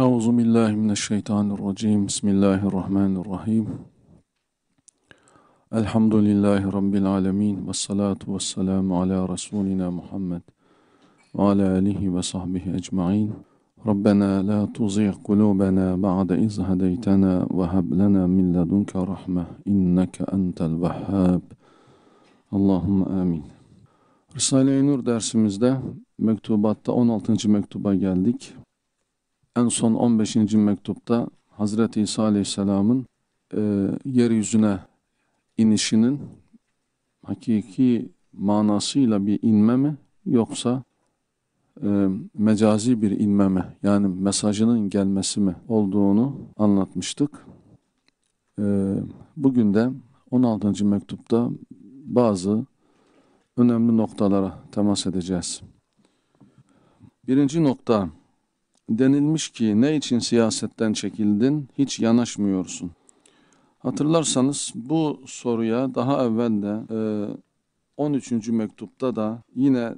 Euzu billahi mineşşeytanirracim. Bismillahirrahmanirrahim. Elhamdülillahi rabbil alamin ve salatu vesselamu ala rasulina Muhammed ve ala alihi ve sahbihi ecmaîn. Rabbena la tuzigh kulubana ba'de iz hadeytena ve hab lana min ledunke rahme inneke entel vehhab. Allahumme amin. Risale-i Nur dersimizde mektubatta 16. mektuba geldik en son 15. mektupta Hazreti İsa Aleyhisselam'ın e, yeryüzüne inişinin hakiki manasıyla bir inme mi yoksa e, mecazi bir inme mi yani mesajının gelmesi mi olduğunu anlatmıştık. E, bugün de 16. mektupta bazı önemli noktalara temas edeceğiz. Birinci nokta Denilmiş ki ne için siyasetten çekildin hiç yanaşmıyorsun. Hatırlarsanız bu soruya daha evvel de 13. E, mektupta da yine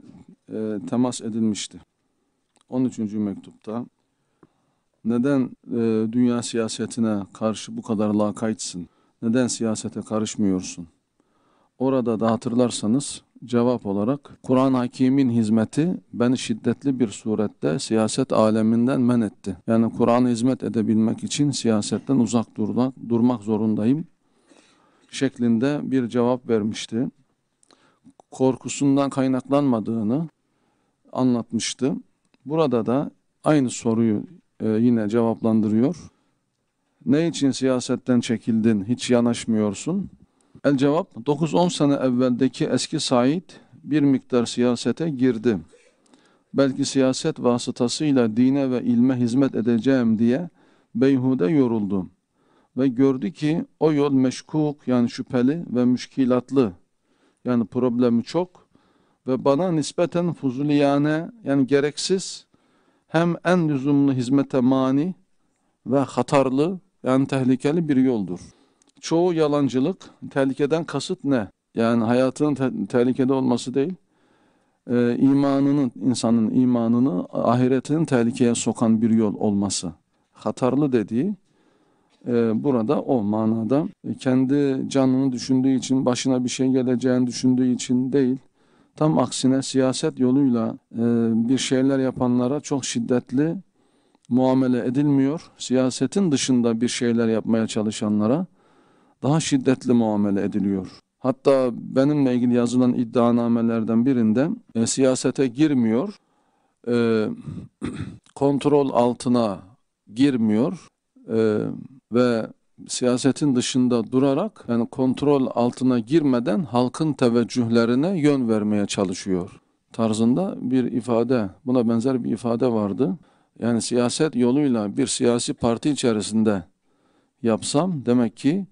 e, temas edilmişti. 13. mektupta neden e, dünya siyasetine karşı bu kadar lakaytsın? Neden siyasete karışmıyorsun? Orada da hatırlarsanız cevap olarak Kur'an-ı Hakim'in hizmeti beni şiddetli bir surette siyaset aleminden men etti. Yani Kur'an'a hizmet edebilmek için siyasetten uzak durmak, durmak zorundayım şeklinde bir cevap vermişti. Korkusundan kaynaklanmadığını anlatmıştı. Burada da aynı soruyu e, yine cevaplandırıyor. Ne için siyasetten çekildin, hiç yanaşmıyorsun? El cevap 9-10 sene evveldeki eski Said bir miktar siyasete girdi. Belki siyaset vasıtasıyla dine ve ilme hizmet edeceğim diye beyhude yoruldu. Ve gördü ki o yol meşkuk yani şüpheli ve müşkilatlı. Yani problemi çok ve bana nispeten fuzuliyane yani gereksiz hem en lüzumlu hizmete mani ve hatarlı yani tehlikeli bir yoldur.'' çoğu yalancılık tehlikeden kasıt ne? Yani hayatının te tehlikede olması değil, e, imanının, insanın imanını ahiretinin tehlikeye sokan bir yol olması. Hatarlı dediği e, burada o manada kendi canını düşündüğü için, başına bir şey geleceğini düşündüğü için değil, tam aksine siyaset yoluyla e, bir şeyler yapanlara çok şiddetli muamele edilmiyor. Siyasetin dışında bir şeyler yapmaya çalışanlara daha şiddetli muamele ediliyor. Hatta benimle ilgili yazılan iddianamelerden birinde e, siyasete girmiyor, e, kontrol altına girmiyor e, ve siyasetin dışında durarak yani kontrol altına girmeden halkın teveccühlerine yön vermeye çalışıyor tarzında bir ifade, buna benzer bir ifade vardı. Yani siyaset yoluyla bir siyasi parti içerisinde yapsam demek ki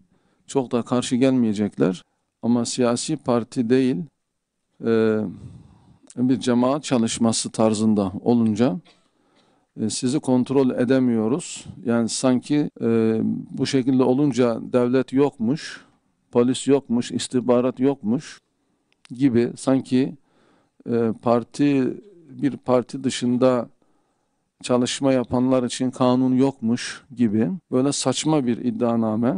çok da karşı gelmeyecekler. Ama siyasi parti değil, e, bir cemaat çalışması tarzında olunca e, sizi kontrol edemiyoruz. Yani sanki e, bu şekilde olunca devlet yokmuş, polis yokmuş, istihbarat yokmuş gibi sanki e, parti bir parti dışında çalışma yapanlar için kanun yokmuş gibi böyle saçma bir iddianame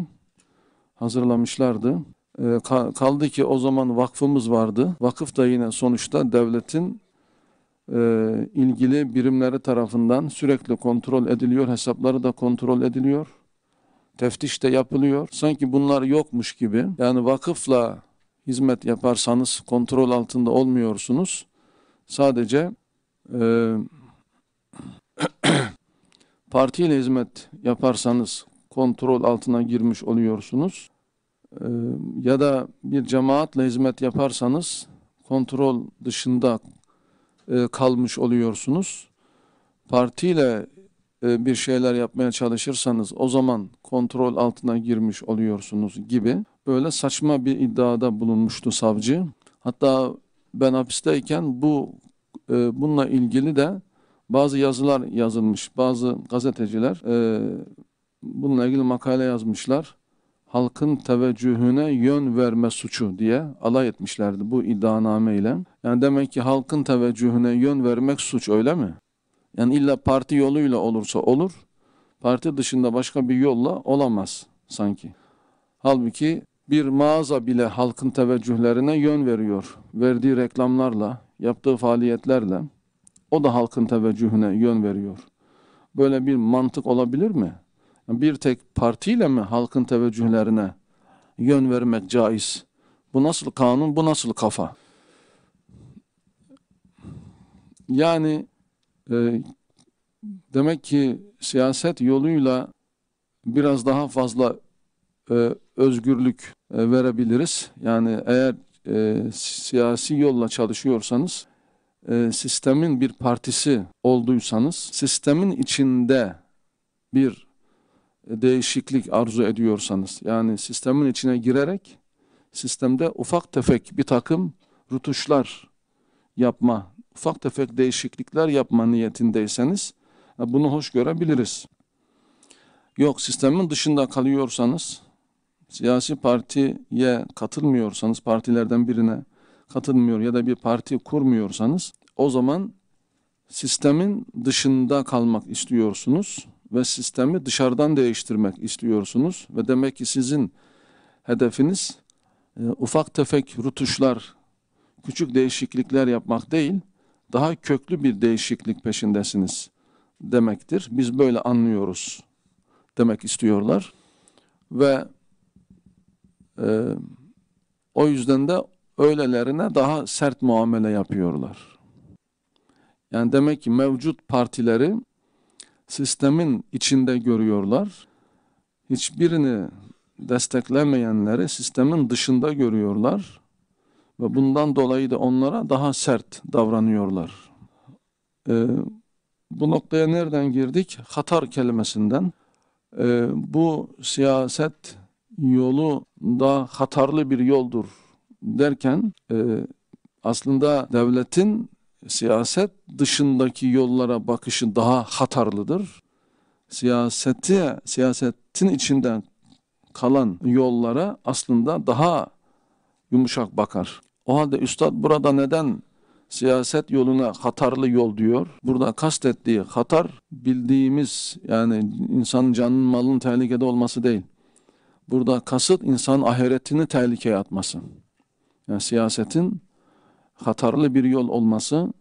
hazırlamışlardı. Ee, kaldı ki o zaman vakfımız vardı. Vakıf da yine sonuçta devletin e, ilgili birimleri tarafından sürekli kontrol ediliyor. Hesapları da kontrol ediliyor. Teftiş de yapılıyor. Sanki bunlar yokmuş gibi. Yani vakıfla hizmet yaparsanız kontrol altında olmuyorsunuz. Sadece e, partiyle hizmet yaparsanız kontrol altına girmiş oluyorsunuz. Ee, ya da bir cemaatle hizmet yaparsanız kontrol dışında e, kalmış oluyorsunuz. Partiyle e, bir şeyler yapmaya çalışırsanız o zaman kontrol altına girmiş oluyorsunuz gibi böyle saçma bir iddiada bulunmuştu savcı. Hatta ben hapisteyken bu e, bununla ilgili de bazı yazılar yazılmış. Bazı gazeteciler e, bununla ilgili makale yazmışlar halkın teveccühüne yön verme suçu diye alay etmişlerdi bu iddianame ile. Yani demek ki halkın teveccühüne yön vermek suç öyle mi? Yani illa parti yoluyla olursa olur, parti dışında başka bir yolla olamaz sanki. Halbuki bir mağaza bile halkın teveccühlerine yön veriyor. Verdiği reklamlarla, yaptığı faaliyetlerle o da halkın teveccühüne yön veriyor. Böyle bir mantık olabilir mi? bir tek partiyle mi halkın teveccühlerine yön vermek caiz? Bu nasıl kanun, bu nasıl kafa? Yani e, demek ki siyaset yoluyla biraz daha fazla e, özgürlük e, verebiliriz. Yani eğer e, siyasi yolla çalışıyorsanız, e, sistemin bir partisi olduysanız, sistemin içinde bir değişiklik arzu ediyorsanız yani sistemin içine girerek sistemde ufak tefek bir takım rutuşlar yapma, ufak tefek değişiklikler yapma niyetindeyseniz e, bunu hoş görebiliriz. Yok sistemin dışında kalıyorsanız, siyasi partiye katılmıyorsanız, partilerden birine katılmıyor ya da bir parti kurmuyorsanız o zaman sistemin dışında kalmak istiyorsunuz ve sistemi dışarıdan değiştirmek istiyorsunuz ve demek ki sizin hedefiniz e, ufak tefek rutuşlar, küçük değişiklikler yapmak değil, daha köklü bir değişiklik peşindesiniz demektir. Biz böyle anlıyoruz demek istiyorlar ve e, o yüzden de öylelerine daha sert muamele yapıyorlar. Yani demek ki mevcut partileri sistemin içinde görüyorlar. Hiçbirini desteklemeyenleri sistemin dışında görüyorlar ve bundan dolayı da onlara daha sert davranıyorlar. Ee, bu noktaya nereden girdik? Hatar kelimesinden. Ee, bu siyaset yolu da hatarlı bir yoldur derken e, aslında devletin siyaset dışındaki yollara bakışı daha hatarlıdır. Siyaseti, siyasetin içinden kalan yollara aslında daha yumuşak bakar. O halde üstad burada neden siyaset yoluna hatarlı yol diyor. Burada kastettiği hatar bildiğimiz yani insanın canının malının tehlikede olması değil. Burada kasıt insan ahiretini tehlikeye atması. Yani siyasetin hatarlı bir yol olması,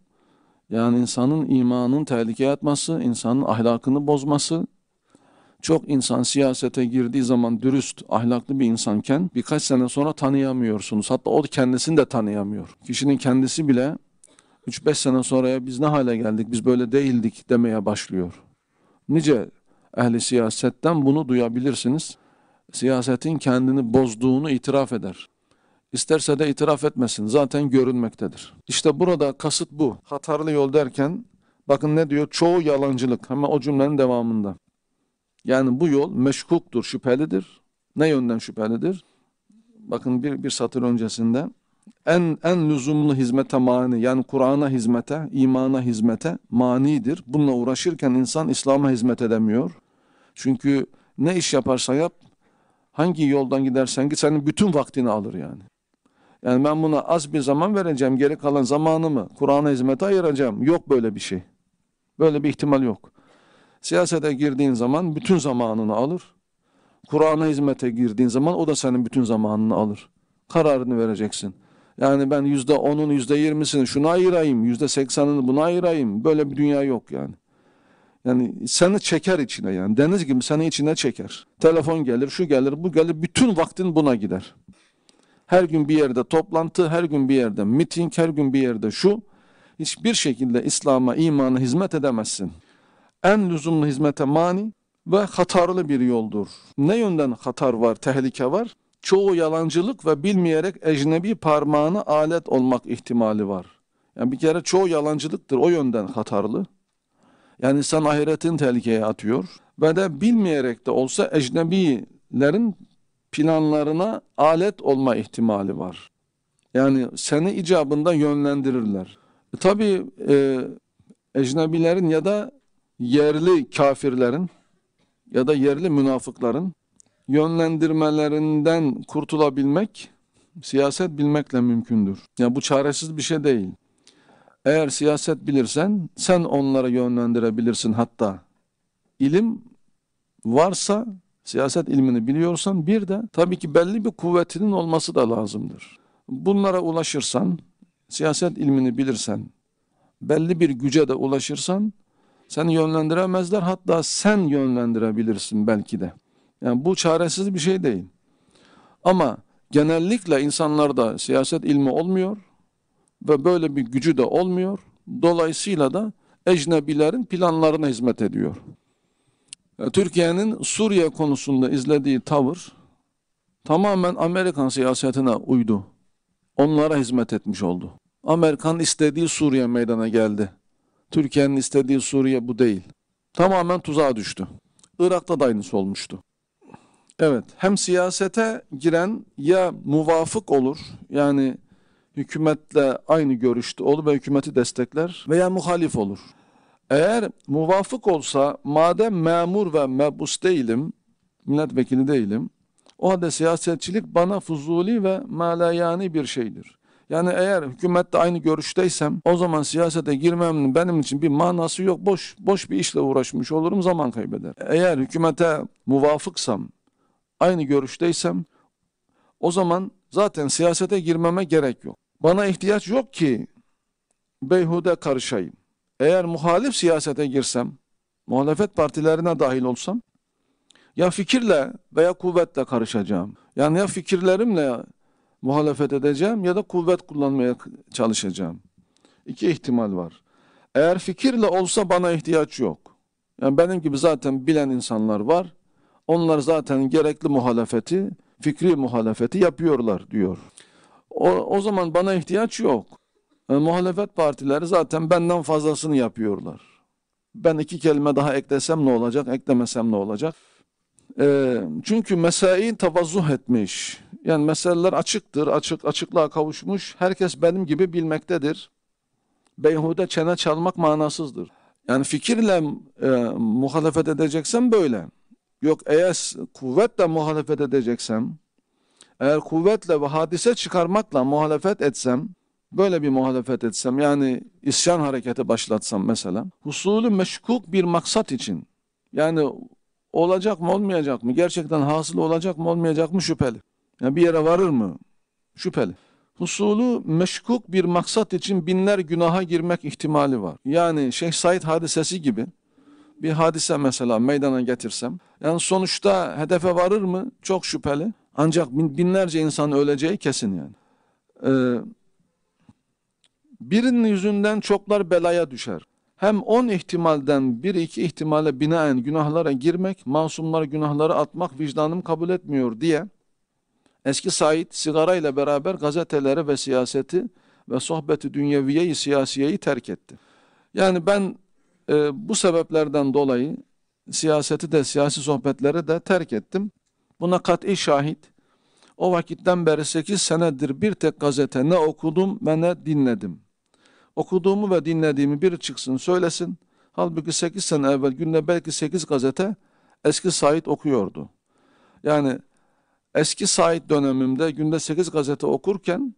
yani insanın imanının tehlikeye atması, insanın ahlakını bozması, çok insan siyasete girdiği zaman dürüst, ahlaklı bir insanken birkaç sene sonra tanıyamıyorsunuz. Hatta o kendisini de tanıyamıyor. Kişinin kendisi bile 3-5 sene sonraya biz ne hale geldik, biz böyle değildik demeye başlıyor. Nice ehli siyasetten bunu duyabilirsiniz. Siyasetin kendini bozduğunu itiraf eder. İsterse de itiraf etmesin. Zaten görünmektedir. İşte burada kasıt bu. Hatarlı yol derken bakın ne diyor? Çoğu yalancılık. Hemen o cümlenin devamında. Yani bu yol meşkuktur, şüphelidir. Ne yönden şüphelidir? Bakın bir, bir satır öncesinde en en lüzumlu hizmete mani yani Kur'an'a hizmete, imana hizmete manidir. Bununla uğraşırken insan İslam'a hizmet edemiyor. Çünkü ne iş yaparsa yap, hangi yoldan gidersen git senin bütün vaktini alır yani. Yani ben buna az bir zaman vereceğim. Geri kalan zamanımı Kur'an'a hizmete ayıracağım. Yok böyle bir şey. Böyle bir ihtimal yok. Siyasete girdiğin zaman bütün zamanını alır. Kur'an'a hizmete girdiğin zaman o da senin bütün zamanını alır. Kararını vereceksin. Yani ben yüzde onun yüzde yirmisini şuna ayırayım, yüzde seksenini buna ayırayım. Böyle bir dünya yok yani. Yani seni çeker içine yani. Deniz gibi seni içine çeker. Telefon gelir, şu gelir, bu gelir. Bütün vaktin buna gider. Her gün bir yerde toplantı, her gün bir yerde miting, her gün bir yerde şu. Hiçbir şekilde İslam'a, imana hizmet edemezsin. En lüzumlu hizmete mani ve hatarlı bir yoldur. Ne yönden hatar var, tehlike var? Çoğu yalancılık ve bilmeyerek ecnebi parmağına alet olmak ihtimali var. Yani bir kere çoğu yalancılıktır, o yönden hatarlı. Yani insan ahiretini tehlikeye atıyor. Ve de bilmeyerek de olsa ecnebilerin planlarına alet olma ihtimali var. Yani seni icabında yönlendirirler. E, Tabi e, ecnebilerin ya da yerli kafirlerin ya da yerli münafıkların yönlendirmelerinden kurtulabilmek siyaset bilmekle mümkündür. Ya yani bu çaresiz bir şey değil. Eğer siyaset bilirsen sen onlara yönlendirebilirsin hatta. ilim varsa siyaset ilmini biliyorsan bir de tabii ki belli bir kuvvetinin olması da lazımdır. Bunlara ulaşırsan, siyaset ilmini bilirsen, belli bir güce de ulaşırsan seni yönlendiremezler hatta sen yönlendirebilirsin belki de. Yani bu çaresiz bir şey değil. Ama genellikle insanlarda siyaset ilmi olmuyor ve böyle bir gücü de olmuyor. Dolayısıyla da ecnebilerin planlarına hizmet ediyor. E, Türkiye'nin Suriye konusunda izlediği tavır tamamen Amerikan siyasetine uydu. Onlara hizmet etmiş oldu. Amerikan istediği Suriye meydana geldi. Türkiye'nin istediği Suriye bu değil. Tamamen tuzağa düştü. Irak'ta da aynısı olmuştu. Evet, hem siyasete giren ya muvafık olur, yani hükümetle aynı görüşte olur ve hükümeti destekler veya muhalif olur. Eğer muvafık olsa madem memur ve mebus değilim, milletvekili değilim, o halde siyasetçilik bana fuzuli ve malayani bir şeydir. Yani eğer hükümette aynı görüşteysem o zaman siyasete girmemin benim için bir manası yok. Boş boş bir işle uğraşmış olurum zaman kaybeder. Eğer hükümete muvafıksam, aynı görüşteysem o zaman zaten siyasete girmeme gerek yok. Bana ihtiyaç yok ki beyhude karışayım eğer muhalif siyasete girsem, muhalefet partilerine dahil olsam, ya fikirle veya kuvvetle karışacağım. Yani ya fikirlerimle muhalefet edeceğim ya da kuvvet kullanmaya çalışacağım. İki ihtimal var. Eğer fikirle olsa bana ihtiyaç yok. Yani benim gibi zaten bilen insanlar var. Onlar zaten gerekli muhalefeti, fikri muhalefeti yapıyorlar diyor. O, o zaman bana ihtiyaç yok. E, muhalefet partileri zaten benden fazlasını yapıyorlar. Ben iki kelime daha eklesem ne olacak, eklemesem ne olacak? E, çünkü mesai tavazzuh etmiş. Yani meseleler açıktır, açık açıklığa kavuşmuş. Herkes benim gibi bilmektedir. Beyhude çene çalmak manasızdır. Yani fikirle e, muhalefet edeceksem böyle. Yok eğer kuvvetle muhalefet edeceksem, eğer kuvvetle ve hadise çıkarmakla muhalefet etsem, böyle bir muhalefet etsem yani isyan hareketi başlatsam mesela husulü meşkuk bir maksat için yani olacak mı olmayacak mı gerçekten hasıl olacak mı olmayacak mı şüpheli. Yani bir yere varır mı şüpheli. Husulü meşkuk bir maksat için binler günaha girmek ihtimali var. Yani Şeyh Said hadisesi gibi bir hadise mesela meydana getirsem yani sonuçta hedefe varır mı çok şüpheli. Ancak binlerce insan öleceği kesin yani. Ee, Birinin yüzünden çoklar belaya düşer. Hem on ihtimalden bir iki ihtimale binaen günahlara girmek, masumlara günahları atmak vicdanım kabul etmiyor diye eski Said sigara ile beraber gazeteleri ve siyaseti ve sohbeti dünyeviyeyi siyasiyeyi terk etti. Yani ben e, bu sebeplerden dolayı siyaseti de siyasi sohbetleri de terk ettim. Buna kat'i şahit. O vakitten beri 8 senedir bir tek gazete ne okudum ve ne dinledim okuduğumu ve dinlediğimi biri çıksın söylesin. Halbuki 8 sene evvel günde belki 8 gazete eski Said okuyordu. Yani eski Said dönemimde günde 8 gazete okurken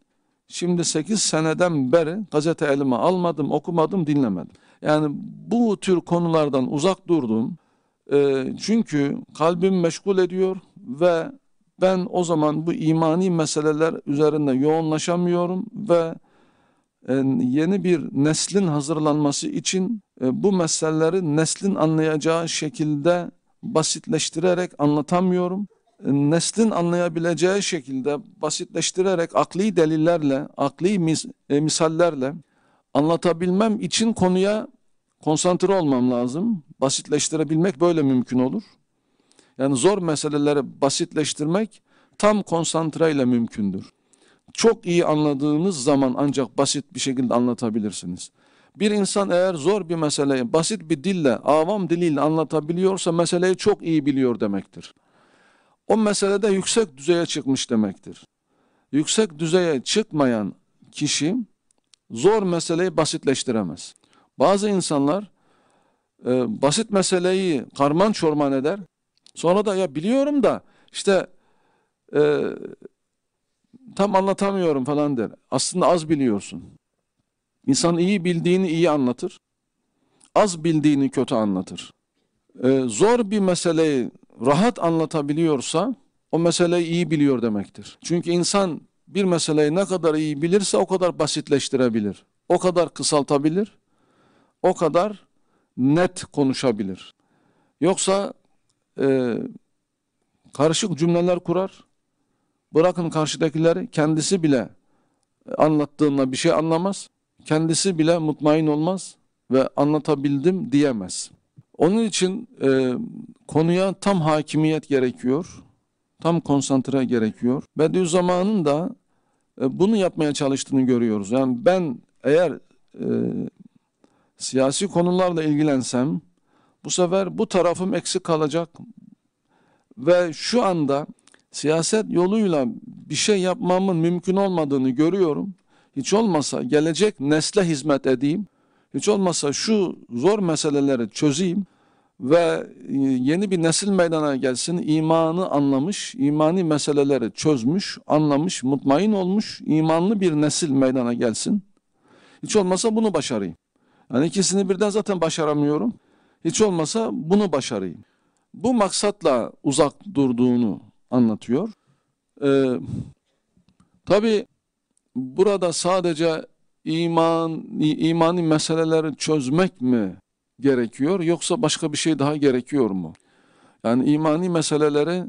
şimdi 8 seneden beri gazete elime almadım, okumadım, dinlemedim. Yani bu tür konulardan uzak durdum. E, çünkü kalbim meşgul ediyor ve ben o zaman bu imani meseleler üzerinde yoğunlaşamıyorum ve ee, yeni bir neslin hazırlanması için e, bu meseleleri neslin anlayacağı şekilde basitleştirerek anlatamıyorum. Ee, neslin anlayabileceği şekilde basitleştirerek akli delillerle, akli mis e, misallerle anlatabilmem için konuya konsantre olmam lazım. Basitleştirebilmek böyle mümkün olur. Yani zor meseleleri basitleştirmek tam konsantreyle mümkündür çok iyi anladığınız zaman ancak basit bir şekilde anlatabilirsiniz. Bir insan eğer zor bir meseleyi basit bir dille, avam diliyle anlatabiliyorsa meseleyi çok iyi biliyor demektir. O meselede yüksek düzeye çıkmış demektir. Yüksek düzeye çıkmayan kişi zor meseleyi basitleştiremez. Bazı insanlar e, basit meseleyi karman çorman eder. Sonra da ya biliyorum da işte e, tam anlatamıyorum falan der. Aslında az biliyorsun. İnsan iyi bildiğini iyi anlatır. Az bildiğini kötü anlatır. Ee, zor bir meseleyi rahat anlatabiliyorsa o meseleyi iyi biliyor demektir. Çünkü insan bir meseleyi ne kadar iyi bilirse o kadar basitleştirebilir. O kadar kısaltabilir. O kadar net konuşabilir. Yoksa e, karışık cümleler kurar Bırakın karşıdakileri kendisi bile e, anlattığında bir şey anlamaz. Kendisi bile mutmain olmaz ve anlatabildim diyemez. Onun için e, konuya tam hakimiyet gerekiyor. Tam konsantre gerekiyor. Bediüzzaman'ın da e, bunu yapmaya çalıştığını görüyoruz. Yani ben eğer e, siyasi konularla ilgilensem bu sefer bu tarafım eksik kalacak ve şu anda siyaset yoluyla bir şey yapmamın mümkün olmadığını görüyorum. Hiç olmasa gelecek nesle hizmet edeyim. Hiç olmasa şu zor meseleleri çözeyim ve e, yeni bir nesil meydana gelsin. imanı anlamış, imani meseleleri çözmüş, anlamış, mutmain olmuş, imanlı bir nesil meydana gelsin. Hiç olmasa bunu başarayım. Yani ikisini birden zaten başaramıyorum. Hiç olmasa bunu başarayım. Bu maksatla uzak durduğunu anlatıyor. Ee, Tabi burada sadece iman imani meseleleri çözmek mi gerekiyor yoksa başka bir şey daha gerekiyor mu? Yani imani meseleleri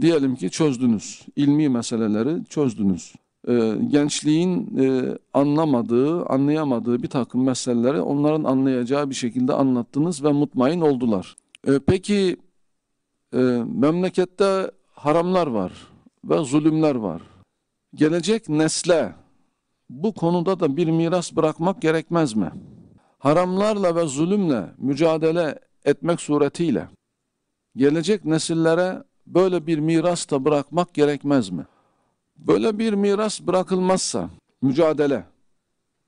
diyelim ki çözdünüz, ilmi meseleleri çözdünüz. Ee, gençliğin e, anlamadığı, anlayamadığı bir takım meseleleri onların anlayacağı bir şekilde anlattınız ve mutmain oldular. Ee, peki e, memlekette haramlar var ve zulümler var. Gelecek nesle bu konuda da bir miras bırakmak gerekmez mi? Haramlarla ve zulümle mücadele etmek suretiyle gelecek nesillere böyle bir miras da bırakmak gerekmez mi? Böyle bir miras bırakılmazsa, mücadele,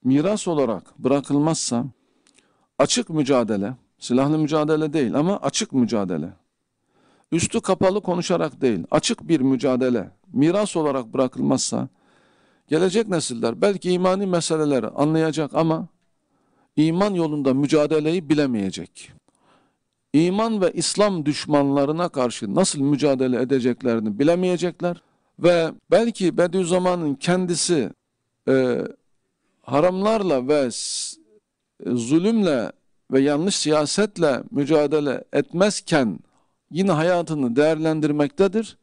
miras olarak bırakılmazsa, açık mücadele, silahlı mücadele değil ama açık mücadele, üstü kapalı konuşarak değil, açık bir mücadele, miras olarak bırakılmazsa, gelecek nesiller belki imani meseleleri anlayacak ama iman yolunda mücadeleyi bilemeyecek. İman ve İslam düşmanlarına karşı nasıl mücadele edeceklerini bilemeyecekler ve belki Bediüzzaman'ın kendisi e, haramlarla ve e, zulümle ve yanlış siyasetle mücadele etmezken yine hayatını değerlendirmektedir.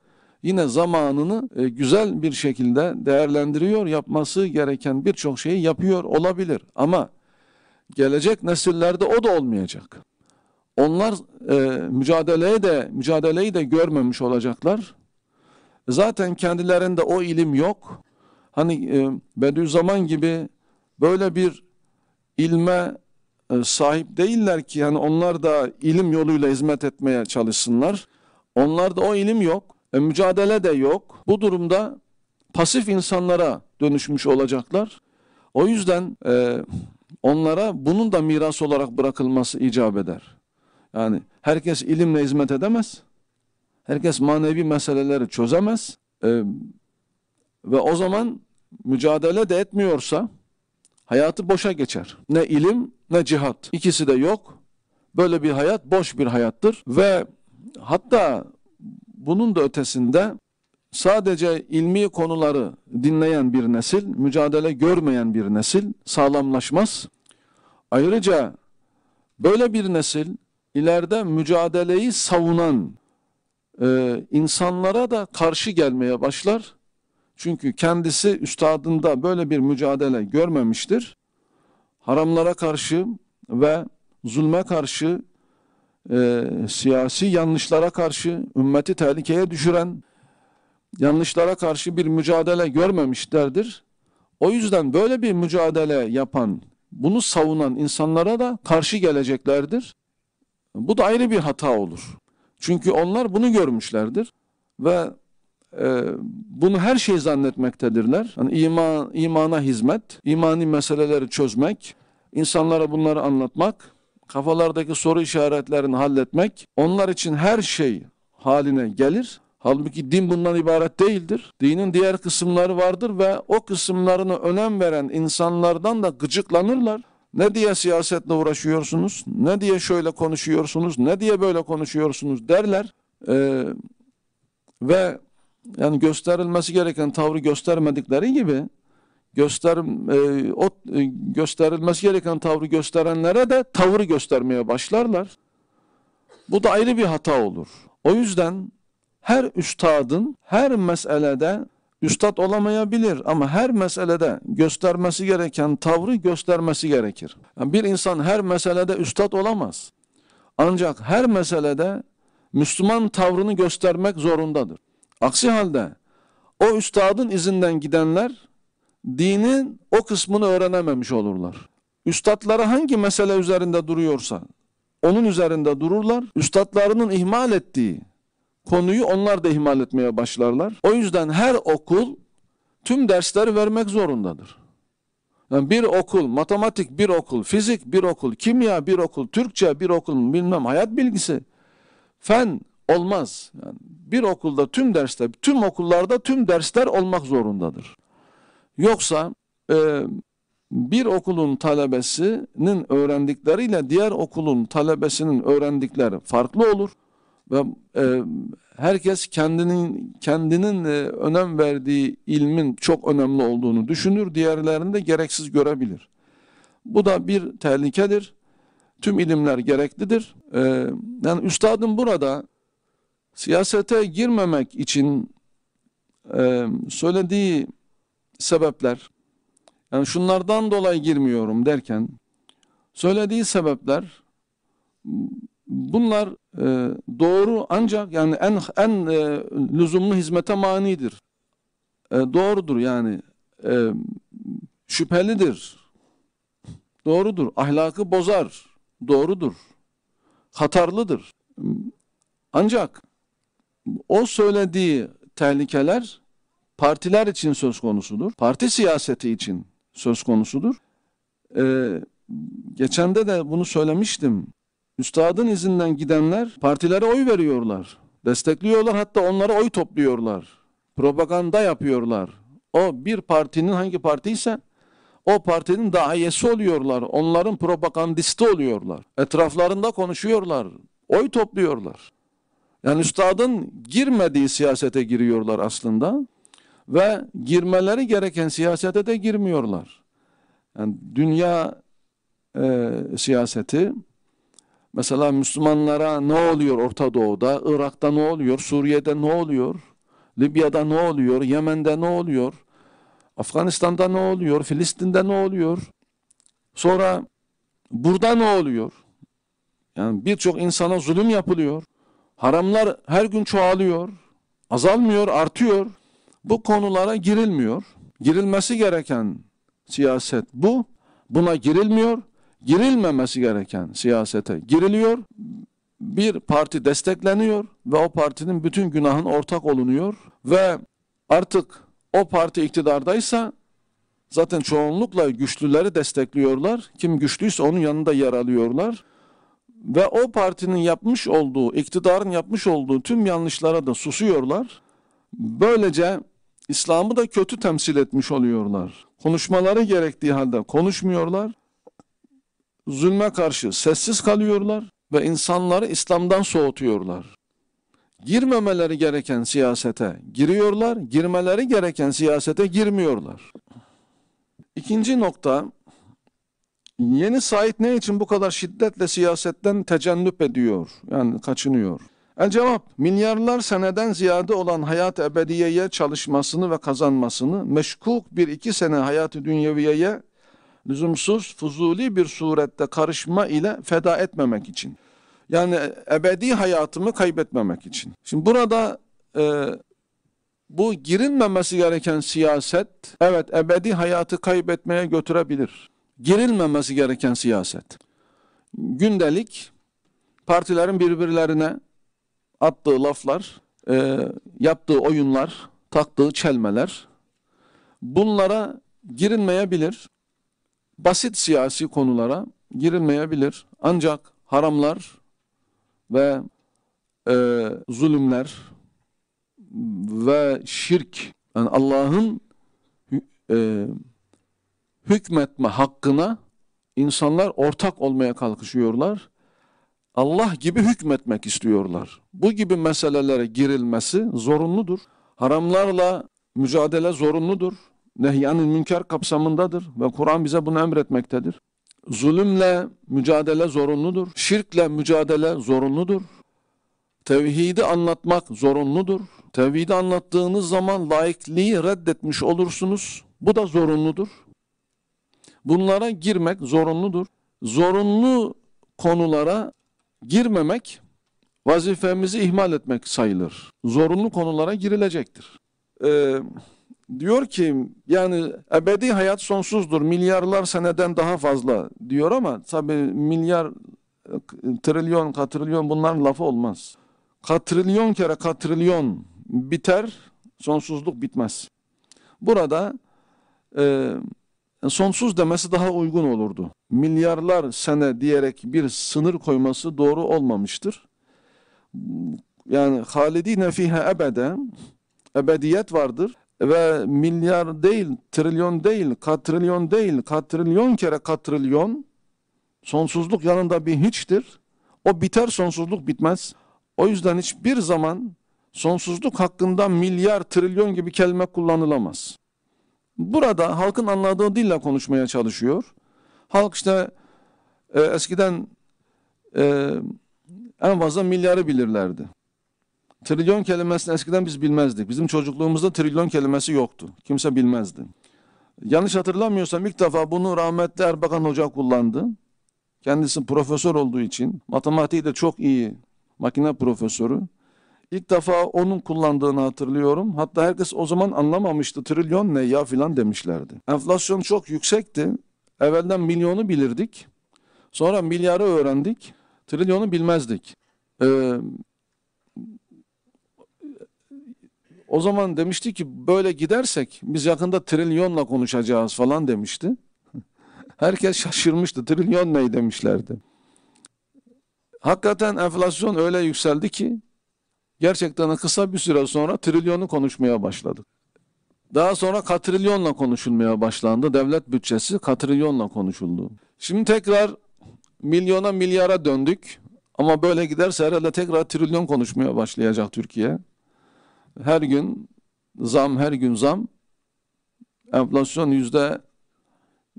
Yine zamanını e, güzel bir şekilde değerlendiriyor, yapması gereken birçok şeyi yapıyor olabilir. Ama gelecek nesillerde o da olmayacak. Onlar e, mücadeleye de mücadeleyi de görmemiş olacaklar. Zaten kendilerinde o ilim yok. Hani e, Bediüzzaman gibi böyle bir ilme e, sahip değiller ki yani onlar da ilim yoluyla hizmet etmeye çalışsınlar. Onlarda o ilim yok, e, mücadele de yok. Bu durumda pasif insanlara dönüşmüş olacaklar. O yüzden e, onlara bunun da miras olarak bırakılması icap eder. Yani herkes ilimle hizmet edemez. Herkes manevi meseleleri çözemez. E, ve o zaman mücadele de etmiyorsa Hayatı boşa geçer. Ne ilim ne cihat. İkisi de yok. Böyle bir hayat boş bir hayattır ve hatta bunun da ötesinde sadece ilmi konuları dinleyen bir nesil, mücadele görmeyen bir nesil sağlamlaşmaz. Ayrıca böyle bir nesil ileride mücadeleyi savunan e, insanlara da karşı gelmeye başlar çünkü kendisi üstadında böyle bir mücadele görmemiştir. Haramlara karşı ve zulme karşı, e, siyasi yanlışlara karşı, ümmeti tehlikeye düşüren yanlışlara karşı bir mücadele görmemişlerdir. O yüzden böyle bir mücadele yapan, bunu savunan insanlara da karşı geleceklerdir. Bu da ayrı bir hata olur. Çünkü onlar bunu görmüşlerdir ve e, bunu her şey zannetmektedirler. Yani iman, imana hizmet, imani meseleleri çözmek, insanlara bunları anlatmak, kafalardaki soru işaretlerini halletmek onlar için her şey haline gelir. Halbuki din bundan ibaret değildir. Dinin diğer kısımları vardır ve o kısımlarını önem veren insanlardan da gıcıklanırlar. Ne diye siyasetle uğraşıyorsunuz, ne diye şöyle konuşuyorsunuz, ne diye böyle konuşuyorsunuz derler. Ee, ve yani gösterilmesi gereken tavrı göstermedikleri gibi göster e, o e, gösterilmesi gereken tavrı gösterenlere de tavrı göstermeye başlarlar. Bu da ayrı bir hata olur. O yüzden her üstadın her meselede üstad olamayabilir ama her meselede göstermesi gereken tavrı göstermesi gerekir. Yani bir insan her meselede üstad olamaz. Ancak her meselede Müslüman tavrını göstermek zorundadır. Aksi halde o üstadın izinden gidenler dinin o kısmını öğrenememiş olurlar. Üstadları hangi mesele üzerinde duruyorsa onun üzerinde dururlar. Üstadlarının ihmal ettiği konuyu onlar da ihmal etmeye başlarlar. O yüzden her okul tüm dersleri vermek zorundadır. Yani bir okul matematik, bir okul fizik, bir okul kimya, bir okul Türkçe, bir okul bilmem hayat bilgisi. Fen olmaz. Yani bir okulda tüm dersler, tüm okullarda tüm dersler olmak zorundadır. Yoksa e, bir okulun talebesinin öğrendikleriyle diğer okulun talebesinin öğrendikleri farklı olur ve e, herkes kendinin kendinin e, önem verdiği ilmin çok önemli olduğunu düşünür, diğerlerini de gereksiz görebilir. Bu da bir tehlikedir. Tüm ilimler gereklidir. E, yani üstadın burada Siyasete girmemek için e, söylediği sebepler, yani şunlardan dolayı girmiyorum derken, söylediği sebepler, bunlar e, doğru ancak yani en en e, lüzumlu hizmete manidir. E, doğrudur yani. E, şüphelidir. Doğrudur. Ahlakı bozar. Doğrudur. Hatarlıdır. Ancak o söylediği tehlikeler partiler için söz konusudur. Parti siyaseti için söz konusudur. Ee, geçende de bunu söylemiştim. Üstadın izinden gidenler partilere oy veriyorlar. Destekliyorlar hatta onlara oy topluyorlar. Propaganda yapıyorlar. O bir partinin hangi partiyse o partinin dahiyesi oluyorlar. Onların propagandisti oluyorlar. Etraflarında konuşuyorlar. Oy topluyorlar. Yani üstadın girmediği siyasete giriyorlar aslında ve girmeleri gereken siyasete de girmiyorlar. Yani dünya e, siyaseti mesela Müslümanlara ne oluyor Orta Doğu'da, Irak'ta ne oluyor, Suriye'de ne oluyor, Libya'da ne oluyor, Yemen'de ne oluyor, Afganistan'da ne oluyor, Filistin'de ne oluyor, sonra burada ne oluyor? Yani birçok insana zulüm yapılıyor. Haramlar her gün çoğalıyor, azalmıyor, artıyor. Bu konulara girilmiyor. Girilmesi gereken siyaset bu. Buna girilmiyor. Girilmemesi gereken siyasete giriliyor. Bir parti destekleniyor ve o partinin bütün günahın ortak olunuyor ve artık o parti iktidardaysa zaten çoğunlukla güçlüleri destekliyorlar. Kim güçlüyse onun yanında yer alıyorlar ve o partinin yapmış olduğu, iktidarın yapmış olduğu tüm yanlışlara da susuyorlar. Böylece İslam'ı da kötü temsil etmiş oluyorlar. Konuşmaları gerektiği halde konuşmuyorlar. Zulme karşı sessiz kalıyorlar ve insanları İslam'dan soğutuyorlar. Girmemeleri gereken siyasete giriyorlar, girmeleri gereken siyasete girmiyorlar. İkinci nokta, Yeni Said ne için bu kadar şiddetle siyasetten tecennüp ediyor? Yani kaçınıyor. El cevap, milyarlar seneden ziyade olan hayat ebediyeye çalışmasını ve kazanmasını meşkuk bir iki sene hayatı dünyeviyeye lüzumsuz, fuzuli bir surette karışma ile feda etmemek için. Yani ebedi hayatımı kaybetmemek için. Şimdi burada e, bu girilmemesi gereken siyaset, evet ebedi hayatı kaybetmeye götürebilir girilmemesi gereken siyaset. Gündelik partilerin birbirlerine attığı laflar, e, yaptığı oyunlar, taktığı çelmeler bunlara girilmeyebilir. Basit siyasi konulara girilmeyebilir. Ancak haramlar ve e, zulümler ve şirk yani Allah'ın e, hükmetme hakkına insanlar ortak olmaya kalkışıyorlar. Allah gibi hükmetmek istiyorlar. Bu gibi meselelere girilmesi zorunludur. Haramlarla mücadele zorunludur. Nehyanın münker kapsamındadır ve Kur'an bize bunu emretmektedir. Zulümle mücadele zorunludur. Şirkle mücadele zorunludur. Tevhidi anlatmak zorunludur. Tevhidi anlattığınız zaman laikliği reddetmiş olursunuz. Bu da zorunludur. Bunlara girmek zorunludur. Zorunlu konulara girmemek vazifemizi ihmal etmek sayılır. Zorunlu konulara girilecektir. Ee, diyor ki yani ebedi hayat sonsuzdur. Milyarlar seneden daha fazla diyor ama tabi milyar trilyon katrilyon bunların lafı olmaz. Katrilyon kere katrilyon biter sonsuzluk bitmez. Burada e, sonsuz demesi daha uygun olurdu. Milyarlar sene diyerek bir sınır koyması doğru olmamıştır. Yani halidi nefihe ebede, ebediyet vardır ve milyar değil, trilyon değil, katrilyon değil, katrilyon kere katrilyon, sonsuzluk yanında bir hiçtir. O biter, sonsuzluk bitmez. O yüzden hiçbir zaman sonsuzluk hakkında milyar, trilyon gibi kelime kullanılamaz. Burada halkın anladığı dille konuşmaya çalışıyor. Halk işte e, eskiden e, en fazla milyarı bilirlerdi. Trilyon kelimesini eskiden biz bilmezdik. Bizim çocukluğumuzda trilyon kelimesi yoktu. Kimse bilmezdi. Yanlış hatırlamıyorsam ilk defa bunu rahmetli Erbakan Hoca kullandı. Kendisi profesör olduğu için matematiği de çok iyi makine profesörü. İlk defa onun kullandığını hatırlıyorum. Hatta herkes o zaman anlamamıştı trilyon ne ya filan demişlerdi. Enflasyon çok yüksekti. Evvelden milyonu bilirdik. Sonra milyarı öğrendik. Trilyonu bilmezdik. Ee, o zaman demişti ki böyle gidersek biz yakında trilyonla konuşacağız falan demişti. Herkes şaşırmıştı. Trilyon ne demişlerdi. Hakikaten enflasyon öyle yükseldi ki Gerçekten kısa bir süre sonra trilyonu konuşmaya başladık. Daha sonra katrilyonla konuşulmaya başlandı. Devlet bütçesi katrilyonla konuşuldu. Şimdi tekrar milyona milyara döndük. Ama böyle giderse herhalde tekrar trilyon konuşmaya başlayacak Türkiye. Her gün zam, her gün zam. Enflasyon yüzde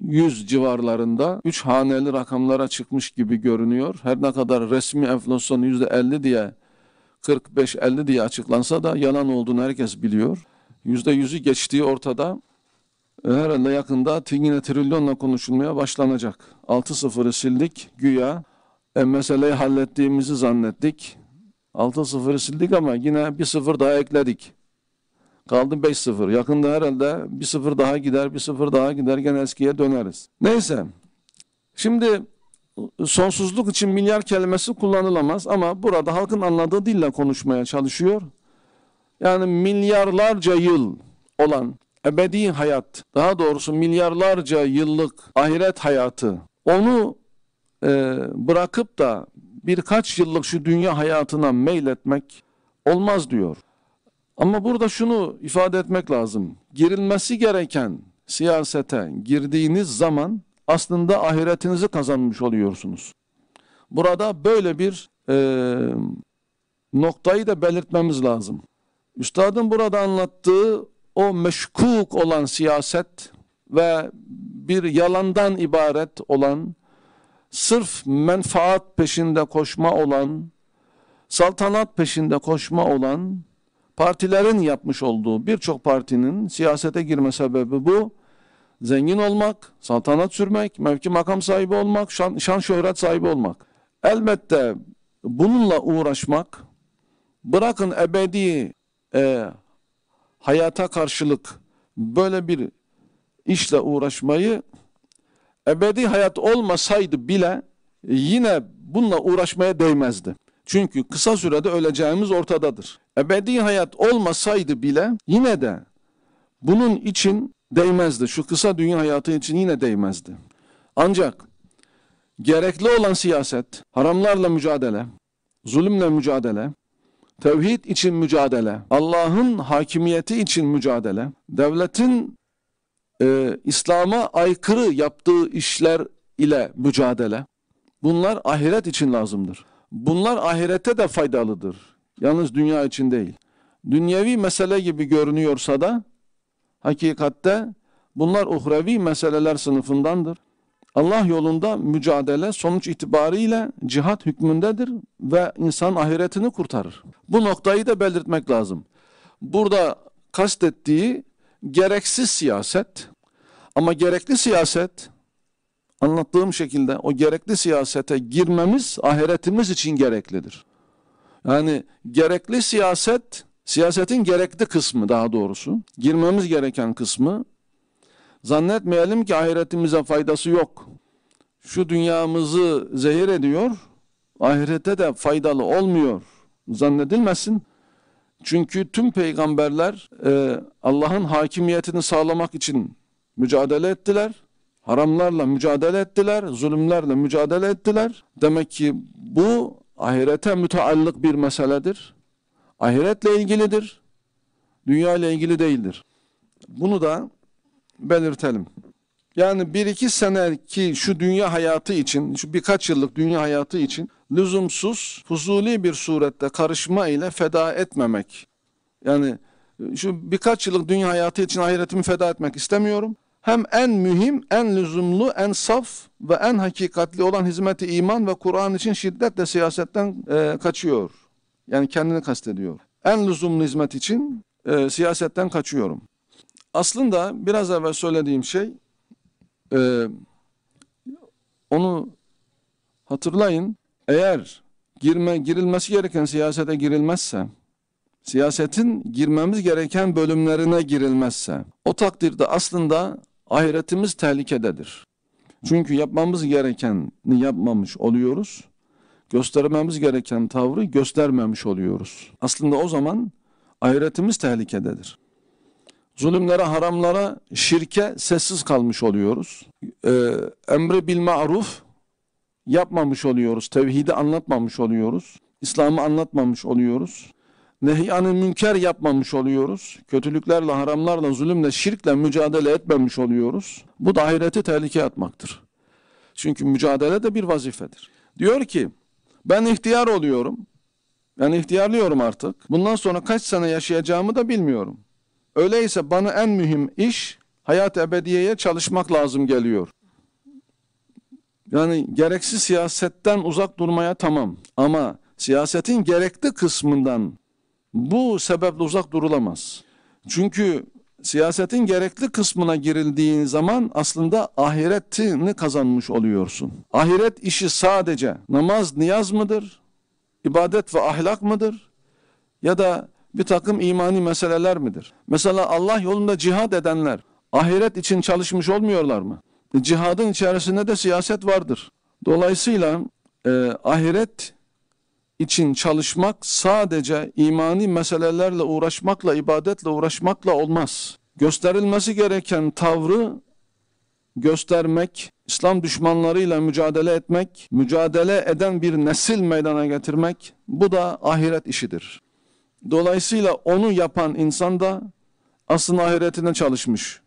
yüz civarlarında üç haneli rakamlara çıkmış gibi görünüyor. Her ne kadar resmi enflasyon yüzde elli diye 45-50 diye açıklansa da yalan olduğunu herkes biliyor. %100'ü geçtiği ortada. E, herhalde yakında yine trilyonla konuşulmaya başlanacak. 6 sıfırı sildik güya. E, meseleyi hallettiğimizi zannettik. 6 sıfırı sildik ama yine bir sıfır daha ekledik. Kaldı 5 sıfır. Yakında herhalde bir sıfır daha gider, bir sıfır daha gider. Gene eskiye döneriz. Neyse. Şimdi sonsuzluk için milyar kelimesi kullanılamaz ama burada halkın anladığı dille konuşmaya çalışıyor. Yani milyarlarca yıl olan ebedi hayat, daha doğrusu milyarlarca yıllık ahiret hayatı, onu e, bırakıp da birkaç yıllık şu dünya hayatına meyletmek olmaz diyor. Ama burada şunu ifade etmek lazım. Girilmesi gereken siyasete girdiğiniz zaman aslında ahiretinizi kazanmış oluyorsunuz. Burada böyle bir e, noktayı da belirtmemiz lazım. Üstadın burada anlattığı o meşkuk olan siyaset ve bir yalandan ibaret olan, sırf menfaat peşinde koşma olan, saltanat peşinde koşma olan partilerin yapmış olduğu birçok partinin siyasete girme sebebi bu zengin olmak, saltanat sürmek, mevki makam sahibi olmak, şan, şan şöhret sahibi olmak. Elbette bununla uğraşmak, bırakın ebedi e, hayata karşılık böyle bir işle uğraşmayı, ebedi hayat olmasaydı bile yine bununla uğraşmaya değmezdi. Çünkü kısa sürede öleceğimiz ortadadır. Ebedi hayat olmasaydı bile yine de bunun için değmezdi. Şu kısa dünya hayatı için yine değmezdi. Ancak gerekli olan siyaset, haramlarla mücadele, zulümle mücadele, tevhid için mücadele, Allah'ın hakimiyeti için mücadele, devletin e, İslam'a aykırı yaptığı işler ile mücadele, bunlar ahiret için lazımdır. Bunlar ahirette de faydalıdır. Yalnız dünya için değil. Dünyevi mesele gibi görünüyorsa da Hakikatte bunlar uhrevi meseleler sınıfındandır. Allah yolunda mücadele sonuç itibariyle cihat hükmündedir ve insan ahiretini kurtarır. Bu noktayı da belirtmek lazım. Burada kastettiği gereksiz siyaset ama gerekli siyaset anlattığım şekilde o gerekli siyasete girmemiz ahiretimiz için gereklidir. Yani gerekli siyaset Siyasetin gerekli kısmı daha doğrusu, girmemiz gereken kısmı, zannetmeyelim ki ahiretimize faydası yok. Şu dünyamızı zehir ediyor, ahirete de faydalı olmuyor zannedilmesin. Çünkü tüm peygamberler e, Allah'ın hakimiyetini sağlamak için mücadele ettiler. Haramlarla mücadele ettiler, zulümlerle mücadele ettiler. Demek ki bu ahirete müteallık bir meseledir ahiretle ilgilidir. Dünya ile ilgili değildir. Bunu da belirtelim. Yani bir iki sene ki şu dünya hayatı için, şu birkaç yıllık dünya hayatı için lüzumsuz, fuzuli bir surette karışma ile feda etmemek. Yani e, şu birkaç yıllık dünya hayatı için ahiretimi feda etmek istemiyorum. Hem en mühim, en lüzumlu, en saf ve en hakikatli olan hizmeti iman ve Kur'an için şiddetle siyasetten e, kaçıyor. Yani kendini kastediyor. En lüzumlu hizmet için e, siyasetten kaçıyorum. Aslında biraz evvel söylediğim şey e, onu hatırlayın. Eğer girme girilmesi gereken siyasete girilmezse, siyasetin girmemiz gereken bölümlerine girilmezse, o takdirde aslında ahiretimiz tehlikededir. Çünkü yapmamız gerekeni yapmamış oluyoruz göstermemiz gereken tavrı göstermemiş oluyoruz. Aslında o zaman ahiretimiz tehlikededir. Zulümlere, haramlara, şirke sessiz kalmış oluyoruz. Ee, emri bil maruf yapmamış oluyoruz. Tevhidi anlatmamış oluyoruz. İslam'ı anlatmamış oluyoruz. Nehyanı münker yapmamış oluyoruz. Kötülüklerle, haramlarla, zulümle, şirkle mücadele etmemiş oluyoruz. Bu da ahireti tehlikeye atmaktır. Çünkü mücadele de bir vazifedir. Diyor ki ben ihtiyar oluyorum. Yani ihtiyarlıyorum artık. Bundan sonra kaç sene yaşayacağımı da bilmiyorum. Öyleyse bana en mühim iş hayat ebediyeye çalışmak lazım geliyor. Yani gereksiz siyasetten uzak durmaya tamam ama siyasetin gerekli kısmından bu sebeple uzak durulamaz. Çünkü siyasetin gerekli kısmına girildiğin zaman aslında ahiretini kazanmış oluyorsun. Ahiret işi sadece namaz, niyaz mıdır? İbadet ve ahlak mıdır? Ya da bir takım imani meseleler midir? Mesela Allah yolunda cihad edenler ahiret için çalışmış olmuyorlar mı? E, cihadın içerisinde de siyaset vardır. Dolayısıyla e, ahiret için çalışmak sadece imani meselelerle uğraşmakla, ibadetle uğraşmakla olmaz. Gösterilmesi gereken tavrı göstermek, İslam düşmanlarıyla mücadele etmek, mücadele eden bir nesil meydana getirmek, bu da ahiret işidir. Dolayısıyla onu yapan insan da aslında ahiretine çalışmış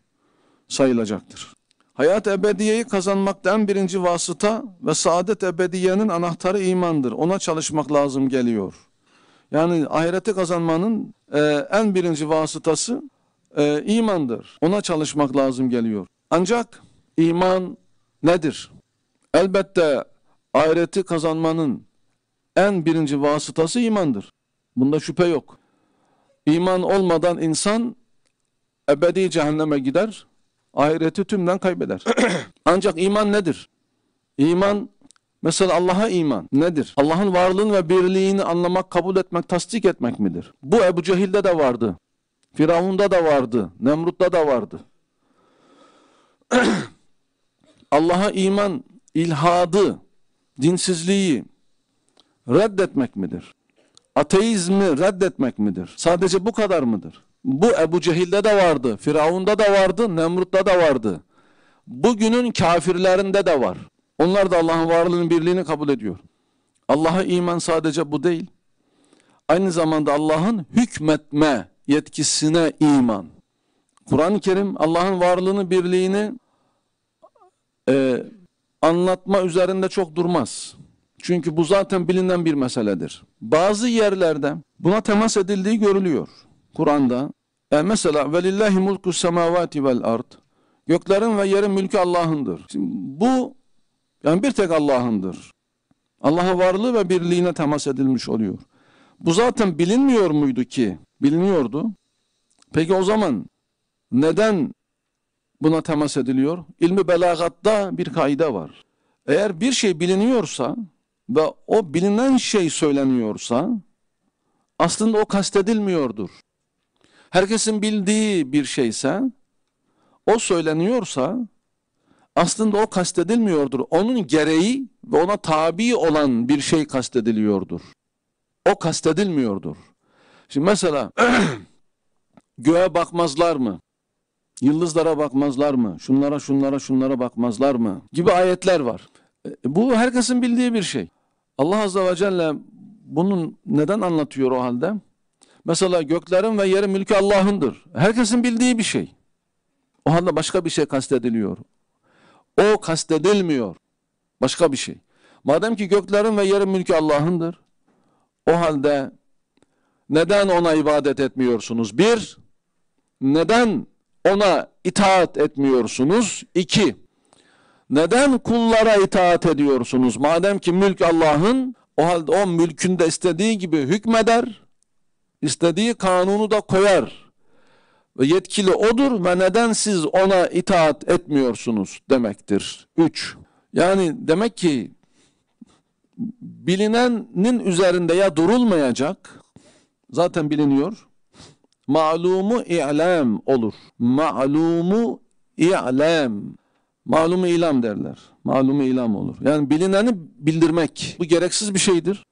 sayılacaktır. Hayat ebediyeyi kazanmaktan birinci vasıta ve saadet ebediyenin anahtarı imandır. Ona çalışmak lazım geliyor. Yani ahireti kazanmanın e, en birinci vasıtası e, imandır. Ona çalışmak lazım geliyor. Ancak iman nedir? Elbette ahireti kazanmanın en birinci vasıtası imandır. Bunda şüphe yok. İman olmadan insan ebedi cehenneme gider ahireti tümden kaybeder. Ancak iman nedir? İman Mesela Allah'a iman nedir? Allah'ın varlığını ve birliğini anlamak, kabul etmek, tasdik etmek midir? Bu Ebu Cehil'de de vardı. Firavun'da da vardı. Nemrut'ta da vardı. Allah'a iman ilhadı, dinsizliği reddetmek midir? Ateizmi reddetmek midir? Sadece bu kadar mıdır? Bu Ebu Cehil'de de vardı, Firavun'da da vardı, Nemrut'ta da vardı. Bugünün kafirlerinde de var. Onlar da Allah'ın varlığını birliğini kabul ediyor. Allah'a iman sadece bu değil. Aynı zamanda Allah'ın hükmetme yetkisine iman. Kur'an-ı Kerim Allah'ın varlığını, birliğini e, anlatma üzerinde çok durmaz. Çünkü bu zaten bilinen bir meseledir. Bazı yerlerde buna temas edildiği görülüyor. Kur'an'da e mesela velillahi mulku semavati vel ard göklerin ve yerin mülkü Allah'ındır. Bu yani bir tek Allah'ındır. Allah'a varlığı ve birliğine temas edilmiş oluyor. Bu zaten bilinmiyor muydu ki? Biliniyordu. Peki o zaman neden buna temas ediliyor? İlmi belagatta bir kaide var. Eğer bir şey biliniyorsa ve o bilinen şey söyleniyorsa aslında o kastedilmiyordur herkesin bildiği bir şeyse, o söyleniyorsa aslında o kastedilmiyordur. Onun gereği ve ona tabi olan bir şey kastediliyordur. O kastedilmiyordur. Şimdi mesela göğe bakmazlar mı? Yıldızlara bakmazlar mı? Şunlara şunlara şunlara bakmazlar mı? Gibi ayetler var. E, bu herkesin bildiği bir şey. Allah Azze ve Celle bunun neden anlatıyor o halde? Mesela göklerin ve yerin mülkü Allah'ındır. Herkesin bildiği bir şey. O halde başka bir şey kastediliyor. O kastedilmiyor. Başka bir şey. Madem ki göklerin ve yerin mülkü Allah'ındır. O halde neden ona ibadet etmiyorsunuz? Bir, neden ona itaat etmiyorsunuz? İki, neden kullara itaat ediyorsunuz? Madem ki mülk Allah'ın, o halde o mülkünde istediği gibi hükmeder istediği kanunu da koyar. Ve yetkili odur ve neden siz ona itaat etmiyorsunuz demektir. 3. Yani demek ki bilinenin üzerinde ya durulmayacak, zaten biliniyor, malumu i'lam olur. Malumu i'lam. Malumu ilam derler. Malumu ilam olur. Yani bilineni bildirmek. Bu gereksiz bir şeydir.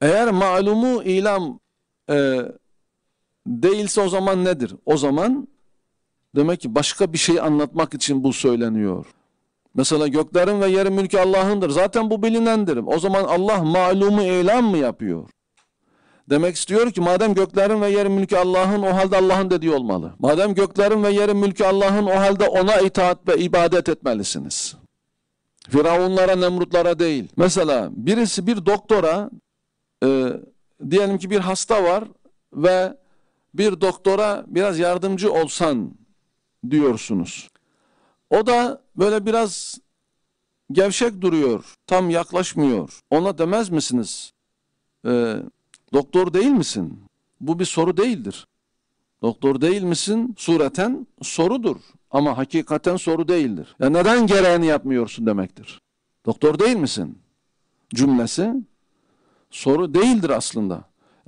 Eğer malumu ilam e, değilse o zaman nedir? O zaman demek ki başka bir şey anlatmak için bu söyleniyor. Mesela göklerin ve yerin mülkü Allah'ındır. Zaten bu bilinendir. O zaman Allah malumu eylem mı yapıyor? Demek istiyor ki madem göklerin ve yerin mülkü Allah'ın o halde Allah'ın dediği olmalı. Madem göklerin ve yerin mülkü Allah'ın o halde ona itaat ve ibadet etmelisiniz. Firavunlara, Nemrutlara değil. Mesela birisi bir doktora e, diyelim ki bir hasta var ve bir doktora biraz yardımcı olsan diyorsunuz. O da böyle biraz gevşek duruyor, tam yaklaşmıyor. Ona demez misiniz? Ee, doktor değil misin? Bu bir soru değildir. Doktor değil misin? Sureten sorudur ama hakikaten soru değildir. Ya neden gereğini yapmıyorsun demektir. Doktor değil misin? Cümlesi soru değildir aslında.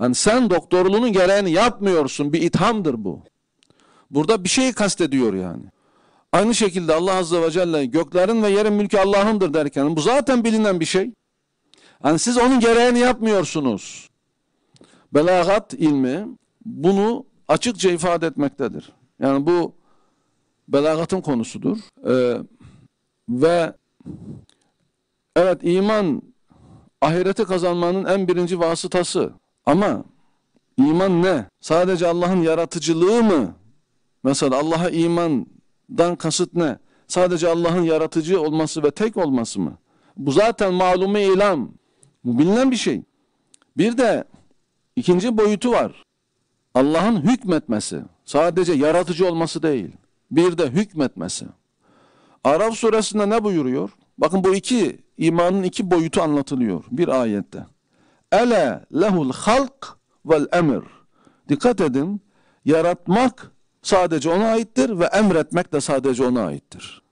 Yani sen doktorluğunun gereğini yapmıyorsun bir ithamdır bu. Burada bir şeyi kastediyor yani. Aynı şekilde Allah Azze ve Celle göklerin ve yerin mülkü Allah'ındır derken bu zaten bilinen bir şey. Yani siz onun gereğini yapmıyorsunuz. Belagat ilmi bunu açıkça ifade etmektedir. Yani bu belagatın konusudur. Ee, ve evet iman ahireti kazanmanın en birinci vasıtası. Ama iman ne? Sadece Allah'ın yaratıcılığı mı? Mesela Allah'a imandan kasıt ne? Sadece Allah'ın yaratıcı olması ve tek olması mı? Bu zaten malumu ilam. Bu bilinen bir şey. Bir de ikinci boyutu var. Allah'ın hükmetmesi. Sadece yaratıcı olması değil. Bir de hükmetmesi. Araf suresinde ne buyuruyor? Bakın bu iki İmanın iki boyutu anlatılıyor bir ayette. Ele lehul halk vel emir. Dikkat edin. Yaratmak sadece ona aittir ve emretmek de sadece ona aittir.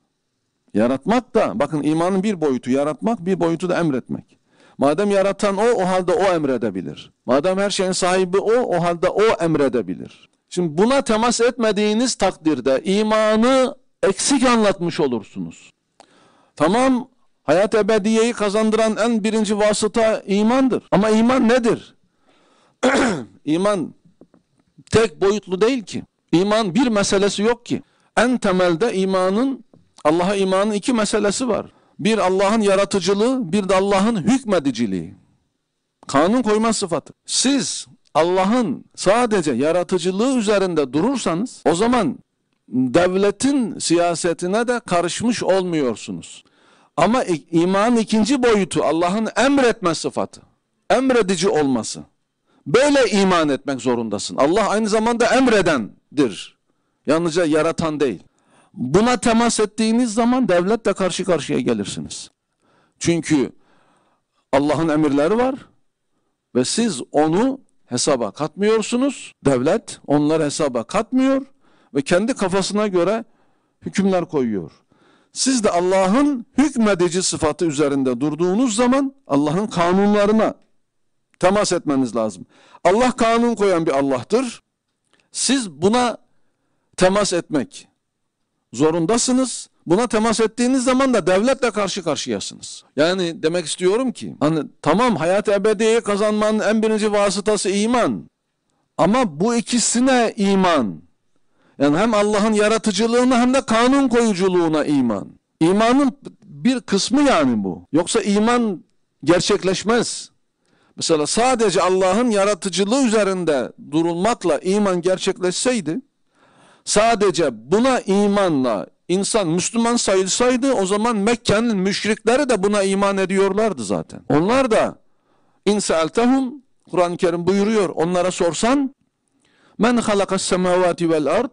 Yaratmak da bakın imanın bir boyutu yaratmak bir boyutu da emretmek. Madem yaratan o o halde o emredebilir. Madem her şeyin sahibi o o halde o emredebilir. Şimdi buna temas etmediğiniz takdirde imanı eksik anlatmış olursunuz. Tamam Hayat ebediyeyi kazandıran en birinci vasıta imandır. Ama iman nedir? İman tek boyutlu değil ki. İman bir meselesi yok ki. En temelde imanın, Allah'a imanın iki meselesi var. Bir Allah'ın yaratıcılığı, bir de Allah'ın hükmediciliği. Kanun koyma sıfatı. Siz Allah'ın sadece yaratıcılığı üzerinde durursanız o zaman devletin siyasetine de karışmış olmuyorsunuz. Ama imanın ikinci boyutu Allah'ın emretme sıfatı. Emredici olması. Böyle iman etmek zorundasın. Allah aynı zamanda emredendir. Yalnızca yaratan değil. Buna temas ettiğiniz zaman devletle karşı karşıya gelirsiniz. Çünkü Allah'ın emirleri var ve siz onu hesaba katmıyorsunuz. Devlet onları hesaba katmıyor ve kendi kafasına göre hükümler koyuyor. Siz de Allah'ın hükmedici sıfatı üzerinde durduğunuz zaman Allah'ın kanunlarına temas etmeniz lazım. Allah kanun koyan bir Allah'tır. Siz buna temas etmek zorundasınız. Buna temas ettiğiniz zaman da devletle karşı karşıyasınız. Yani demek istiyorum ki hani tamam hayat ebediyeyi kazanmanın en birinci vasıtası iman. Ama bu ikisine iman yani hem Allah'ın yaratıcılığına hem de kanun koyuculuğuna iman. İmanın bir kısmı yani bu. Yoksa iman gerçekleşmez. Mesela sadece Allah'ın yaratıcılığı üzerinde durulmakla iman gerçekleşseydi, sadece buna imanla insan Müslüman sayılsaydı o zaman Mekke'nin müşrikleri de buna iman ediyorlardı zaten. Onlar da inseltehum Kur'an-ı Kerim buyuruyor onlara sorsan men halakas semavati vel ard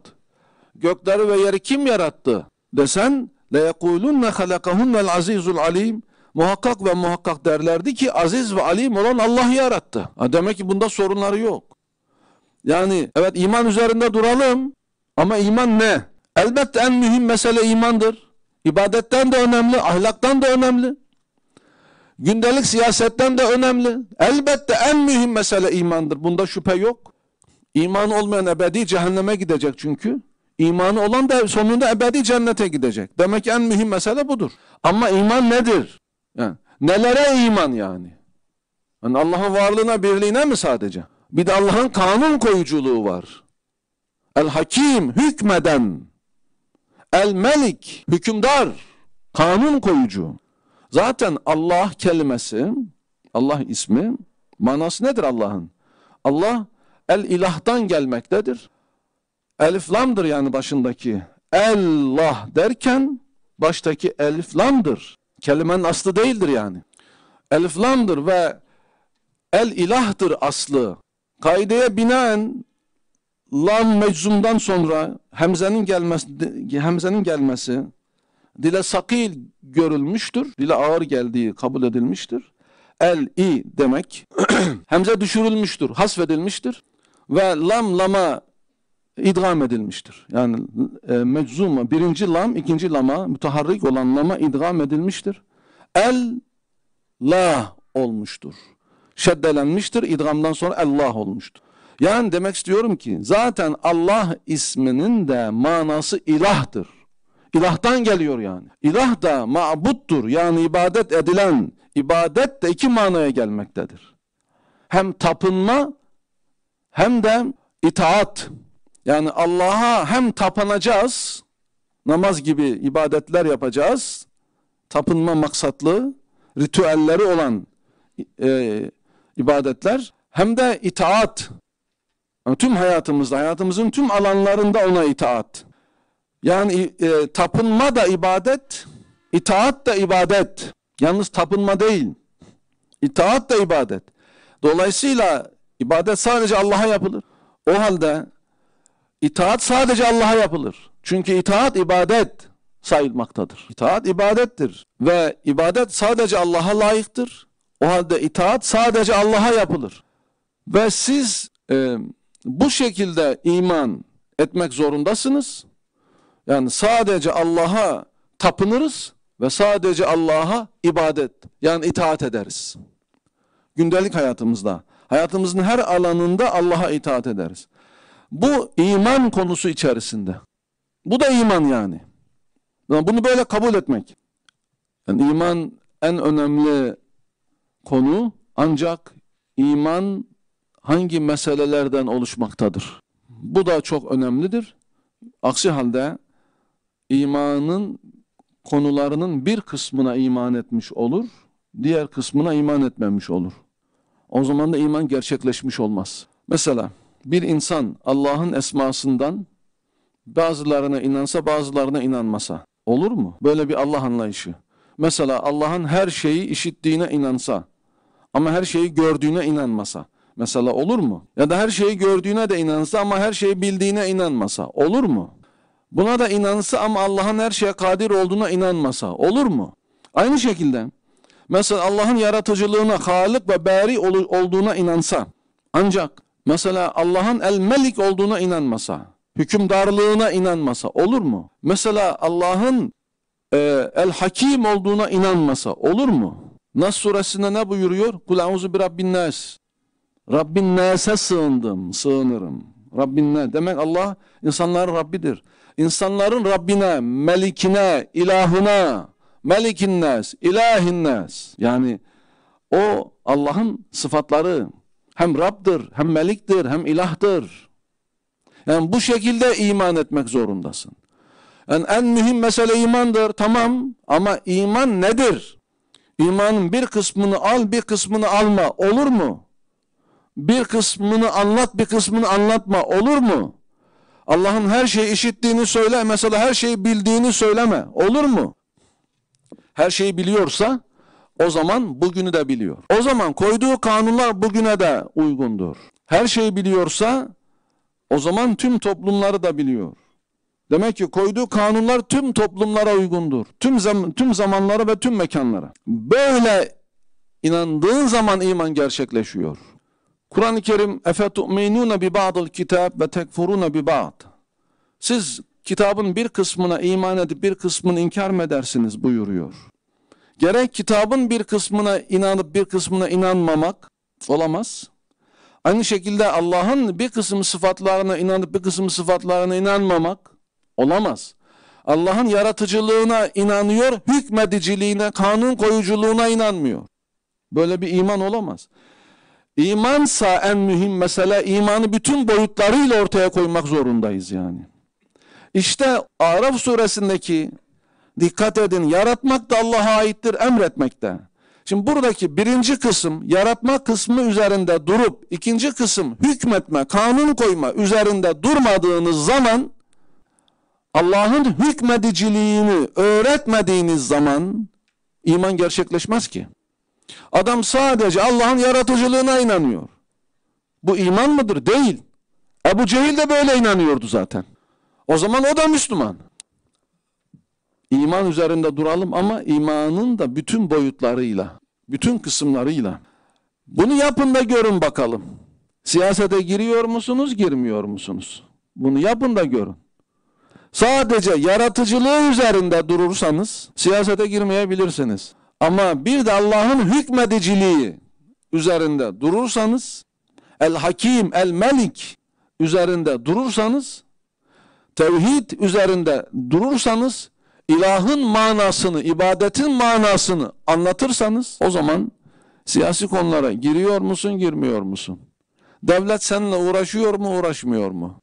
gökleri ve yeri kim yarattı desen leyekulunne halakahunnel azizul alim muhakkak ve muhakkak derlerdi ki aziz ve alim olan Allah yarattı. Ha demek ki bunda sorunları yok. Yani evet iman üzerinde duralım ama iman ne? Elbette en mühim mesele imandır. İbadetten de önemli, ahlaktan da önemli. Gündelik siyasetten de önemli. Elbette en mühim mesele imandır. Bunda şüphe yok. İman olmayan ebedi cehenneme gidecek çünkü. İmanı olan da sonunda ebedi cennete gidecek. Demek ki en mühim mesele budur. Ama iman nedir? Yani nelere iman yani? yani Allah'ın varlığına, birliğine mi sadece? Bir de Allah'ın kanun koyuculuğu var. El-Hakim hükmeden. El-Melik hükümdar, kanun koyucu. Zaten Allah kelimesi, Allah ismi manası nedir Allah'ın? Allah el ilahtan gelmektedir. Elif lamdır yani başındaki. Allah derken baştaki elif lamdır. Kelimenin aslı değildir yani. Elif lamdır ve el ilahdır aslı. Kaideye binaen lam meczumdan sonra hemzenin gelmesi hemzenin gelmesi dile sakil görülmüştür. Dile ağır geldiği kabul edilmiştir. El i demek hemze düşürülmüştür, hasfedilmiştir ve lam lama idgam edilmiştir. Yani e, meczuma birinci lam ikinci lama müteharrik olan lama idgam edilmiştir. El la olmuştur. Şeddelenmiştir. İdgamdan sonra Allah olmuştur. Yani demek istiyorum ki zaten Allah isminin de manası ilahtır. İlahtan geliyor yani. İlah da mabuttur yani ibadet edilen. İbadet de iki manaya gelmektedir. Hem tapınma hem de itaat. Yani Allah'a hem tapanacağız, namaz gibi ibadetler yapacağız, tapınma maksatlı, ritüelleri olan e, ibadetler, hem de itaat, yani tüm hayatımızda, hayatımızın tüm alanlarında ona itaat. Yani e, tapınma da ibadet, itaat da ibadet. Yalnız tapınma değil, itaat da ibadet. Dolayısıyla ibadet sadece Allah'a yapılır. O halde İtaat sadece Allah'a yapılır. Çünkü itaat ibadet sayılmaktadır. İtaat ibadettir ve ibadet sadece Allah'a layıktır. O halde itaat sadece Allah'a yapılır. Ve siz e, bu şekilde iman etmek zorundasınız. Yani sadece Allah'a tapınırız ve sadece Allah'a ibadet yani itaat ederiz. Gündelik hayatımızda, hayatımızın her alanında Allah'a itaat ederiz. Bu iman konusu içerisinde. Bu da iman yani. Bunu böyle kabul etmek. Yani iman en önemli konu ancak iman hangi meselelerden oluşmaktadır? Bu da çok önemlidir. Aksi halde imanın konularının bir kısmına iman etmiş olur, diğer kısmına iman etmemiş olur. O zaman da iman gerçekleşmiş olmaz. Mesela bir insan Allah'ın esmasından bazılarına inansa bazılarına inanmasa olur mu? Böyle bir Allah anlayışı. Mesela Allah'ın her şeyi işittiğine inansa ama her şeyi gördüğüne inanmasa. Mesela olur mu? Ya da her şeyi gördüğüne de inansa ama her şeyi bildiğine inanmasa. Olur mu? Buna da inansa ama Allah'ın her şeye kadir olduğuna inanmasa. Olur mu? Aynı şekilde mesela Allah'ın yaratıcılığına, halık ve bari olduğuna inansa ancak Mesela Allah'ın el melik olduğuna inanmasa, hükümdarlığına inanmasa olur mu? Mesela Allah'ın e, el hakim olduğuna inanmasa olur mu? Nas suresinde ne buyuruyor? Kul auzu bi rabbin nas. Rabbin nas'e sığındım, sığınırım. Rabbin ne? Demek Allah insanların Rabbidir. İnsanların Rabbine, melikine, ilahına, melikin nas, ilahin nas. Yani o Allah'ın sıfatları. Hem Rab'dır, hem Melik'tir, hem ilahtır. Yani bu şekilde iman etmek zorundasın. Yani en mühim mesele imandır. Tamam ama iman nedir? İmanın bir kısmını al, bir kısmını alma. Olur mu? Bir kısmını anlat, bir kısmını anlatma. Olur mu? Allah'ın her şeyi işittiğini söyle, mesela her şeyi bildiğini söyleme. Olur mu? Her şeyi biliyorsa o zaman bugünü de biliyor. O zaman koyduğu kanunlar bugüne de uygundur. Her şeyi biliyorsa o zaman tüm toplumları da biliyor. Demek ki koyduğu kanunlar tüm toplumlara uygundur. Tüm zam tüm zamanlara ve tüm mekanlara. Böyle inandığın zaman iman gerçekleşiyor. Kur'an-ı Kerim efetu'minuna bi ba'dil kitab ve tekfuruna bi ba'd. Siz kitabın bir kısmına iman edip bir kısmını inkar mı edersiniz buyuruyor. Gerek kitabın bir kısmına inanıp bir kısmına inanmamak olamaz. Aynı şekilde Allah'ın bir kısım sıfatlarına inanıp bir kısım sıfatlarına inanmamak olamaz. Allah'ın yaratıcılığına inanıyor, hükmediciliğine, kanun koyuculuğuna inanmıyor. Böyle bir iman olamaz. İmansa en mühim mesele imanı bütün boyutlarıyla ortaya koymak zorundayız yani. İşte Araf suresindeki Dikkat edin yaratmak da Allah'a aittir emretmek de. Şimdi buradaki birinci kısım yaratma kısmı üzerinde durup ikinci kısım hükmetme, kanun koyma üzerinde durmadığınız zaman Allah'ın hükmediciliğini öğretmediğiniz zaman iman gerçekleşmez ki. Adam sadece Allah'ın yaratıcılığına inanıyor. Bu iman mıdır? Değil. Ebu Cehil de böyle inanıyordu zaten. O zaman o da Müslüman. İman üzerinde duralım ama imanın da bütün boyutlarıyla, bütün kısımlarıyla. Bunu yapın da görün bakalım. Siyasete giriyor musunuz, girmiyor musunuz? Bunu yapın da görün. Sadece yaratıcılığı üzerinde durursanız siyasete girmeyebilirsiniz. Ama bir de Allah'ın hükmediciliği üzerinde durursanız, El Hakim, El Melik üzerinde durursanız, tevhid üzerinde durursanız ilahın manasını, ibadetin manasını anlatırsanız o zaman siyasi konulara giriyor musun, girmiyor musun? Devlet seninle uğraşıyor mu, uğraşmıyor mu?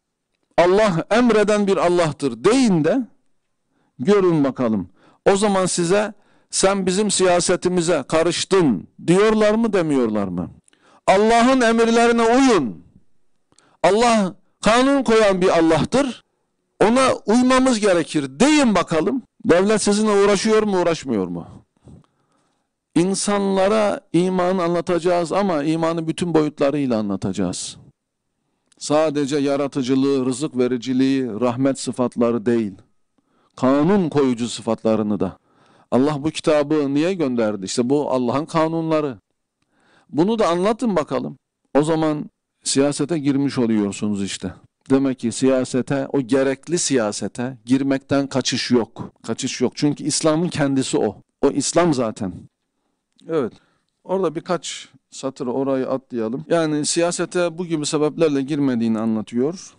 Allah emreden bir Allah'tır deyin de görün bakalım. O zaman size sen bizim siyasetimize karıştın diyorlar mı demiyorlar mı? Allah'ın emirlerine uyun. Allah kanun koyan bir Allah'tır. Ona uymamız gerekir. Deyin bakalım. Devlet sizinle uğraşıyor mu uğraşmıyor mu? İnsanlara imanı anlatacağız ama imanı bütün boyutlarıyla anlatacağız. Sadece yaratıcılığı, rızık vericiliği, rahmet sıfatları değil. Kanun koyucu sıfatlarını da. Allah bu kitabı niye gönderdi? İşte bu Allah'ın kanunları. Bunu da anlatın bakalım. O zaman siyasete girmiş oluyorsunuz işte. Demek ki siyasete, o gerekli siyasete girmekten kaçış yok. Kaçış yok. Çünkü İslam'ın kendisi o. O İslam zaten. Evet. Orada birkaç satır orayı atlayalım. Yani siyasete bu gibi sebeplerle girmediğini anlatıyor.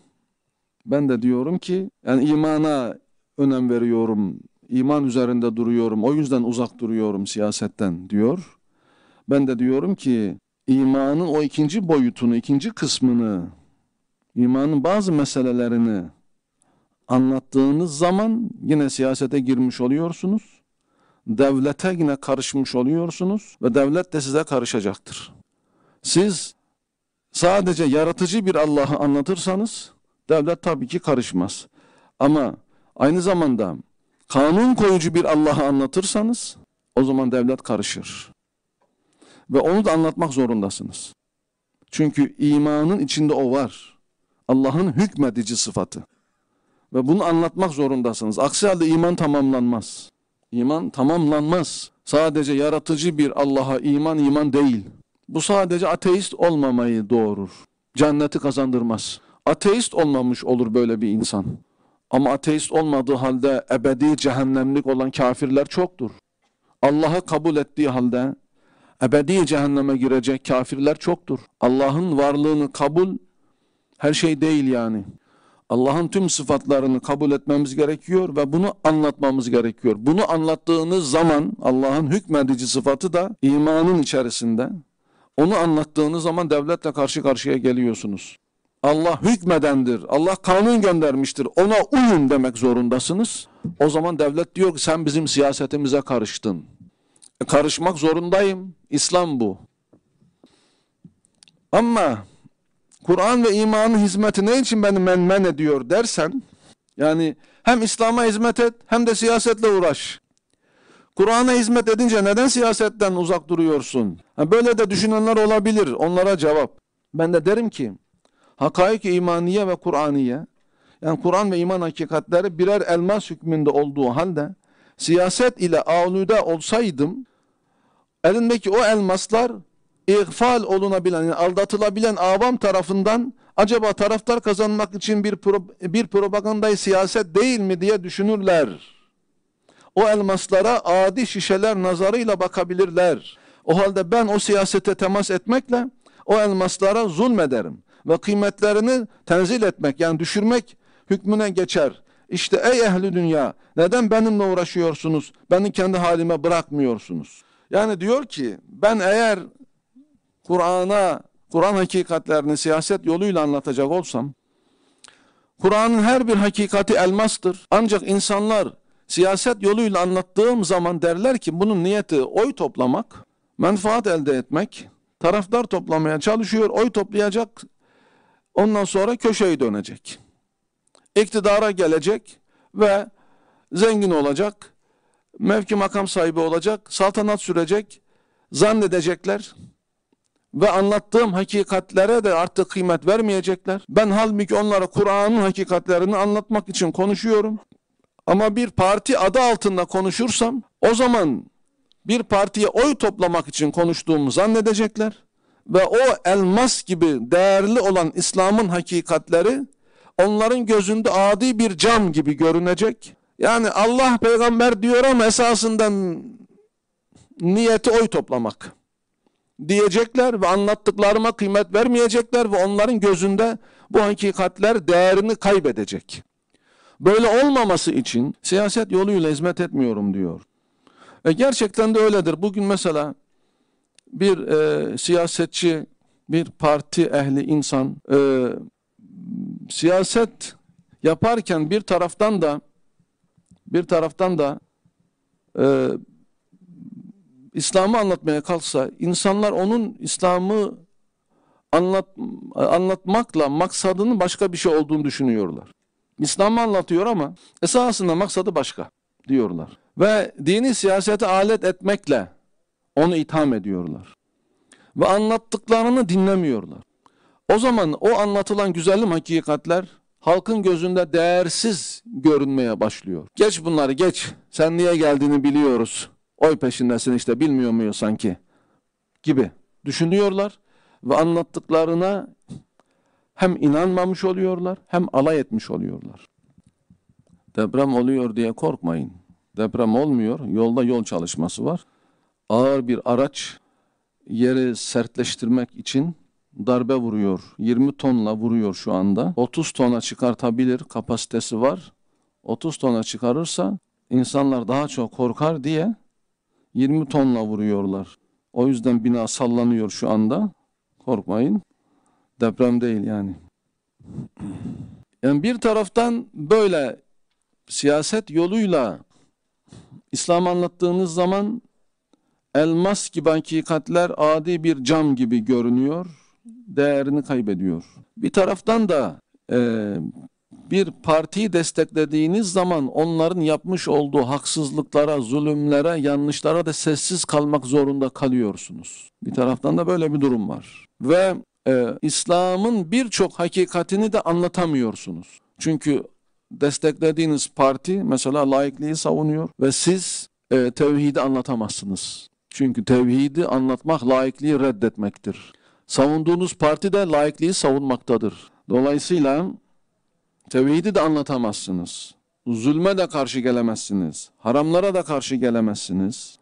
Ben de diyorum ki yani imana önem veriyorum. İman üzerinde duruyorum. O yüzden uzak duruyorum siyasetten diyor. Ben de diyorum ki imanın o ikinci boyutunu, ikinci kısmını imanın bazı meselelerini anlattığınız zaman yine siyasete girmiş oluyorsunuz. Devlete yine karışmış oluyorsunuz ve devlet de size karışacaktır. Siz sadece yaratıcı bir Allah'ı anlatırsanız devlet tabii ki karışmaz. Ama aynı zamanda kanun koyucu bir Allah'ı anlatırsanız o zaman devlet karışır. Ve onu da anlatmak zorundasınız. Çünkü imanın içinde o var. Allah'ın hükmedici sıfatı. Ve bunu anlatmak zorundasınız. Aksi halde iman tamamlanmaz. İman tamamlanmaz. Sadece yaratıcı bir Allah'a iman iman değil. Bu sadece ateist olmamayı doğurur. Cenneti kazandırmaz. Ateist olmamış olur böyle bir insan. Ama ateist olmadığı halde ebedi cehennemlik olan kafirler çoktur. Allah'ı kabul ettiği halde ebedi cehenneme girecek kafirler çoktur. Allah'ın varlığını kabul her şey değil yani. Allah'ın tüm sıfatlarını kabul etmemiz gerekiyor ve bunu anlatmamız gerekiyor. Bunu anlattığınız zaman Allah'ın hükmedici sıfatı da imanın içerisinde. Onu anlattığınız zaman devletle karşı karşıya geliyorsunuz. Allah hükmedendir. Allah kanun göndermiştir. Ona uyun demek zorundasınız. O zaman devlet diyor ki sen bizim siyasetimize karıştın. E, karışmak zorundayım. İslam bu. Ama Kur'an ve imanın hizmeti ne için beni men men ediyor dersen, yani hem İslam'a hizmet et hem de siyasetle uğraş. Kur'an'a hizmet edince neden siyasetten uzak duruyorsun? Yani böyle de düşünenler olabilir. Onlara cevap. Ben de derim ki, hakaik imaniye ve Kur'aniye, yani Kur'an ve iman hakikatleri birer elmas hükmünde olduğu halde, siyaset ile avluda olsaydım, elindeki o elmaslar ihfal olunabilen, yani aldatılabilen avam tarafından acaba taraftar kazanmak için bir, pro bir propagandayı siyaset değil mi diye düşünürler. O elmaslara adi şişeler nazarıyla bakabilirler. O halde ben o siyasete temas etmekle o elmaslara zulmederim ve kıymetlerini tenzil etmek yani düşürmek hükmüne geçer. İşte ey ehli dünya neden benimle uğraşıyorsunuz? Beni kendi halime bırakmıyorsunuz. Yani diyor ki ben eğer Kur'an'a, Kur'an hakikatlerini siyaset yoluyla anlatacak olsam, Kur'an'ın her bir hakikati elmastır. Ancak insanlar siyaset yoluyla anlattığım zaman derler ki bunun niyeti oy toplamak, menfaat elde etmek, taraftar toplamaya çalışıyor, oy toplayacak, ondan sonra köşeyi dönecek. İktidara gelecek ve zengin olacak, mevki makam sahibi olacak, saltanat sürecek, zannedecekler ve anlattığım hakikatlere de artık kıymet vermeyecekler. Ben halbuki onlara Kur'an'ın hakikatlerini anlatmak için konuşuyorum. Ama bir parti adı altında konuşursam o zaman bir partiye oy toplamak için konuştuğumu zannedecekler. Ve o elmas gibi değerli olan İslam'ın hakikatleri onların gözünde adi bir cam gibi görünecek. Yani Allah peygamber diyor ama esasından niyeti oy toplamak diyecekler ve anlattıklarıma kıymet vermeyecekler ve onların gözünde bu hakikatler değerini kaybedecek. Böyle olmaması için siyaset yoluyla hizmet etmiyorum diyor. E gerçekten de öyledir. Bugün mesela bir e, siyasetçi, bir parti ehli insan e, siyaset yaparken bir taraftan da bir taraftan da e, İslam'ı anlatmaya kalksa insanlar onun İslam'ı anlat, anlatmakla maksadının başka bir şey olduğunu düşünüyorlar. İslam'ı anlatıyor ama esasında maksadı başka diyorlar. Ve dini siyasete alet etmekle onu itham ediyorlar. Ve anlattıklarını dinlemiyorlar. O zaman o anlatılan güzelim hakikatler halkın gözünde değersiz görünmeye başlıyor. Geç bunları geç. Sen niye geldiğini biliyoruz. Oy peşindesin işte bilmiyor muyuz sanki gibi düşünüyorlar ve anlattıklarına hem inanmamış oluyorlar hem alay etmiş oluyorlar. Deprem oluyor diye korkmayın. Deprem olmuyor. Yolda yol çalışması var. Ağır bir araç yeri sertleştirmek için darbe vuruyor. 20 tonla vuruyor şu anda. 30 tona çıkartabilir kapasitesi var. 30 tona çıkarırsa insanlar daha çok korkar diye 20 tonla vuruyorlar. O yüzden bina sallanıyor şu anda. Korkmayın. Deprem değil yani. Yani bir taraftan böyle siyaset yoluyla İslam anlattığınız zaman elmas gibi hakikatler adi bir cam gibi görünüyor, değerini kaybediyor. Bir taraftan da e, bir partiyi desteklediğiniz zaman onların yapmış olduğu haksızlıklara, zulümlere, yanlışlara da sessiz kalmak zorunda kalıyorsunuz. Bir taraftan da böyle bir durum var. Ve e, İslam'ın birçok hakikatini de anlatamıyorsunuz. Çünkü desteklediğiniz parti mesela laikliği savunuyor ve siz e, tevhidi anlatamazsınız. Çünkü tevhidi anlatmak laikliği reddetmektir. Savunduğunuz parti de laikliği savunmaktadır. Dolayısıyla Tevhidi de anlatamazsınız. Zulme de karşı gelemezsiniz. Haramlara da karşı gelemezsiniz.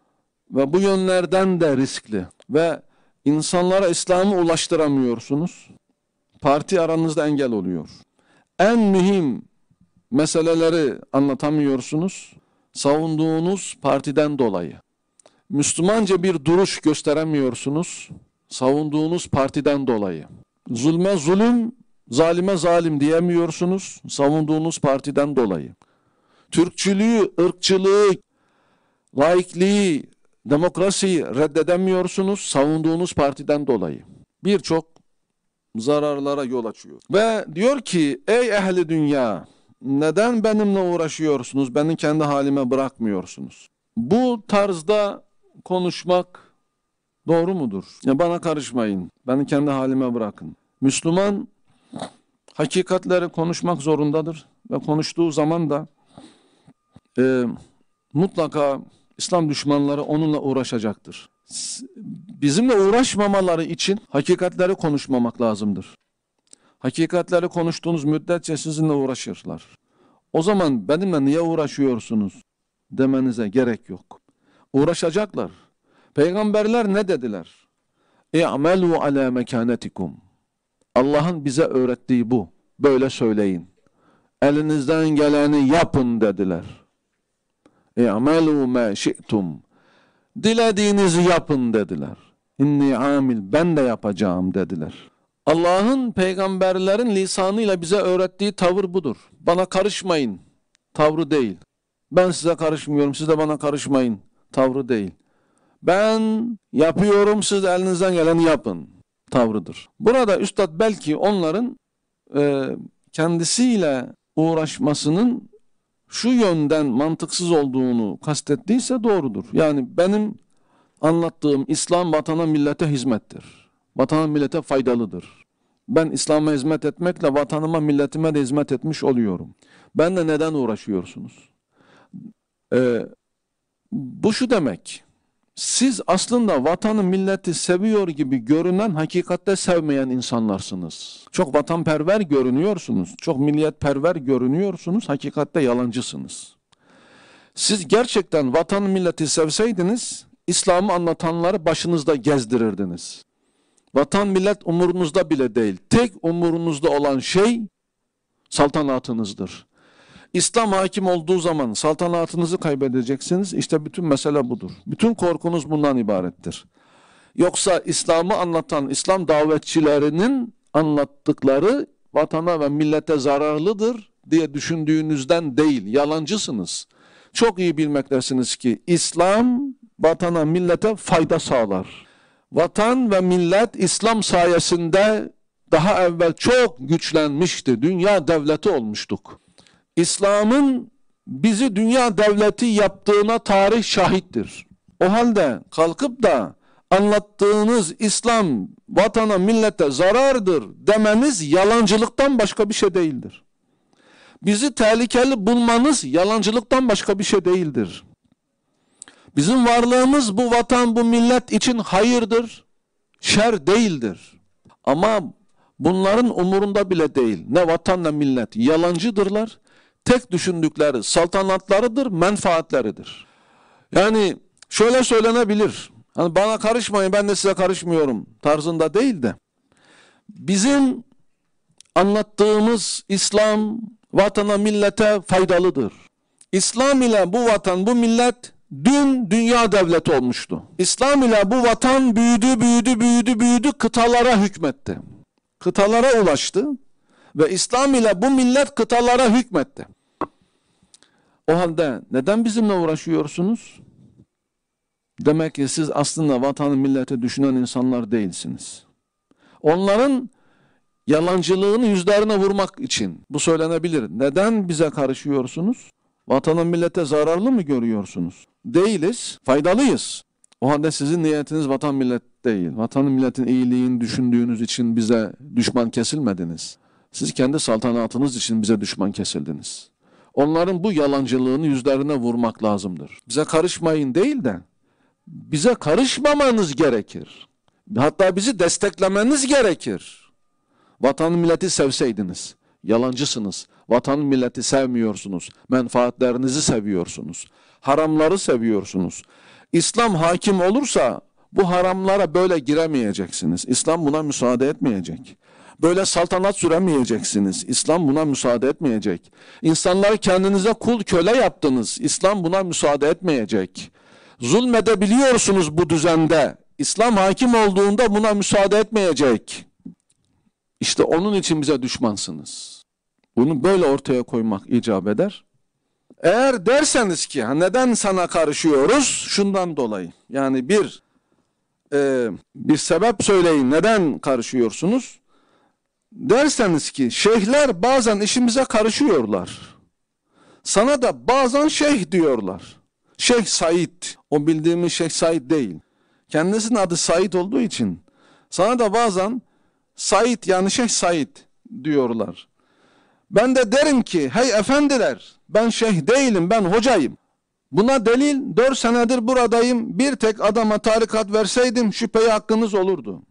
Ve bu yönlerden de riskli. Ve insanlara İslam'ı ulaştıramıyorsunuz. Parti aranızda engel oluyor. En mühim meseleleri anlatamıyorsunuz. Savunduğunuz partiden dolayı. Müslümanca bir duruş gösteremiyorsunuz savunduğunuz partiden dolayı. Zulme zulüm, Zalime zalim diyemiyorsunuz savunduğunuz partiden dolayı. Türkçülüğü, ırkçılığı, laikliği, demokrasiyi reddedemiyorsunuz savunduğunuz partiden dolayı. Birçok zararlara yol açıyor. Ve diyor ki ey ehli dünya neden benimle uğraşıyorsunuz? Beni kendi halime bırakmıyorsunuz. Bu tarzda konuşmak doğru mudur? Ya bana karışmayın. Beni kendi halime bırakın. Müslüman hakikatleri konuşmak zorundadır ve konuştuğu zaman da e, mutlaka İslam düşmanları onunla uğraşacaktır. Bizimle uğraşmamaları için hakikatleri konuşmamak lazımdır. Hakikatleri konuştuğunuz müddetçe sizinle uğraşırlar. O zaman benimle niye uğraşıyorsunuz demenize gerek yok. Uğraşacaklar. Peygamberler ne dediler? İ'melû alâ mekanetikum. Allah'ın bize öğrettiği bu. Böyle söyleyin. Elinizden geleni yapın dediler. İ'melû mâ şi'tum. Dilediğinizi yapın dediler. İnni amil ben de yapacağım dediler. Allah'ın peygamberlerin lisanıyla bize öğrettiği tavır budur. Bana karışmayın tavrı değil. Ben size karışmıyorum siz de bana karışmayın tavrı değil. Ben yapıyorum siz elinizden geleni yapın tavrıdır. Burada üstad belki onların e, kendisiyle uğraşmasının şu yönden mantıksız olduğunu kastettiyse doğrudur. Yani benim anlattığım İslam vatana millete hizmettir. Vatana millete faydalıdır. Ben İslam'a hizmet etmekle vatanıma milletime de hizmet etmiş oluyorum. Ben de neden uğraşıyorsunuz? Ee, bu şu demek siz aslında vatanı milleti seviyor gibi görünen hakikatte sevmeyen insanlarsınız. Çok vatanperver görünüyorsunuz, çok milliyetperver görünüyorsunuz, hakikatte yalancısınız. Siz gerçekten vatan milleti sevseydiniz, İslam'ı anlatanları başınızda gezdirirdiniz. Vatan millet umurunuzda bile değil. Tek umurunuzda olan şey saltanatınızdır. İslam hakim olduğu zaman saltanatınızı kaybedeceksiniz. İşte bütün mesele budur. Bütün korkunuz bundan ibarettir. Yoksa İslam'ı anlatan İslam davetçilerinin anlattıkları vatana ve millete zararlıdır diye düşündüğünüzden değil, yalancısınız. Çok iyi bilmektesiniz ki İslam vatana, millete fayda sağlar. Vatan ve millet İslam sayesinde daha evvel çok güçlenmişti. Dünya devleti olmuştuk. İslam'ın bizi dünya devleti yaptığına tarih şahittir. O halde kalkıp da anlattığınız İslam vatana millete zarardır demeniz yalancılıktan başka bir şey değildir. Bizi tehlikeli bulmanız yalancılıktan başka bir şey değildir. Bizim varlığımız bu vatan bu millet için hayırdır, şer değildir. Ama bunların umurunda bile değil. Ne vatan ne millet yalancıdırlar tek düşündükleri saltanatlarıdır, menfaatleridir. Yani şöyle söylenebilir. Hani bana karışmayın ben de size karışmıyorum tarzında değil de bizim anlattığımız İslam vatana millete faydalıdır. İslam ile bu vatan bu millet dün dünya devleti olmuştu. İslam ile bu vatan büyüdü büyüdü büyüdü büyüdü kıtalara hükmetti. Kıtalara ulaştı ve İslam ile bu millet kıtalara hükmetti. O halde neden bizimle uğraşıyorsunuz? Demek ki siz aslında vatanı milleti düşünen insanlar değilsiniz. Onların yalancılığını yüzlerine vurmak için bu söylenebilir. Neden bize karışıyorsunuz? Vatanın millete zararlı mı görüyorsunuz? Değiliz, faydalıyız. O halde sizin niyetiniz vatan millet değil. Vatanın milletin iyiliğini düşündüğünüz için bize düşman kesilmediniz. Siz kendi saltanatınız için bize düşman kesildiniz. Onların bu yalancılığını yüzlerine vurmak lazımdır. Bize karışmayın değil de bize karışmamanız gerekir. Hatta bizi desteklemeniz gerekir. Vatan milleti sevseydiniz. Yalancısınız. Vatan milleti sevmiyorsunuz. Menfaatlerinizi seviyorsunuz. Haramları seviyorsunuz. İslam hakim olursa bu haramlara böyle giremeyeceksiniz. İslam buna müsaade etmeyecek. Böyle saltanat süremeyeceksiniz. İslam buna müsaade etmeyecek. İnsanları kendinize kul köle yaptınız. İslam buna müsaade etmeyecek. Zulmedebiliyorsunuz bu düzende. İslam hakim olduğunda buna müsaade etmeyecek. İşte onun için bize düşmansınız. Bunu böyle ortaya koymak icap eder. Eğer derseniz ki neden sana karışıyoruz? Şundan dolayı. Yani bir e, bir sebep söyleyin neden karışıyorsunuz? derseniz ki şeyhler bazen işimize karışıyorlar. Sana da bazen şeyh diyorlar. Şeyh Said. O bildiğimiz Şeyh Said değil. Kendisinin adı Said olduğu için sana da bazen Said yani Şeyh Said diyorlar. Ben de derim ki hey efendiler ben şeyh değilim ben hocayım. Buna delil dört senedir buradayım bir tek adama tarikat verseydim şüpheye hakkınız olurdu.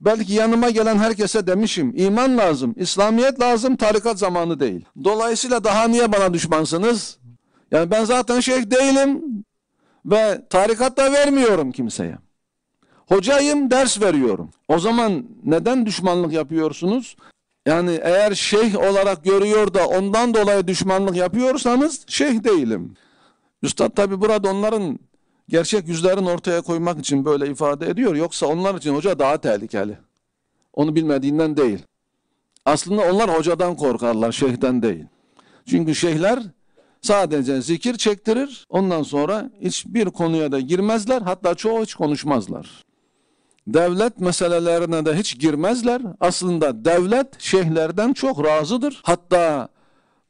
Belki yanıma gelen herkese demişim iman lazım, İslamiyet lazım, tarikat zamanı değil. Dolayısıyla daha niye bana düşmansınız? Yani ben zaten şeyh değilim ve tarikat da vermiyorum kimseye. Hocayım, ders veriyorum. O zaman neden düşmanlık yapıyorsunuz? Yani eğer şeyh olarak görüyor da ondan dolayı düşmanlık yapıyorsanız şeyh değilim. Üstad tabi burada onların gerçek yüzlerini ortaya koymak için böyle ifade ediyor. Yoksa onlar için hoca daha tehlikeli. Onu bilmediğinden değil. Aslında onlar hocadan korkarlar, şeyhten değil. Çünkü şeyhler sadece zikir çektirir. Ondan sonra hiçbir konuya da girmezler. Hatta çoğu hiç konuşmazlar. Devlet meselelerine de hiç girmezler. Aslında devlet şeyhlerden çok razıdır. Hatta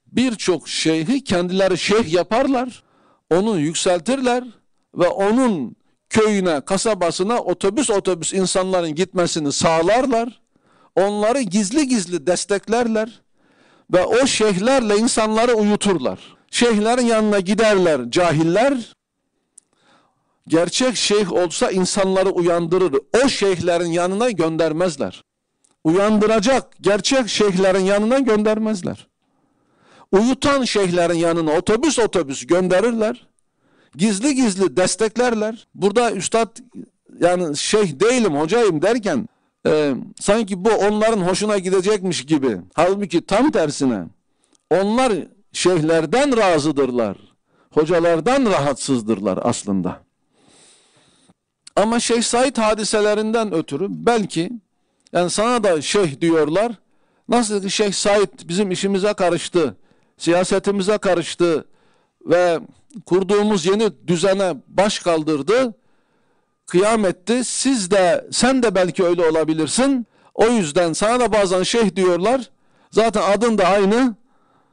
birçok şeyhi kendileri şeyh yaparlar. Onu yükseltirler ve onun köyüne, kasabasına otobüs otobüs insanların gitmesini sağlarlar. Onları gizli gizli desteklerler ve o şeyhlerle insanları uyuturlar. Şeyhlerin yanına giderler cahiller. Gerçek şeyh olsa insanları uyandırır. O şeyhlerin yanına göndermezler. Uyandıracak gerçek şeyhlerin yanına göndermezler. Uyutan şeyhlerin yanına otobüs otobüs gönderirler gizli gizli desteklerler. Burada üstad yani şeyh değilim hocayım derken e, sanki bu onların hoşuna gidecekmiş gibi. Halbuki tam tersine onlar şeyhlerden razıdırlar. Hocalardan rahatsızdırlar aslında. Ama Şeyh Said hadiselerinden ötürü belki yani sana da şeyh diyorlar. Nasıl ki Şeyh Said bizim işimize karıştı, siyasetimize karıştı, ve kurduğumuz yeni düzene baş kaldırdı. Kıyametti. Siz de sen de belki öyle olabilirsin. O yüzden sana da bazen şeyh diyorlar. Zaten adın da aynı.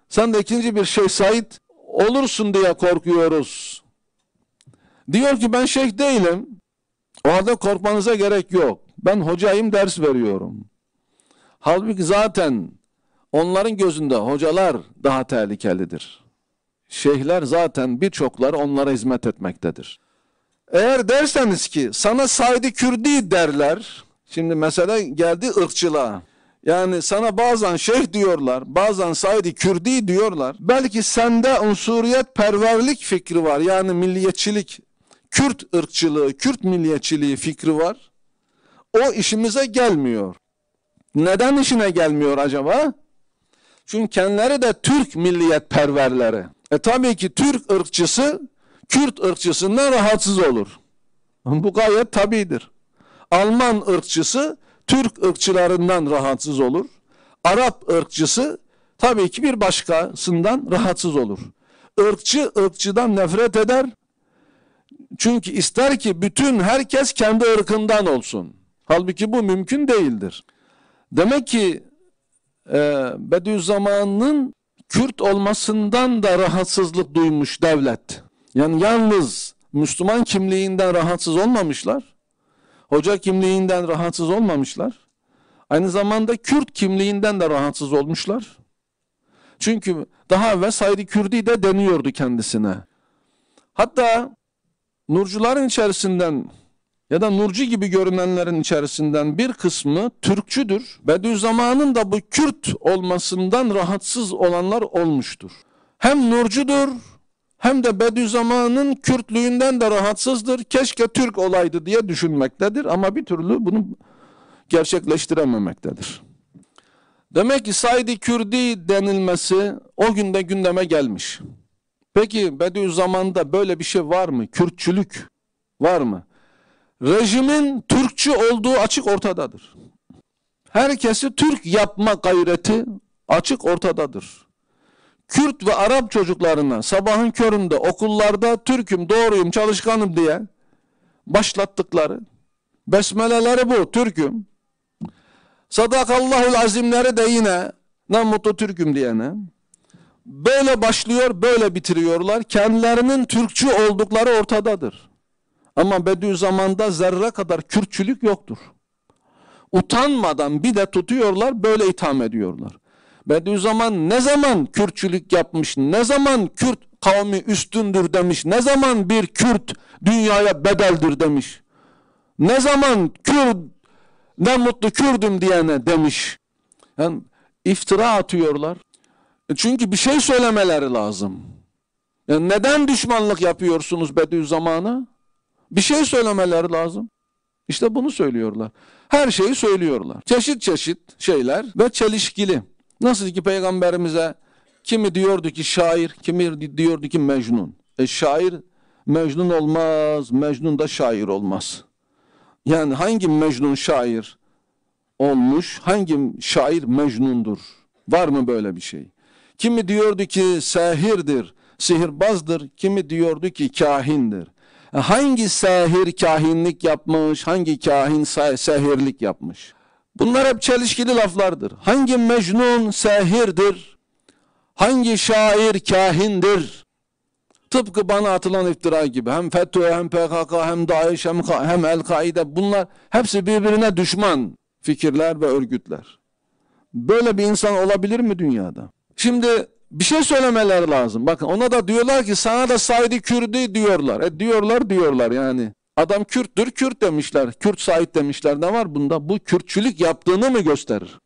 Sen de ikinci bir şeyh Said olursun diye korkuyoruz. Diyor ki ben şeyh değilim. O halde korkmanıza gerek yok. Ben hocayım ders veriyorum. Halbuki zaten onların gözünde hocalar daha tehlikelidir şeyhler zaten birçokları onlara hizmet etmektedir. Eğer derseniz ki sana Saidi Kürdi derler, şimdi mesela geldi ırkçılığa. Yani sana bazen şeyh diyorlar, bazen Saidi Kürdi diyorlar. Belki sende unsuriyet perverlik fikri var. Yani milliyetçilik, Kürt ırkçılığı, Kürt milliyetçiliği fikri var. O işimize gelmiyor. Neden işine gelmiyor acaba? Çünkü kendileri de Türk milliyet perverleri. E tabii ki Türk ırkçısı Kürt ırkçısından rahatsız olur. Bu gayet tabidir. Alman ırkçısı Türk ırkçılarından rahatsız olur. Arap ırkçısı tabii ki bir başkasından rahatsız olur. Irkçı ırkçıdan nefret eder. Çünkü ister ki bütün herkes kendi ırkından olsun. Halbuki bu mümkün değildir. Demek ki e, Bediüzzaman'ın Kürt olmasından da rahatsızlık duymuş devlet. Yani yalnız Müslüman kimliğinden rahatsız olmamışlar. Hoca kimliğinden rahatsız olmamışlar. Aynı zamanda Kürt kimliğinden de rahatsız olmuşlar. Çünkü daha evvel Sayri Kürdi de deniyordu kendisine. Hatta nurcuların içerisinden ya da Nurcu gibi görünenlerin içerisinden bir kısmı Türkçüdür. Bediüzzaman'ın da bu Kürt olmasından rahatsız olanlar olmuştur. Hem Nurcudur hem de Bediüzzaman'ın Kürtlüğünden de rahatsızdır. Keşke Türk olaydı diye düşünmektedir ama bir türlü bunu gerçekleştirememektedir. Demek ki Said-i Kürdi denilmesi o günde gündeme gelmiş. Peki Bediüzzaman'da böyle bir şey var mı? Kürtçülük var mı? rejimin Türkçü olduğu açık ortadadır. Herkesi Türk yapma gayreti açık ortadadır. Kürt ve Arap çocuklarına sabahın köründe okullarda Türk'üm, doğruyum, çalışkanım diye başlattıkları besmeleleri bu, Türk'üm. Sadakallahul azimleri de yine ne mutlu Türk'üm diyene. Böyle başlıyor, böyle bitiriyorlar. Kendilerinin Türkçü oldukları ortadadır. Ama Bediüzzaman'da zerre kadar Kürtçülük yoktur. Utanmadan bir de tutuyorlar böyle itham ediyorlar. Bediüzzaman ne zaman Kürtçülük yapmış, ne zaman Kürt kavmi üstündür demiş, ne zaman bir Kürt dünyaya bedeldir demiş. Ne zaman Kürt, ne mutlu Kürdüm diyene demiş. Yani iftira atıyorlar. E çünkü bir şey söylemeleri lazım. Yani neden düşmanlık yapıyorsunuz Bediüzzaman'a? Bir şey söylemeleri lazım. İşte bunu söylüyorlar. Her şeyi söylüyorlar. Çeşit çeşit şeyler ve çelişkili. Nasıl ki peygamberimize kimi diyordu ki şair, kimi diyordu ki mecnun. E şair mecnun olmaz, mecnun da şair olmaz. Yani hangi mecnun şair olmuş, hangi şair mecnundur? Var mı böyle bir şey? Kimi diyordu ki sehirdir, sihirbazdır, kimi diyordu ki kahindir. E, hangi sahir kahinlik yapmış, hangi kahin sehirlik yapmış? Bunlar hep çelişkili laflardır. Hangi mecnun sehirdir? Hangi şair kahindir? Tıpkı bana atılan iftira gibi hem FETÖ hem PKK hem DAEŞ hem, hem El-Kaide bunlar hepsi birbirine düşman fikirler ve örgütler. Böyle bir insan olabilir mi dünyada? Şimdi bir şey söylemeler lazım. Bakın ona da diyorlar ki sana da Saidi Kürdi diyorlar. E diyorlar diyorlar yani. Adam Kürttür Kürt demişler. Kürt Said demişler. Ne var bunda? Bu Kürtçülük yaptığını mı gösterir?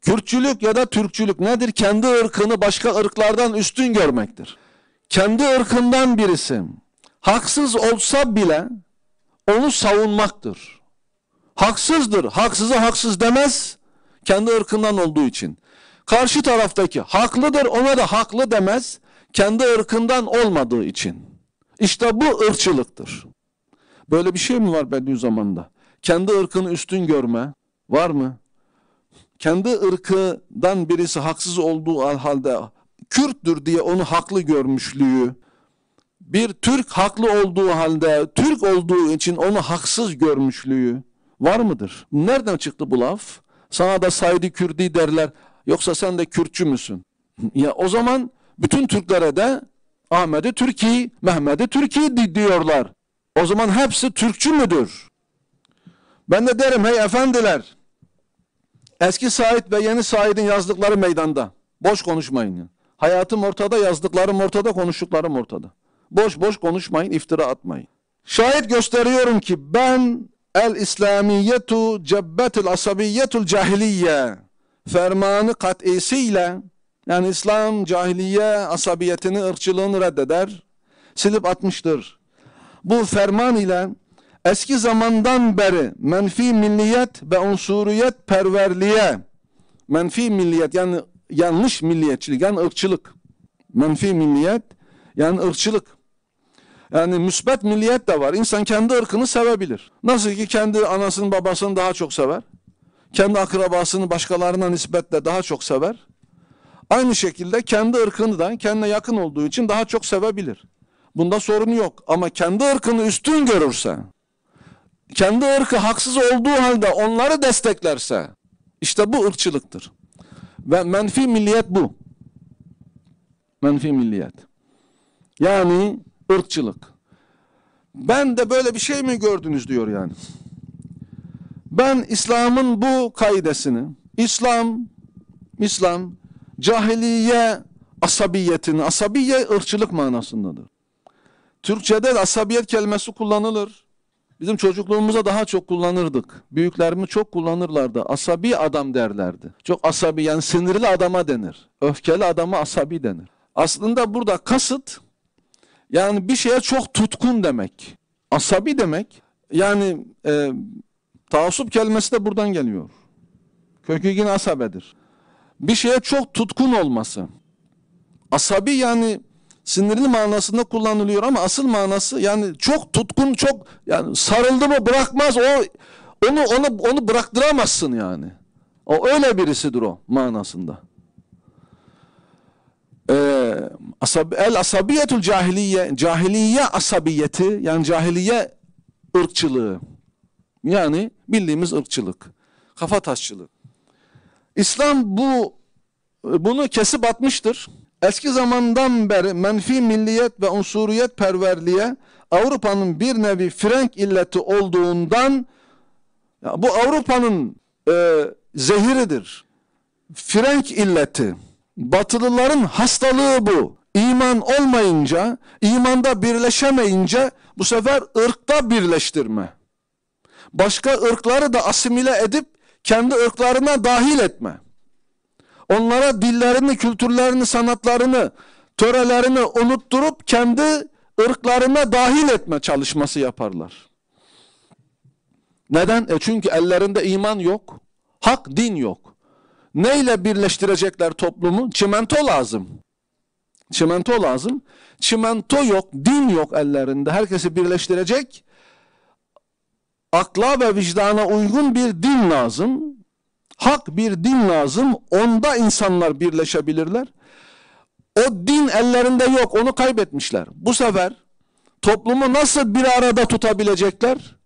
Kürtçülük ya da Türkçülük nedir? Kendi ırkını başka ırklardan üstün görmektir. Kendi ırkından birisi haksız olsa bile onu savunmaktır. Haksızdır. haksızı haksız demez. Kendi ırkından olduğu için. Karşı taraftaki haklıdır ona da haklı demez. Kendi ırkından olmadığı için. İşte bu ırkçılıktır. Böyle bir şey mi var Bediüzzaman'da? Kendi ırkını üstün görme var mı? Kendi ırkından birisi haksız olduğu halde Kürttür diye onu haklı görmüşlüğü, bir Türk haklı olduğu halde Türk olduğu için onu haksız görmüşlüğü var mıdır? Nereden çıktı bu laf? Sana da Saydi Kürdi derler. Yoksa sen de Kürtçü müsün? ya o zaman bütün Türklere de Ahmet'i Türkiye, Mehmet'i Türkiye diyorlar. O zaman hepsi Türkçü müdür? Ben de derim hey efendiler. Eski Said ve yeni Said'in yazdıkları meydanda. Boş konuşmayın. Hayatım ortada, yazdıklarım ortada, konuştuklarım ortada. Boş boş konuşmayın, iftira atmayın. Şahit gösteriyorum ki ben el İslamiyetu cebbetil asabiyetul cahiliye fermanı kat'isiyle yani İslam cahiliye asabiyetini, ırkçılığını reddeder, silip atmıştır. Bu ferman ile eski zamandan beri menfi milliyet ve unsuriyet perverliğe, menfi milliyet yani yanlış milliyetçilik yani ırkçılık, menfi milliyet yani ırkçılık. Yani müsbet milliyet de var. İnsan kendi ırkını sevebilir. Nasıl ki kendi anasının babasını daha çok sever kendi akrabasını başkalarına nispetle daha çok sever. Aynı şekilde kendi ırkını da kendine yakın olduğu için daha çok sevebilir. Bunda sorun yok ama kendi ırkını üstün görürse, kendi ırkı haksız olduğu halde onları desteklerse işte bu ırkçılıktır. Ve menfi milliyet bu. Menfi milliyet. Yani ırkçılık. Ben de böyle bir şey mi gördünüz diyor yani. Ben İslam'ın bu kaidesini, İslam, İslam cahiliye asabiyetini, asabiye ırkçılık manasındadır. Türkçe'de de asabiyet kelimesi kullanılır. Bizim çocukluğumuza daha çok kullanırdık. Büyüklerimiz çok kullanırlardı. Asabi adam derlerdi. Çok asabi yani sinirli adama denir. Öfkeli adama asabi denir. Aslında burada kasıt yani bir şeye çok tutkun demek. Asabi demek yani e, Taassup kelimesi de buradan geliyor. Kökü yine asabedir. Bir şeye çok tutkun olması. Asabi yani sinirli manasında kullanılıyor ama asıl manası yani çok tutkun çok yani sarıldı mı bırakmaz o onu onu onu bıraktıramazsın yani. O öyle birisidir o manasında. Ee, asab el asabiyetul cahiliye cahiliye asabiyeti yani cahiliye ırkçılığı yani bildiğimiz ırkçılık, kafa taşçılık. İslam bu bunu kesip atmıştır. Eski zamandan beri menfi milliyet ve unsuriyet perverliğe Avrupa'nın bir nevi frenk illeti olduğundan bu Avrupa'nın e, zehiridir. Frenk illeti. Batılıların hastalığı bu. İman olmayınca, imanda birleşemeyince bu sefer ırkta birleştirme başka ırkları da asimile edip kendi ırklarına dahil etme. Onlara dillerini, kültürlerini, sanatlarını, törelerini unutturup kendi ırklarına dahil etme çalışması yaparlar. Neden? E çünkü ellerinde iman yok, hak din yok. Neyle birleştirecekler toplumu? Çimento lazım. Çimento lazım. Çimento yok, din yok ellerinde. Herkesi birleştirecek akla ve vicdana uygun bir din lazım. Hak bir din lazım. Onda insanlar birleşebilirler. O din ellerinde yok. Onu kaybetmişler. Bu sefer toplumu nasıl bir arada tutabilecekler?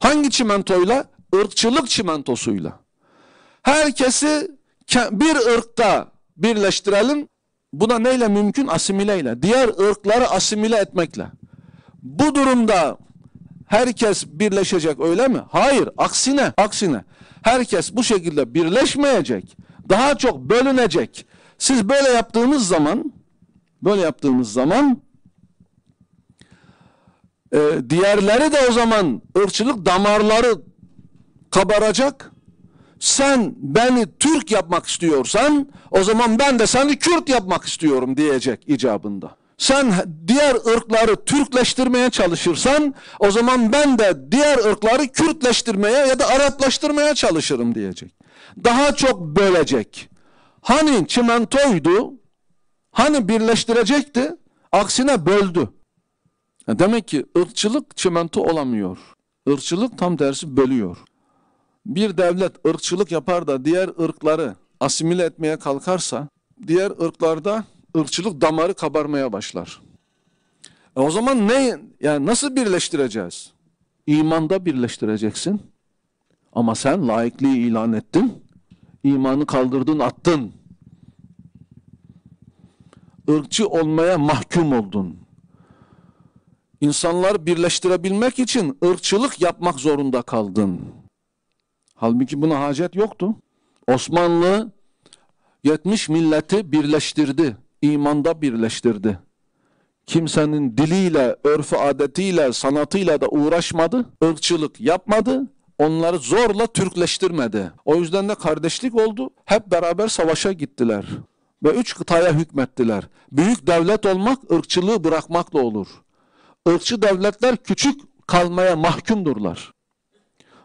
Hangi çimentoyla? Irkçılık çimentosuyla. Herkesi bir ırkta birleştirelim. Buna neyle mümkün? Asimileyle. Diğer ırkları asimile etmekle. Bu durumda herkes birleşecek öyle mi? Hayır, aksine, aksine. Herkes bu şekilde birleşmeyecek. Daha çok bölünecek. Siz böyle yaptığınız zaman böyle yaptığımız zaman e, diğerleri de o zaman ırkçılık damarları kabaracak. Sen beni Türk yapmak istiyorsan o zaman ben de seni Kürt yapmak istiyorum diyecek icabında sen diğer ırkları Türkleştirmeye çalışırsan o zaman ben de diğer ırkları Kürtleştirmeye ya da Araplaştırmaya çalışırım diyecek. Daha çok bölecek. Hani çimentoydu, hani birleştirecekti, aksine böldü. E demek ki ırkçılık çimento olamıyor. Irkçılık tam tersi bölüyor. Bir devlet ırkçılık yapar da diğer ırkları asimile etmeye kalkarsa, diğer ırklarda ırkçılık damarı kabarmaya başlar. E o zaman ne yani nasıl birleştireceğiz? İmanda birleştireceksin. Ama sen laikliği ilan ettin. İmanı kaldırdın, attın. Irkçı olmaya mahkum oldun. İnsanları birleştirebilmek için ırkçılık yapmak zorunda kaldın. Halbuki buna hacet yoktu. Osmanlı 70 milleti birleştirdi imanda birleştirdi. Kimsenin diliyle, örfü adetiyle, sanatıyla da uğraşmadı, ırkçılık yapmadı, onları zorla Türkleştirmedi. O yüzden de kardeşlik oldu, hep beraber savaşa gittiler ve üç kıtaya hükmettiler. Büyük devlet olmak ırkçılığı bırakmakla olur. Irkçı devletler küçük kalmaya mahkumdurlar.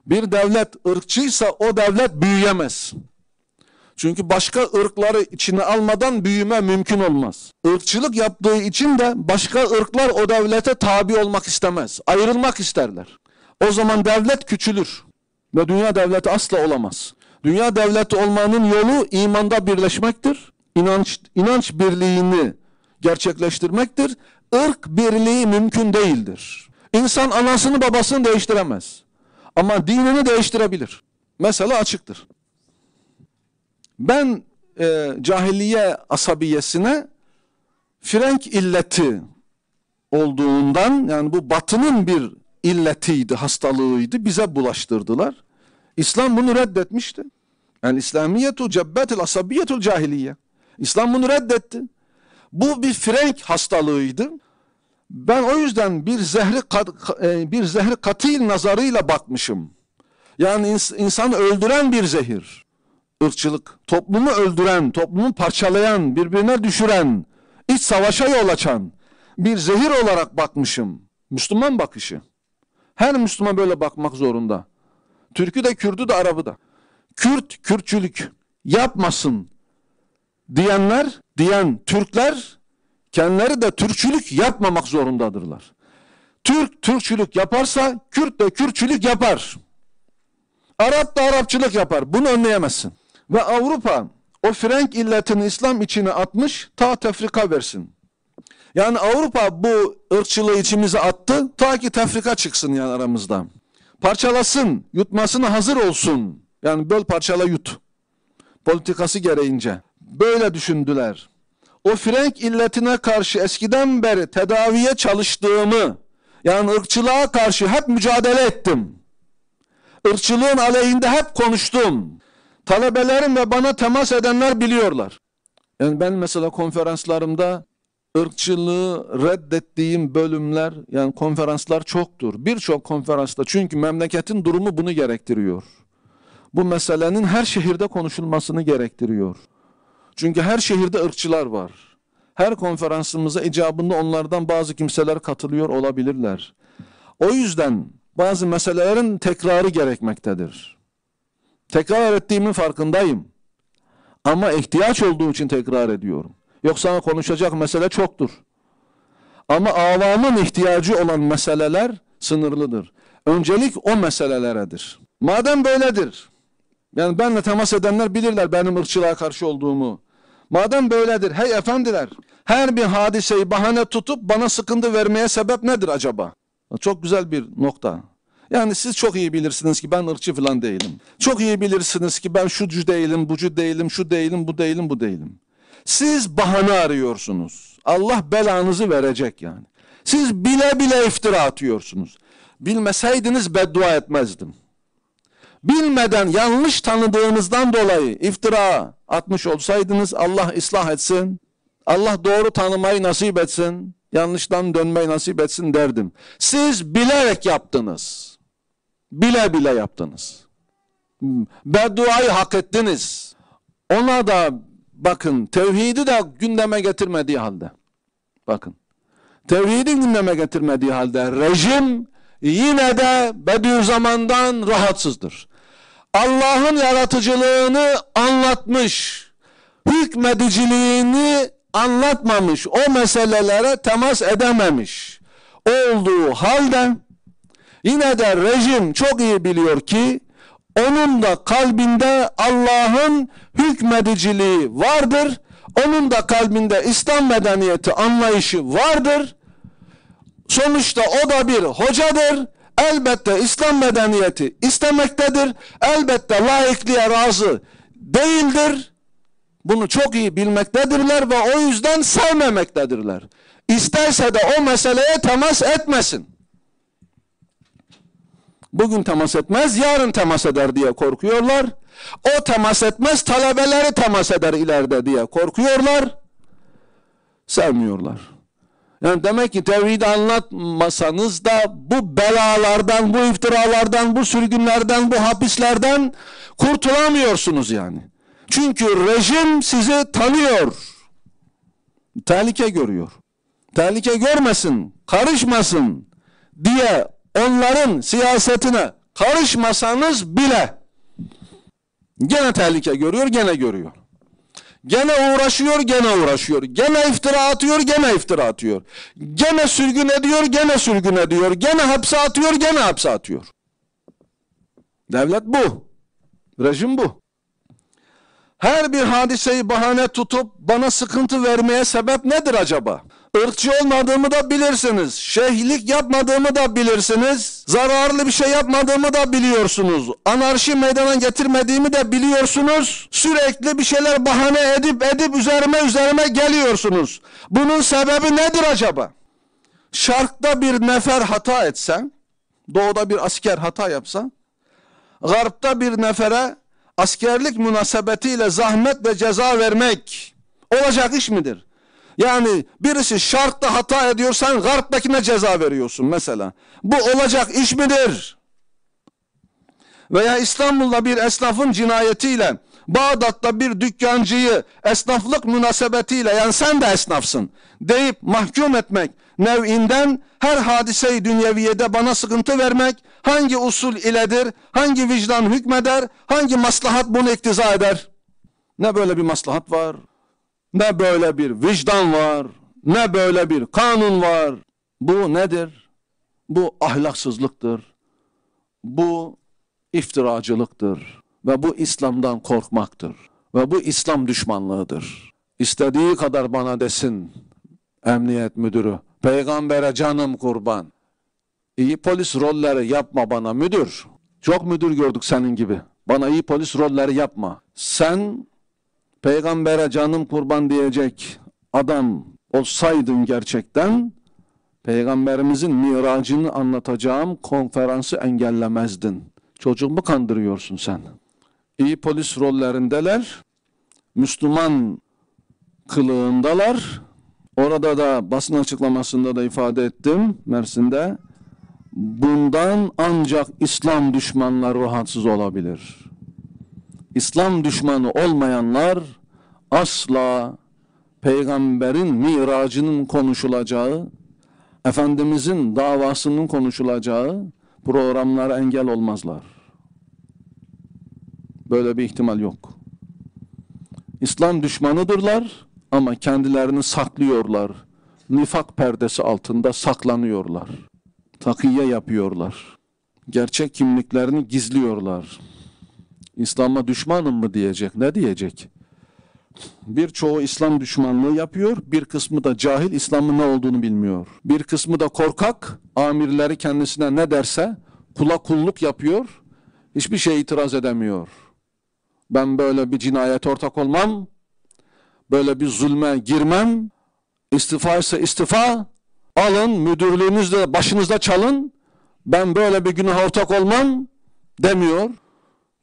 Bir devlet ırkçıysa o devlet büyüyemez. Çünkü başka ırkları içine almadan büyüme mümkün olmaz. Irkçılık yaptığı için de başka ırklar o devlete tabi olmak istemez. Ayrılmak isterler. O zaman devlet küçülür. Ve dünya devleti asla olamaz. Dünya devleti olmanın yolu imanda birleşmektir. İnanç, inanç birliğini gerçekleştirmektir. Irk birliği mümkün değildir. İnsan anasını babasını değiştiremez. Ama dinini değiştirebilir. Mesela açıktır. Ben e, cahiliye asabiyesine frenk illeti olduğundan yani bu batının bir illetiydi, hastalığıydı. Bize bulaştırdılar. İslam bunu reddetmişti. Yani İslamiyetu cebbetil asabiyetul cahiliye. İslam bunu reddetti. Bu bir frenk hastalığıydı. Ben o yüzden bir zehri kat, e, bir zehri katil nazarıyla bakmışım. Yani insanı öldüren bir zehir ırkçılık, toplumu öldüren, toplumu parçalayan, birbirine düşüren, iç savaşa yol açan bir zehir olarak bakmışım. Müslüman bakışı. Her Müslüman böyle bakmak zorunda. Türk'ü de Kürt'ü de Arap'ı da. Kürt, Kürtçülük yapmasın diyenler, diyen Türkler kendileri de Türkçülük yapmamak zorundadırlar. Türk, Türkçülük yaparsa Kürt de Kürtçülük yapar. Arap da Arapçılık yapar. Bunu önleyemezsin. Ve Avrupa o Frank illetini İslam içine atmış ta tefrika versin. Yani Avrupa bu ırkçılığı içimize attı ta ki tefrika çıksın yani aramızda. Parçalasın, yutmasına hazır olsun. Yani böl parçala yut. Politikası gereğince. Böyle düşündüler. O Frank illetine karşı eskiden beri tedaviye çalıştığımı, yani ırkçılığa karşı hep mücadele ettim. Irkçılığın aleyhinde hep konuştum. Talebelerim ve bana temas edenler biliyorlar. Yani ben mesela konferanslarımda ırkçılığı reddettiğim bölümler yani konferanslar çoktur. Birçok konferansta çünkü memleketin durumu bunu gerektiriyor. Bu meselenin her şehirde konuşulmasını gerektiriyor. Çünkü her şehirde ırkçılar var. Her konferansımıza icabında onlardan bazı kimseler katılıyor olabilirler. O yüzden bazı meselelerin tekrarı gerekmektedir. Tekrar ettiğimin farkındayım. Ama ihtiyaç olduğu için tekrar ediyorum. Yoksa konuşacak mesele çoktur. Ama avamın ihtiyacı olan meseleler sınırlıdır. Öncelik o meseleleredir. Madem böyledir, yani benle temas edenler bilirler benim ırkçılığa karşı olduğumu. Madem böyledir, hey efendiler, her bir hadiseyi bahane tutup bana sıkıntı vermeye sebep nedir acaba? Çok güzel bir nokta. Yani siz çok iyi bilirsiniz ki ben ırkçı falan değilim. Çok iyi bilirsiniz ki ben şucu değilim, bucu değilim, şu değilim, bu değilim, bu değilim. Siz bahane arıyorsunuz. Allah belanızı verecek yani. Siz bile bile iftira atıyorsunuz. Bilmeseydiniz beddua etmezdim. Bilmeden yanlış tanıdığınızdan dolayı iftira atmış olsaydınız Allah ıslah etsin. Allah doğru tanımayı nasip etsin yanlıştan dönmeyi nasip etsin derdim. Siz bilerek yaptınız. Bile bile yaptınız. Bedduayı hak ettiniz. Ona da bakın tevhidi de gündeme getirmediği halde. Bakın. Tevhidi gündeme getirmediği halde rejim yine de Bediüzzaman'dan rahatsızdır. Allah'ın yaratıcılığını anlatmış, hükmediciliğini anlatmamış, o meselelere temas edememiş olduğu halde Yine de rejim çok iyi biliyor ki onun da kalbinde Allah'ın hükmediciliği vardır. Onun da kalbinde İslam medeniyeti anlayışı vardır. Sonuçta o da bir hocadır. Elbette İslam medeniyeti istemektedir. Elbette laikliğe razı değildir. Bunu çok iyi bilmektedirler ve o yüzden sevmemektedirler. İsterse de o meseleye temas etmesin bugün temas etmez, yarın temas eder diye korkuyorlar. O temas etmez, talebeleri temas eder ileride diye korkuyorlar. Sevmiyorlar. Yani demek ki tevhid anlatmasanız da bu belalardan, bu iftiralardan, bu sürgünlerden, bu hapislerden kurtulamıyorsunuz yani. Çünkü rejim sizi tanıyor. Tehlike görüyor. Tehlike görmesin, karışmasın diye onların siyasetine karışmasanız bile gene tehlike görüyor, gene görüyor. Gene uğraşıyor, gene uğraşıyor. Gene iftira atıyor, gene iftira atıyor. Gene sürgün ediyor, gene sürgün ediyor. Gene hapse atıyor, gene hapse atıyor. Devlet bu. Rejim bu. Her bir hadiseyi bahane tutup bana sıkıntı vermeye sebep nedir acaba? Irkçı olmadığımı da bilirsiniz. Şehlik yapmadığımı da bilirsiniz. Zararlı bir şey yapmadığımı da biliyorsunuz. Anarşi meydana getirmediğimi de biliyorsunuz. Sürekli bir şeyler bahane edip edip üzerime üzerime geliyorsunuz. Bunun sebebi nedir acaba? Şarkta bir nefer hata etsen, doğuda bir asker hata yapsa, garpta bir nefere askerlik münasebetiyle zahmet ve ceza vermek olacak iş midir? Yani birisi şartta hata ediyorsan garptakine ceza veriyorsun mesela. Bu olacak iş midir? Veya İstanbul'da bir esnafın cinayetiyle Bağdat'ta bir dükkancıyı esnaflık münasebetiyle yani sen de esnafsın deyip mahkum etmek nev'inden her hadiseyi dünyeviyede bana sıkıntı vermek hangi usul iledir, hangi vicdan hükmeder, hangi maslahat bunu iktiza eder? Ne böyle bir maslahat var? Ne böyle bir vicdan var, ne böyle bir kanun var. Bu nedir? Bu ahlaksızlıktır. Bu iftiracılıktır. Ve bu İslam'dan korkmaktır. Ve bu İslam düşmanlığıdır. İstediği kadar bana desin emniyet müdürü. Peygambere canım kurban. İyi polis rolleri yapma bana müdür. Çok müdür gördük senin gibi. Bana iyi polis rolleri yapma. Sen peygambere canım kurban diyecek adam olsaydın gerçekten peygamberimizin miracını anlatacağım konferansı engellemezdin. mu kandırıyorsun sen. İyi polis rollerindeler. Müslüman kılığındalar. Orada da basın açıklamasında da ifade ettim Mersin'de. Bundan ancak İslam düşmanları rahatsız olabilir. İslam düşmanı olmayanlar asla peygamberin miracının konuşulacağı, Efendimizin davasının konuşulacağı programlara engel olmazlar. Böyle bir ihtimal yok. İslam düşmanıdırlar ama kendilerini saklıyorlar. Nifak perdesi altında saklanıyorlar. Takiye yapıyorlar. Gerçek kimliklerini gizliyorlar. İslam'a düşmanım mı diyecek? Ne diyecek? Birçoğu İslam düşmanlığı yapıyor, bir kısmı da cahil İslam'ın ne olduğunu bilmiyor. Bir kısmı da korkak, amirleri kendisine ne derse kula kulluk yapıyor, hiçbir şey itiraz edemiyor. Ben böyle bir cinayet ortak olmam, böyle bir zulme girmem, istifa ise istifa, alın müdürlüğünüzde başınızda çalın, ben böyle bir günaha ortak olmam demiyor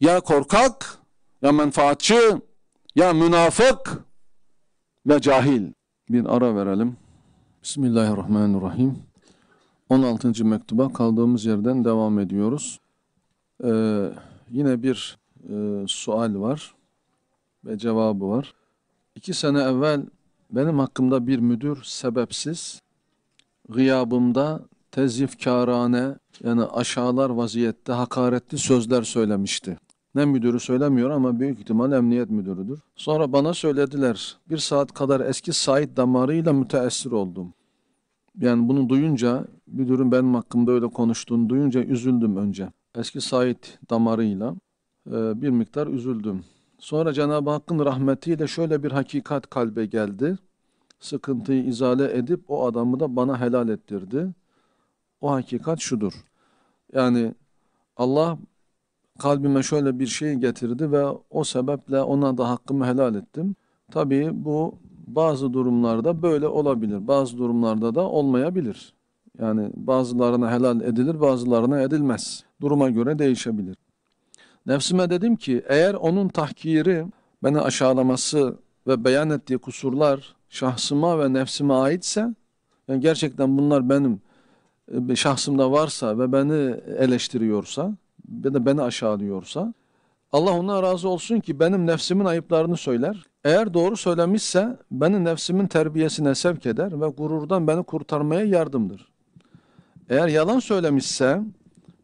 ya korkak, ya menfaatçı, ya münafık ve cahil. Bir ara verelim. Bismillahirrahmanirrahim. 16. mektuba kaldığımız yerden devam ediyoruz. Ee, yine bir e, sual var ve cevabı var. İki sene evvel benim hakkımda bir müdür sebepsiz, gıyabımda tezifkarane yani aşağılar vaziyette hakaretli sözler söylemişti. Ne müdürü söylemiyor ama büyük ihtimal emniyet müdürüdür. Sonra bana söylediler. Bir saat kadar eski Said damarıyla müteessir oldum. Yani bunu duyunca, müdürün benim hakkımda öyle konuştuğunu duyunca üzüldüm önce. Eski Said damarıyla e, bir miktar üzüldüm. Sonra Cenab-ı Hakk'ın rahmetiyle şöyle bir hakikat kalbe geldi. Sıkıntıyı izale edip o adamı da bana helal ettirdi. O hakikat şudur. Yani Allah kalbime şöyle bir şey getirdi ve o sebeple ona da hakkımı helal ettim. Tabii bu bazı durumlarda böyle olabilir. Bazı durumlarda da olmayabilir. Yani bazılarına helal edilir, bazılarına edilmez. Duruma göre değişebilir. Nefsime dedim ki eğer onun tahkiri, beni aşağılaması ve beyan ettiği kusurlar şahsıma ve nefsime aitse, yani gerçekten bunlar benim e, şahsımda varsa ve beni eleştiriyorsa, ya da beni aşağılıyorsa Allah ona razı olsun ki benim nefsimin ayıplarını söyler. Eğer doğru söylemişse beni nefsimin terbiyesine sevk eder ve gururdan beni kurtarmaya yardımdır. Eğer yalan söylemişse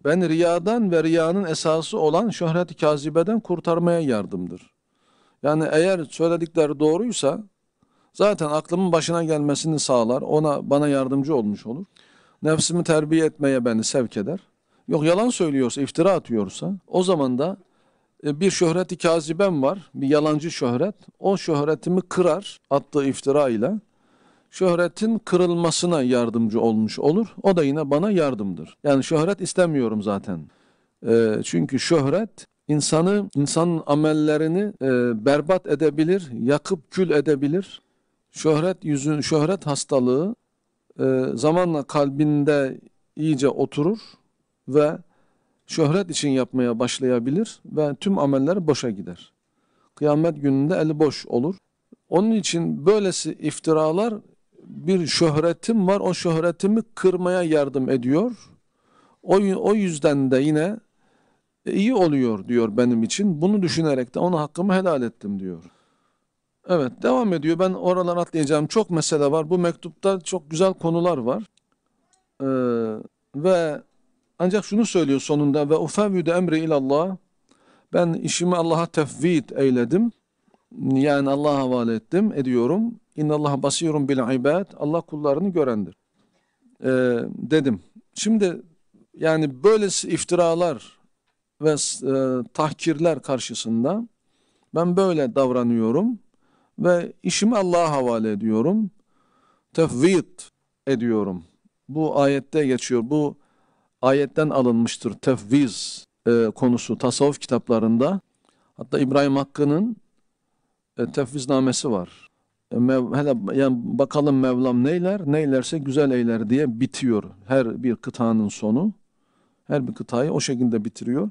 ben riyadan ve riyanın esası olan şöhreti kazibeden kurtarmaya yardımdır. Yani eğer söyledikleri doğruysa zaten aklımın başına gelmesini sağlar. Ona bana yardımcı olmuş olur. Nefsimi terbiye etmeye beni sevk eder. Yok yalan söylüyorsa, iftira atıyorsa o zaman da e, bir şöhreti kaziben var, bir yalancı şöhret. O şöhretimi kırar attığı iftira ile. Şöhretin kırılmasına yardımcı olmuş olur. O da yine bana yardımdır. Yani şöhret istemiyorum zaten. E, çünkü şöhret insanı, insanın amellerini e, berbat edebilir, yakıp kül edebilir. Şöhret yüzün, şöhret hastalığı e, zamanla kalbinde iyice oturur ve şöhret için yapmaya başlayabilir ve tüm ameller boşa gider. Kıyamet gününde eli boş olur. Onun için böylesi iftiralar bir şöhretim var o şöhretimi kırmaya yardım ediyor. O, o yüzden de yine e, iyi oluyor diyor benim için. Bunu düşünerek de ona hakkımı helal ettim diyor. Evet devam ediyor. Ben oradan atlayacağım. Çok mesele var. Bu mektupta çok güzel konular var. Ee, ve ancak şunu söylüyor sonunda ve ufevvüde emri ilallah ben işimi Allah'a tevvid eyledim. Yani Allah'a havale ettim, ediyorum. İnnallah basirun bil ibad. Allah kullarını görendir. Ee, dedim. Şimdi yani böylesi iftiralar ve e, tahkirler karşısında ben böyle davranıyorum ve işimi Allah'a havale ediyorum. Tevvid ediyorum. Bu ayette geçiyor. Bu ayetten alınmıştır. Tefviz e, konusu tasavvuf kitaplarında. Hatta İbrahim Hakkı'nın e, tefviznamesi var. E, mev, hele yani bakalım Mevlam neyler, neylerse güzel eyler diye bitiyor. Her bir kıtanın sonu. Her bir kıtayı o şekilde bitiriyor.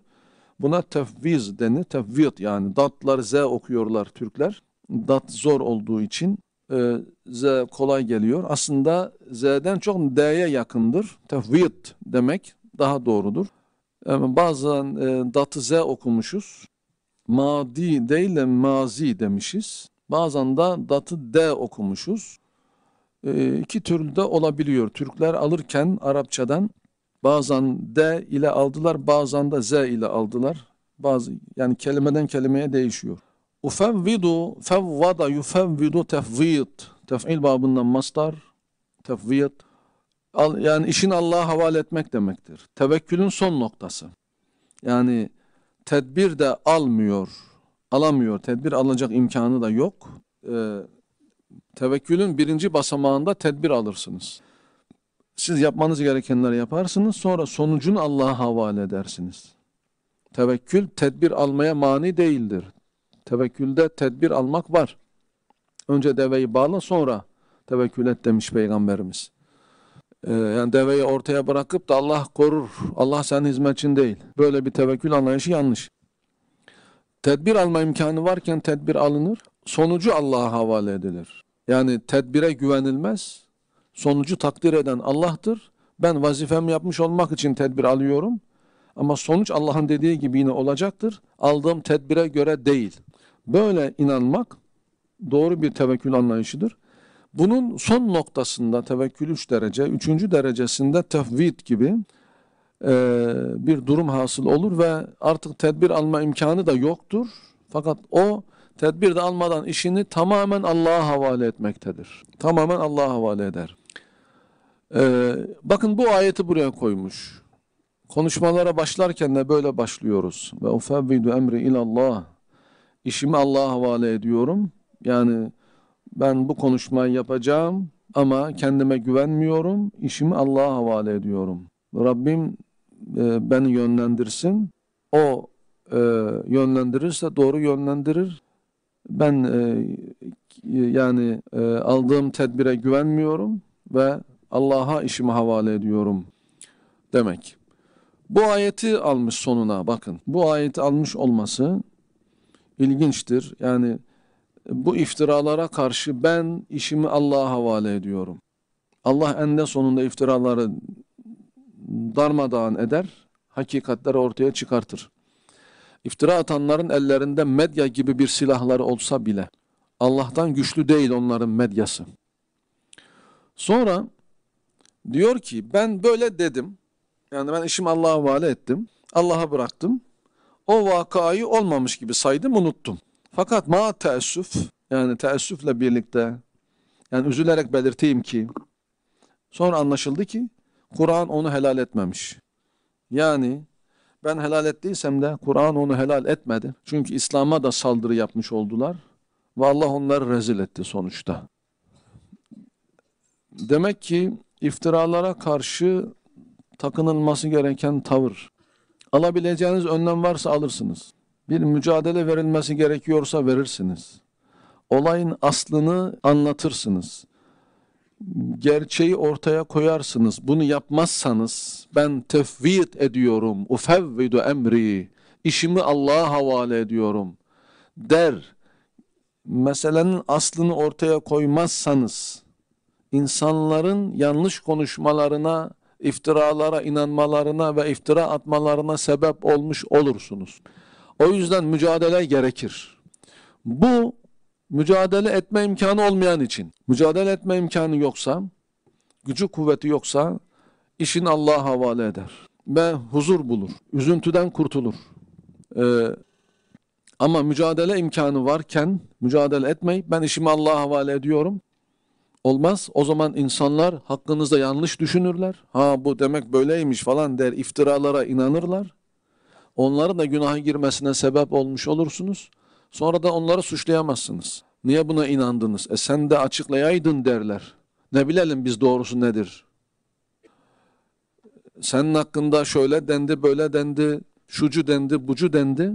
Buna tefviz denir. Tefvit yani datlar z okuyorlar Türkler. Dat zor olduğu için e, z kolay geliyor. Aslında z'den çok d'ye yakındır. Tefvit demek daha doğrudur. Yani bazen e, z okumuşuz. Madi değil de mazi demişiz. Bazen de datı d okumuşuz. E, iki türlü de olabiliyor. Türkler alırken Arapçadan bazen d ile aldılar, bazen de z ile aldılar. Bazı yani kelimeden kelimeye değişiyor. Ufevvidu, fevvada, yufevvidu tefvid. Tef'il babından mastar, tefvid yani işin Allah'a havale etmek demektir. Tevekkülün son noktası. Yani tedbir de almıyor, alamıyor. Tedbir alacak imkanı da yok. Ee, tevekkülün birinci basamağında tedbir alırsınız. Siz yapmanız gerekenleri yaparsınız. Sonra sonucunu Allah'a havale edersiniz. Tevekkül tedbir almaya mani değildir. Tevekkülde tedbir almak var. Önce deveyi bağla sonra tevekkül et demiş Peygamberimiz. Ee, yani deveyi ortaya bırakıp da Allah korur, Allah senin hizmetçin değil. Böyle bir tevekkül anlayışı yanlış. Tedbir alma imkanı varken tedbir alınır, sonucu Allah'a havale edilir. Yani tedbire güvenilmez, sonucu takdir eden Allah'tır. Ben vazifemi yapmış olmak için tedbir alıyorum. Ama sonuç Allah'ın dediği gibi yine olacaktır. Aldığım tedbire göre değil. Böyle inanmak doğru bir tevekkül anlayışıdır. Bunun son noktasında tevekkül üç derece, üçüncü derecesinde tevvid gibi e, bir durum hasıl olur ve artık tedbir alma imkanı da yoktur. Fakat o tedbir de almadan işini tamamen Allah'a havale etmektedir. Tamamen Allah'a havale eder. Ee, bakın bu ayeti buraya koymuş. Konuşmalara başlarken de böyle başlıyoruz. Ve ufevvidu emri ilallah. İşimi Allah'a havale ediyorum. Yani ben bu konuşmayı yapacağım ama kendime güvenmiyorum, işimi Allah'a havale ediyorum. Rabbim e, beni yönlendirsin, O e, yönlendirirse doğru yönlendirir. Ben e, e, yani e, aldığım tedbire güvenmiyorum ve Allah'a işimi havale ediyorum demek. Bu ayeti almış sonuna bakın. Bu ayeti almış olması ilginçtir. Yani bu iftiralara karşı ben işimi Allah'a havale ediyorum. Allah en de sonunda iftiraları darmadağın eder, hakikatleri ortaya çıkartır. İftira atanların ellerinde medya gibi bir silahları olsa bile Allah'tan güçlü değil onların medyası. Sonra diyor ki ben böyle dedim. Yani ben işimi Allah'a havale ettim. Allah'a bıraktım. O vakayı olmamış gibi saydım unuttum. Fakat ma teessüf yani teessüfle birlikte yani üzülerek belirteyim ki sonra anlaşıldı ki Kur'an onu helal etmemiş. Yani ben helal ettiysem de Kur'an onu helal etmedi. Çünkü İslam'a da saldırı yapmış oldular. Ve Allah onları rezil etti sonuçta. Demek ki iftiralara karşı takınılması gereken tavır. Alabileceğiniz önlem varsa alırsınız bir mücadele verilmesi gerekiyorsa verirsiniz. Olayın aslını anlatırsınız. Gerçeği ortaya koyarsınız. Bunu yapmazsanız ben tefvid ediyorum. Ufevvidu emri. İşimi Allah'a havale ediyorum. Der. Meselenin aslını ortaya koymazsanız insanların yanlış konuşmalarına, iftiralara inanmalarına ve iftira atmalarına sebep olmuş olursunuz. O yüzden mücadele gerekir. Bu mücadele etme imkanı olmayan için. Mücadele etme imkanı yoksa, gücü kuvveti yoksa işin Allah'a havale eder. Ve huzur bulur. Üzüntüden kurtulur. Ee, ama mücadele imkanı varken mücadele etmeyip ben işimi Allah'a havale ediyorum. Olmaz. O zaman insanlar hakkınızda yanlış düşünürler. Ha bu demek böyleymiş falan der. iftiralara inanırlar. Onların da günaha girmesine sebep olmuş olursunuz. Sonra da onları suçlayamazsınız. Niye buna inandınız? E sen de açıklayaydın derler. Ne bilelim biz doğrusu nedir? Senin hakkında şöyle dendi, böyle dendi, şucu dendi, bucu dendi.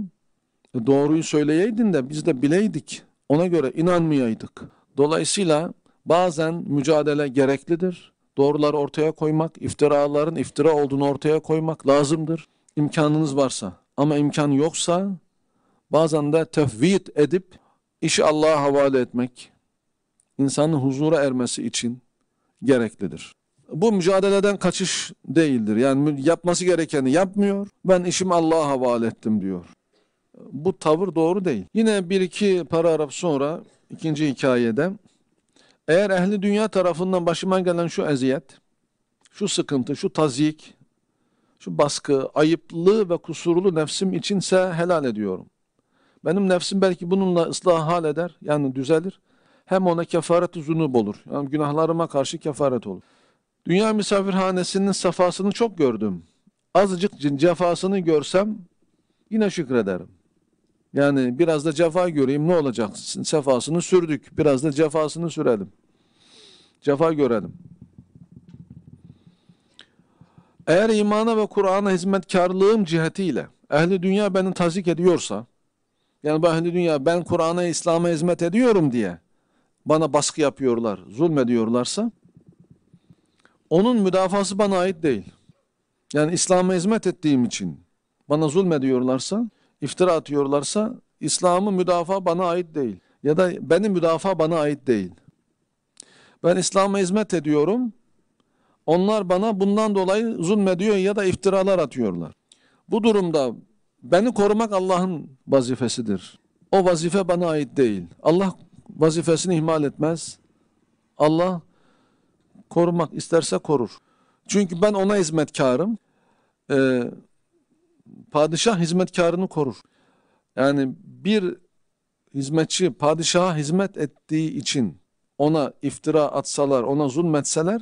E doğruyu söyleyeydin de biz de bileydik. Ona göre inanmayaydık. Dolayısıyla bazen mücadele gereklidir. Doğruları ortaya koymak, iftiraların iftira olduğunu ortaya koymak lazımdır imkanınız varsa ama imkan yoksa bazen de tefvit edip işi Allah'a havale etmek insanın huzura ermesi için gereklidir. Bu mücadeleden kaçış değildir. Yani yapması gerekeni yapmıyor. Ben işimi Allah'a havale ettim diyor. Bu tavır doğru değil. Yine bir iki paragraf sonra ikinci hikayede eğer ehli dünya tarafından başıma gelen şu eziyet, şu sıkıntı, şu tazyik şu baskı, ayıplı ve kusurlu nefsim içinse helal ediyorum. Benim nefsim belki bununla ıslah hal eder, yani düzelir. Hem ona kefaret-i zunub olur. Yani günahlarıma karşı kefaret olur. Dünya misafirhanesinin safasını çok gördüm. Azıcık cefasını görsem yine şükrederim. Yani biraz da cefa göreyim ne olacak? Sefasını sürdük. Biraz da cefasını sürelim. Cefa görelim. Eğer imana ve Kur'an'a hizmetkarlığım cihetiyle ehli dünya beni tazik ediyorsa, yani bu ehli dünya ben Kur'an'a, İslam'a hizmet ediyorum diye bana baskı yapıyorlar, zulmediyorlarsa, onun müdafası bana ait değil. Yani İslam'a hizmet ettiğim için bana zulmediyorlarsa, iftira atıyorlarsa, İslam'ı müdafaa bana ait değil. Ya da benim müdafaa bana ait değil. Ben İslam'a hizmet ediyorum, onlar bana bundan dolayı zulmediyor ya da iftiralar atıyorlar. Bu durumda beni korumak Allah'ın vazifesidir. O vazife bana ait değil. Allah vazifesini ihmal etmez. Allah korumak isterse korur. Çünkü ben ona hizmetkarım. Ee, padişah hizmetkarını korur. Yani bir hizmetçi padişaha hizmet ettiği için ona iftira atsalar, ona zulmetseler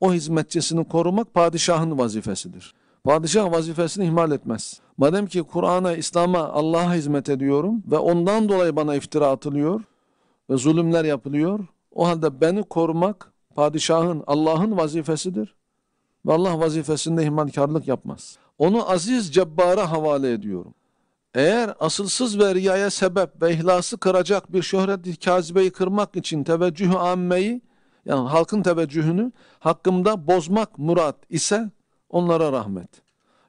o hizmetçisini korumak padişahın vazifesidir. Padişah vazifesini ihmal etmez. Madem ki Kur'an'a, İslam'a, Allah'a hizmet ediyorum ve ondan dolayı bana iftira atılıyor ve zulümler yapılıyor. O halde beni korumak padişahın, Allah'ın vazifesidir. Ve Allah vazifesinde ihmalkarlık yapmaz. Onu aziz cebbara havale ediyorum. Eğer asılsız ve riyaya sebep ve ihlası kıracak bir şöhret-i kazibeyi kırmak için teveccüh-ü ammeyi yani halkın teveccühünü hakkımda bozmak murat ise onlara rahmet.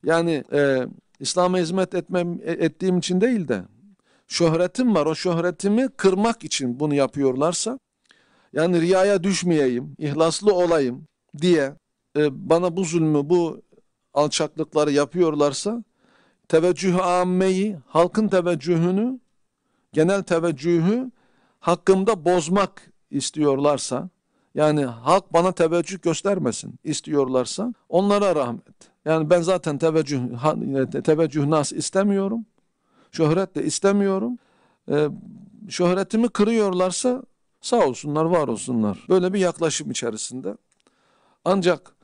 Yani e, İslam'a hizmet etmem, e, ettiğim için değil de şöhretim var. O şöhretimi kırmak için bunu yapıyorlarsa yani riyaya düşmeyeyim, ihlaslı olayım diye e, bana bu zulmü, bu alçaklıkları yapıyorlarsa teveccüh-ü ammeyi, halkın teveccühünü, genel teveccühü hakkımda bozmak istiyorlarsa yani halk bana teveccüh göstermesin istiyorlarsa onlara rahmet. Yani ben zaten teveccüh, teveccüh nas istemiyorum. Şöhret de istemiyorum. Ee, şöhretimi kırıyorlarsa sağ olsunlar, var olsunlar. Böyle bir yaklaşım içerisinde. Ancak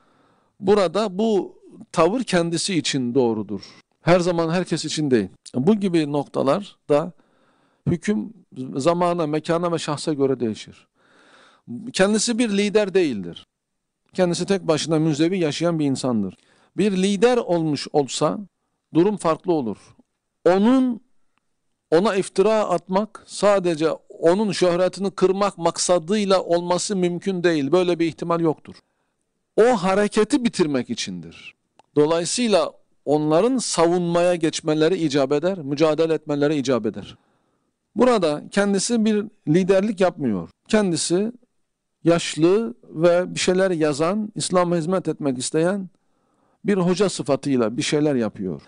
burada bu tavır kendisi için doğrudur. Her zaman herkes için değil. Bu gibi noktalar da hüküm zamana, mekana ve şahsa göre değişir. Kendisi bir lider değildir. Kendisi tek başına münzevi yaşayan bir insandır. Bir lider olmuş olsa durum farklı olur. Onun ona iftira atmak sadece onun şöhretini kırmak maksadıyla olması mümkün değil. Böyle bir ihtimal yoktur. O hareketi bitirmek içindir. Dolayısıyla onların savunmaya geçmeleri icap eder, mücadele etmeleri icap eder. Burada kendisi bir liderlik yapmıyor. Kendisi yaşlı ve bir şeyler yazan, İslam'a hizmet etmek isteyen bir hoca sıfatıyla bir şeyler yapıyor.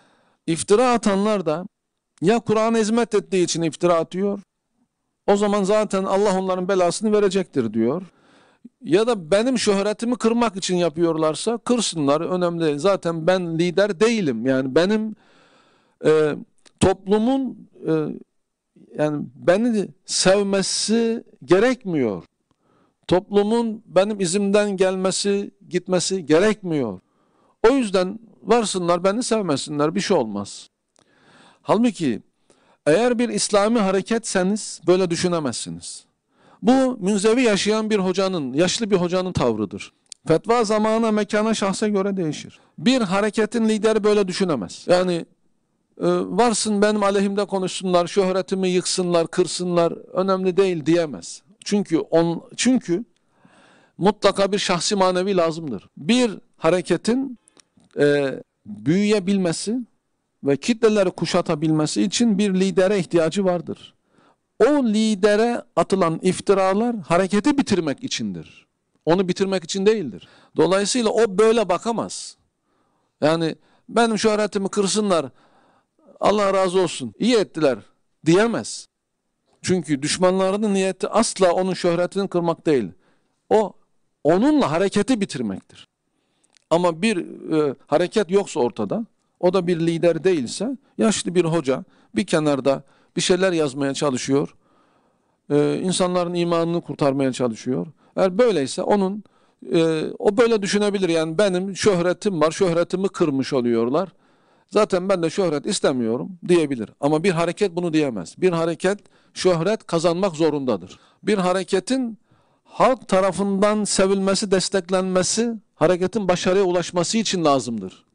İftira atanlar da ya Kur'an'a hizmet ettiği için iftira atıyor, o zaman zaten Allah onların belasını verecektir diyor. Ya da benim şöhretimi kırmak için yapıyorlarsa kırsınlar önemli değil. Zaten ben lider değilim. Yani benim e, toplumun e, yani beni sevmesi gerekmiyor. Toplumun benim izimden gelmesi, gitmesi gerekmiyor. O yüzden varsınlar beni sevmesinler bir şey olmaz. Halbuki eğer bir İslami hareketseniz böyle düşünemezsiniz. Bu münzevi yaşayan bir hocanın, yaşlı bir hocanın tavrıdır. Fetva zamana, mekana, şahsa göre değişir. Bir hareketin lideri böyle düşünemez. Yani e, varsın benim aleyhimde konuşsunlar, şöhretimi yıksınlar, kırsınlar, önemli değil diyemez. Çünkü on, çünkü mutlaka bir şahsi manevi lazımdır. Bir hareketin e, büyüyebilmesi ve kitleleri kuşatabilmesi için bir lidere ihtiyacı vardır. O lidere atılan iftiralar hareketi bitirmek içindir. Onu bitirmek için değildir. Dolayısıyla o böyle bakamaz. Yani benim şöhretimi kırsınlar, Allah razı olsun, iyi ettiler diyemez. Çünkü düşmanlarının niyeti asla onun şöhretini kırmak değil. O onunla hareketi bitirmektir. Ama bir e, hareket yoksa ortada, o da bir lider değilse, yaşlı bir hoca bir kenarda bir şeyler yazmaya çalışıyor, e, insanların imanını kurtarmaya çalışıyor. Eğer böyleyse onun, e, o böyle düşünebilir yani benim şöhretim var, şöhretimi kırmış oluyorlar. Zaten ben de şöhret istemiyorum diyebilir. Ama bir hareket bunu diyemez. Bir hareket şöhret kazanmak zorundadır. Bir hareketin halk tarafından sevilmesi, desteklenmesi, hareketin başarıya ulaşması için lazımdır.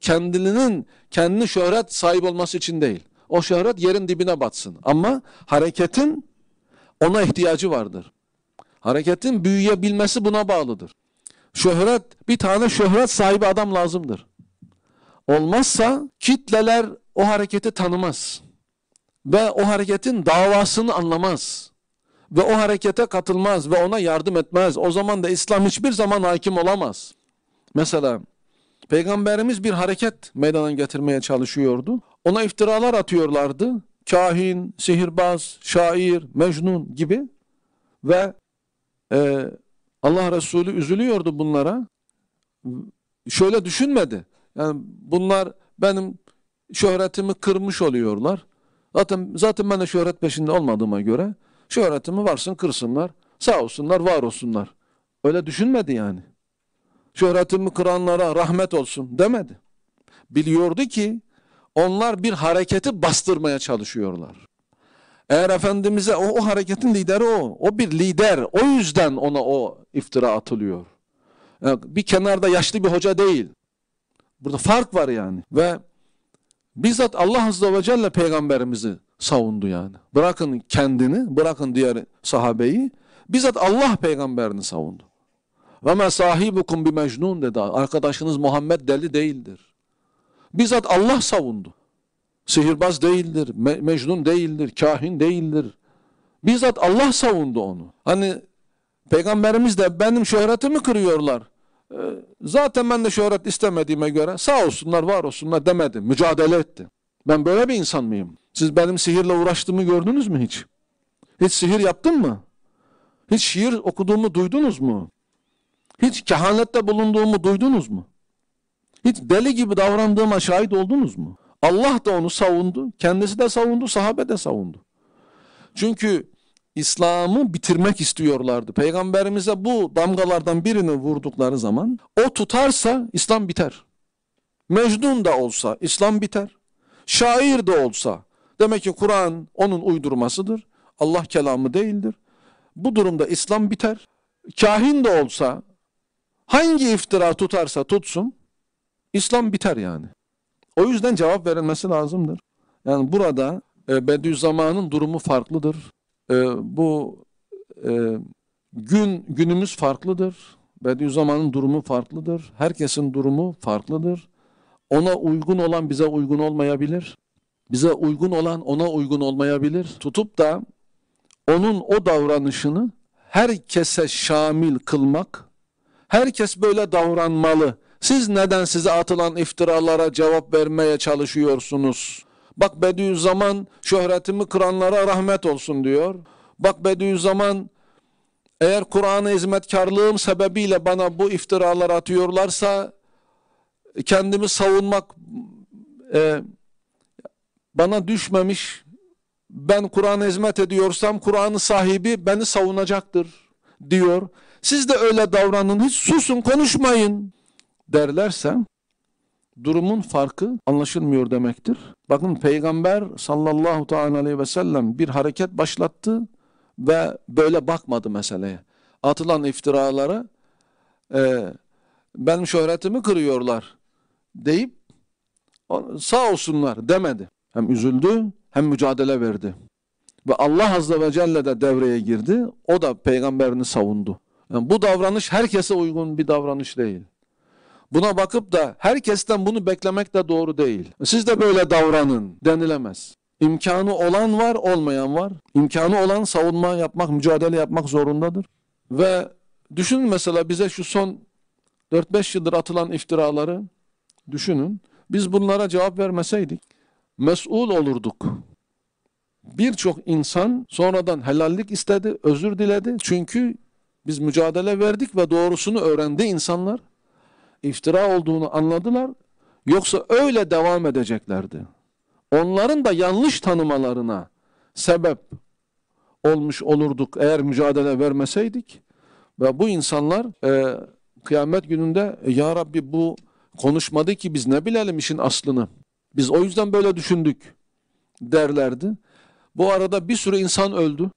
Kendilinin kendini şöhret sahip olması için değil. O şöhret yerin dibine batsın. Ama hareketin ona ihtiyacı vardır. Hareketin büyüyebilmesi buna bağlıdır. Şöhret, bir tane şöhret sahibi adam lazımdır olmazsa kitleler o hareketi tanımaz ve o hareketin davasını anlamaz ve o harekete katılmaz ve ona yardım etmez. O zaman da İslam hiçbir zaman hakim olamaz. Mesela Peygamberimiz bir hareket meydana getirmeye çalışıyordu. Ona iftiralar atıyorlardı. Kahin, sihirbaz, şair, mecnun gibi ve e, Allah Resulü üzülüyordu bunlara. Şöyle düşünmedi. Yani bunlar benim şöhretimi kırmış oluyorlar. Zaten zaten ben de şöhret peşinde olmadığıma göre şöhretimi varsın kırsınlar. Sağ olsunlar, var olsunlar. Öyle düşünmedi yani. Şöhretimi kıranlara rahmet olsun demedi. Biliyordu ki onlar bir hareketi bastırmaya çalışıyorlar. Eğer Efendimiz'e o, o hareketin lideri o. O bir lider. O yüzden ona o iftira atılıyor. Yani bir kenarda yaşlı bir hoca değil. Burada fark var yani. Ve bizzat Allah Azze ve Celle peygamberimizi savundu yani. Bırakın kendini, bırakın diğer sahabeyi. Bizzat Allah peygamberini savundu. Ve me sahibukum bi mecnun dedi. Arkadaşınız Muhammed deli değildir. Bizzat Allah savundu. Sihirbaz değildir, me mecnun değildir, kahin değildir. Bizzat Allah savundu onu. Hani peygamberimiz de benim şöhretimi kırıyorlar. Ee, zaten ben de şöhret istemediğime göre sağ olsunlar var olsunlar demedim Mücadele etti. Ben böyle bir insan mıyım? Siz benim sihirle uğraştığımı gördünüz mü hiç? Hiç sihir yaptın mı? Hiç şiir okuduğumu duydunuz mu? Hiç kehanette bulunduğumu duydunuz mu? Hiç deli gibi davrandığıma şahit oldunuz mu? Allah da onu savundu, kendisi de savundu, sahabe de savundu. Çünkü İslam'ı bitirmek istiyorlardı. Peygamberimize bu damgalardan birini vurdukları zaman o tutarsa İslam biter. Mecnun da olsa İslam biter. Şair de olsa demek ki Kur'an onun uydurmasıdır. Allah kelamı değildir. Bu durumda İslam biter. Kahin de olsa hangi iftira tutarsa tutsun İslam biter yani. O yüzden cevap verilmesi lazımdır. Yani burada e, Bediüzzaman'ın durumu farklıdır e, bu e, gün günümüz farklıdır. Bediüzzaman'ın durumu farklıdır. Herkesin durumu farklıdır. Ona uygun olan bize uygun olmayabilir. Bize uygun olan ona uygun olmayabilir. Tutup da onun o davranışını herkese şamil kılmak, herkes böyle davranmalı. Siz neden size atılan iftiralara cevap vermeye çalışıyorsunuz?'' Bak Bediüzzaman şöhretimi kıranlara rahmet olsun diyor. Bak Bediüzzaman eğer Kur'an'a hizmetkarlığım sebebiyle bana bu iftiralar atıyorlarsa kendimi savunmak e, bana düşmemiş. Ben Kur'an'a hizmet ediyorsam Kur'an'ın sahibi beni savunacaktır diyor. Siz de öyle davranın hiç susun konuşmayın derlerse durumun farkı anlaşılmıyor demektir. Bakın peygamber sallallahu teala aleyhi ve sellem bir hareket başlattı ve böyle bakmadı meseleye. Atılan iftiralara e, ee, benim şöhretimi kırıyorlar deyip sağ olsunlar demedi. Hem üzüldü hem mücadele verdi. Ve Allah Azze ve Celle de devreye girdi. O da peygamberini savundu. Yani bu davranış herkese uygun bir davranış değil. Buna bakıp da herkesten bunu beklemek de doğru değil. Siz de böyle davranın denilemez. İmkanı olan var, olmayan var. İmkanı olan savunma yapmak, mücadele yapmak zorundadır. Ve düşünün mesela bize şu son 4-5 yıldır atılan iftiraları düşünün. Biz bunlara cevap vermeseydik mesul olurduk. Birçok insan sonradan helallik istedi, özür diledi. Çünkü biz mücadele verdik ve doğrusunu öğrendi insanlar iftira olduğunu anladılar. Yoksa öyle devam edeceklerdi. Onların da yanlış tanımalarına sebep olmuş olurduk eğer mücadele vermeseydik. Ve bu insanlar e, kıyamet gününde e, Ya Rabbi bu konuşmadı ki biz ne bilelim işin aslını. Biz o yüzden böyle düşündük derlerdi. Bu arada bir sürü insan öldü.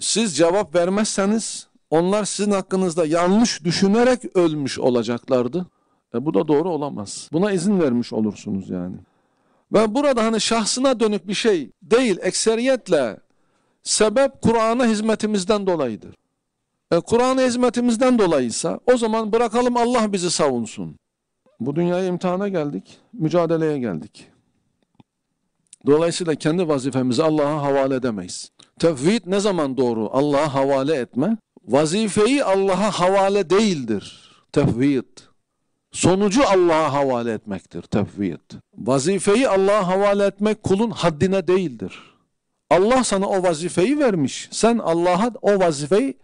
Siz cevap vermezseniz onlar sizin hakkınızda yanlış düşünerek ölmüş olacaklardı. E bu da doğru olamaz. Buna izin vermiş olursunuz yani. Ve burada hani şahsına dönük bir şey değil, ekseriyetle sebep Kur'an'a hizmetimizden dolayıdır. E, Kur'an'a hizmetimizden dolayıysa o zaman bırakalım Allah bizi savunsun. Bu dünyaya imtihana geldik, mücadeleye geldik. Dolayısıyla kendi vazifemizi Allah'a havale edemeyiz. Tevhid ne zaman doğru? Allah'a havale etme vazifeyi Allah'a havale değildir. Tevhid. Sonucu Allah'a havale etmektir tevhid. Vazifeyi Allah'a havale etmek kulun haddine değildir. Allah sana o vazifeyi vermiş. Sen Allah'a o vazifeyi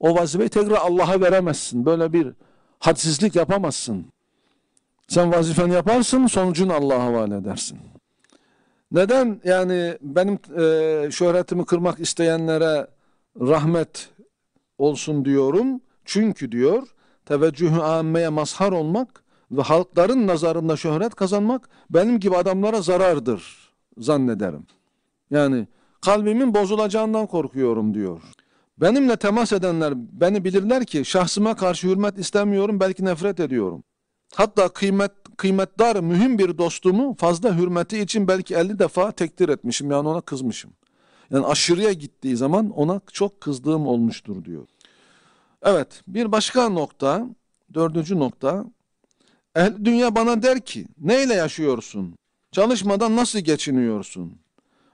o vazifeyi tekrar Allah'a veremezsin. Böyle bir hadsizlik yapamazsın. Sen vazifeni yaparsın, sonucun Allah'a havale edersin. Neden yani benim e, şöhretimi kırmak isteyenlere rahmet olsun diyorum. Çünkü diyor teveccühü ammeye mazhar olmak ve halkların nazarında şöhret kazanmak benim gibi adamlara zarardır zannederim. Yani kalbimin bozulacağından korkuyorum diyor. Benimle temas edenler beni bilirler ki şahsıma karşı hürmet istemiyorum belki nefret ediyorum. Hatta kıymet kıymetdar mühim bir dostumu fazla hürmeti için belki 50 defa tekdir etmişim yani ona kızmışım. Yani aşırıya gittiği zaman ona çok kızdığım olmuştur diyor. Evet bir başka nokta dördüncü nokta ehl dünya bana der ki neyle yaşıyorsun? Çalışmadan nasıl geçiniyorsun?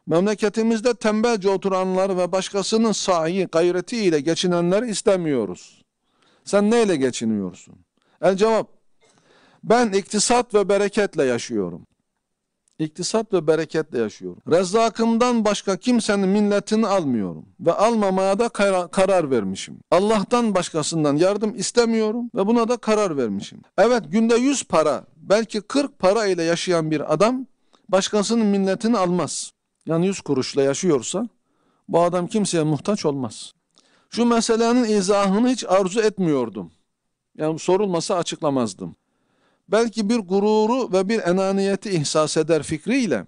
Memleketimizde tembelce oturanlar ve başkasının sahi gayretiyle geçinenleri istemiyoruz. Sen neyle geçiniyorsun? El cevap ben iktisat ve bereketle yaşıyorum. İktisat ve bereketle yaşıyorum. Rezzakımdan başka kimsenin minnetini almıyorum ve almamaya da karar vermişim. Allah'tan başkasından yardım istemiyorum ve buna da karar vermişim. Evet günde 100 para belki 40 para ile yaşayan bir adam başkasının minnetini almaz. Yani 100 kuruşla yaşıyorsa bu adam kimseye muhtaç olmaz. Şu meselenin izahını hiç arzu etmiyordum. Yani sorulmasa açıklamazdım belki bir gururu ve bir enaniyeti ihsas eder fikriyle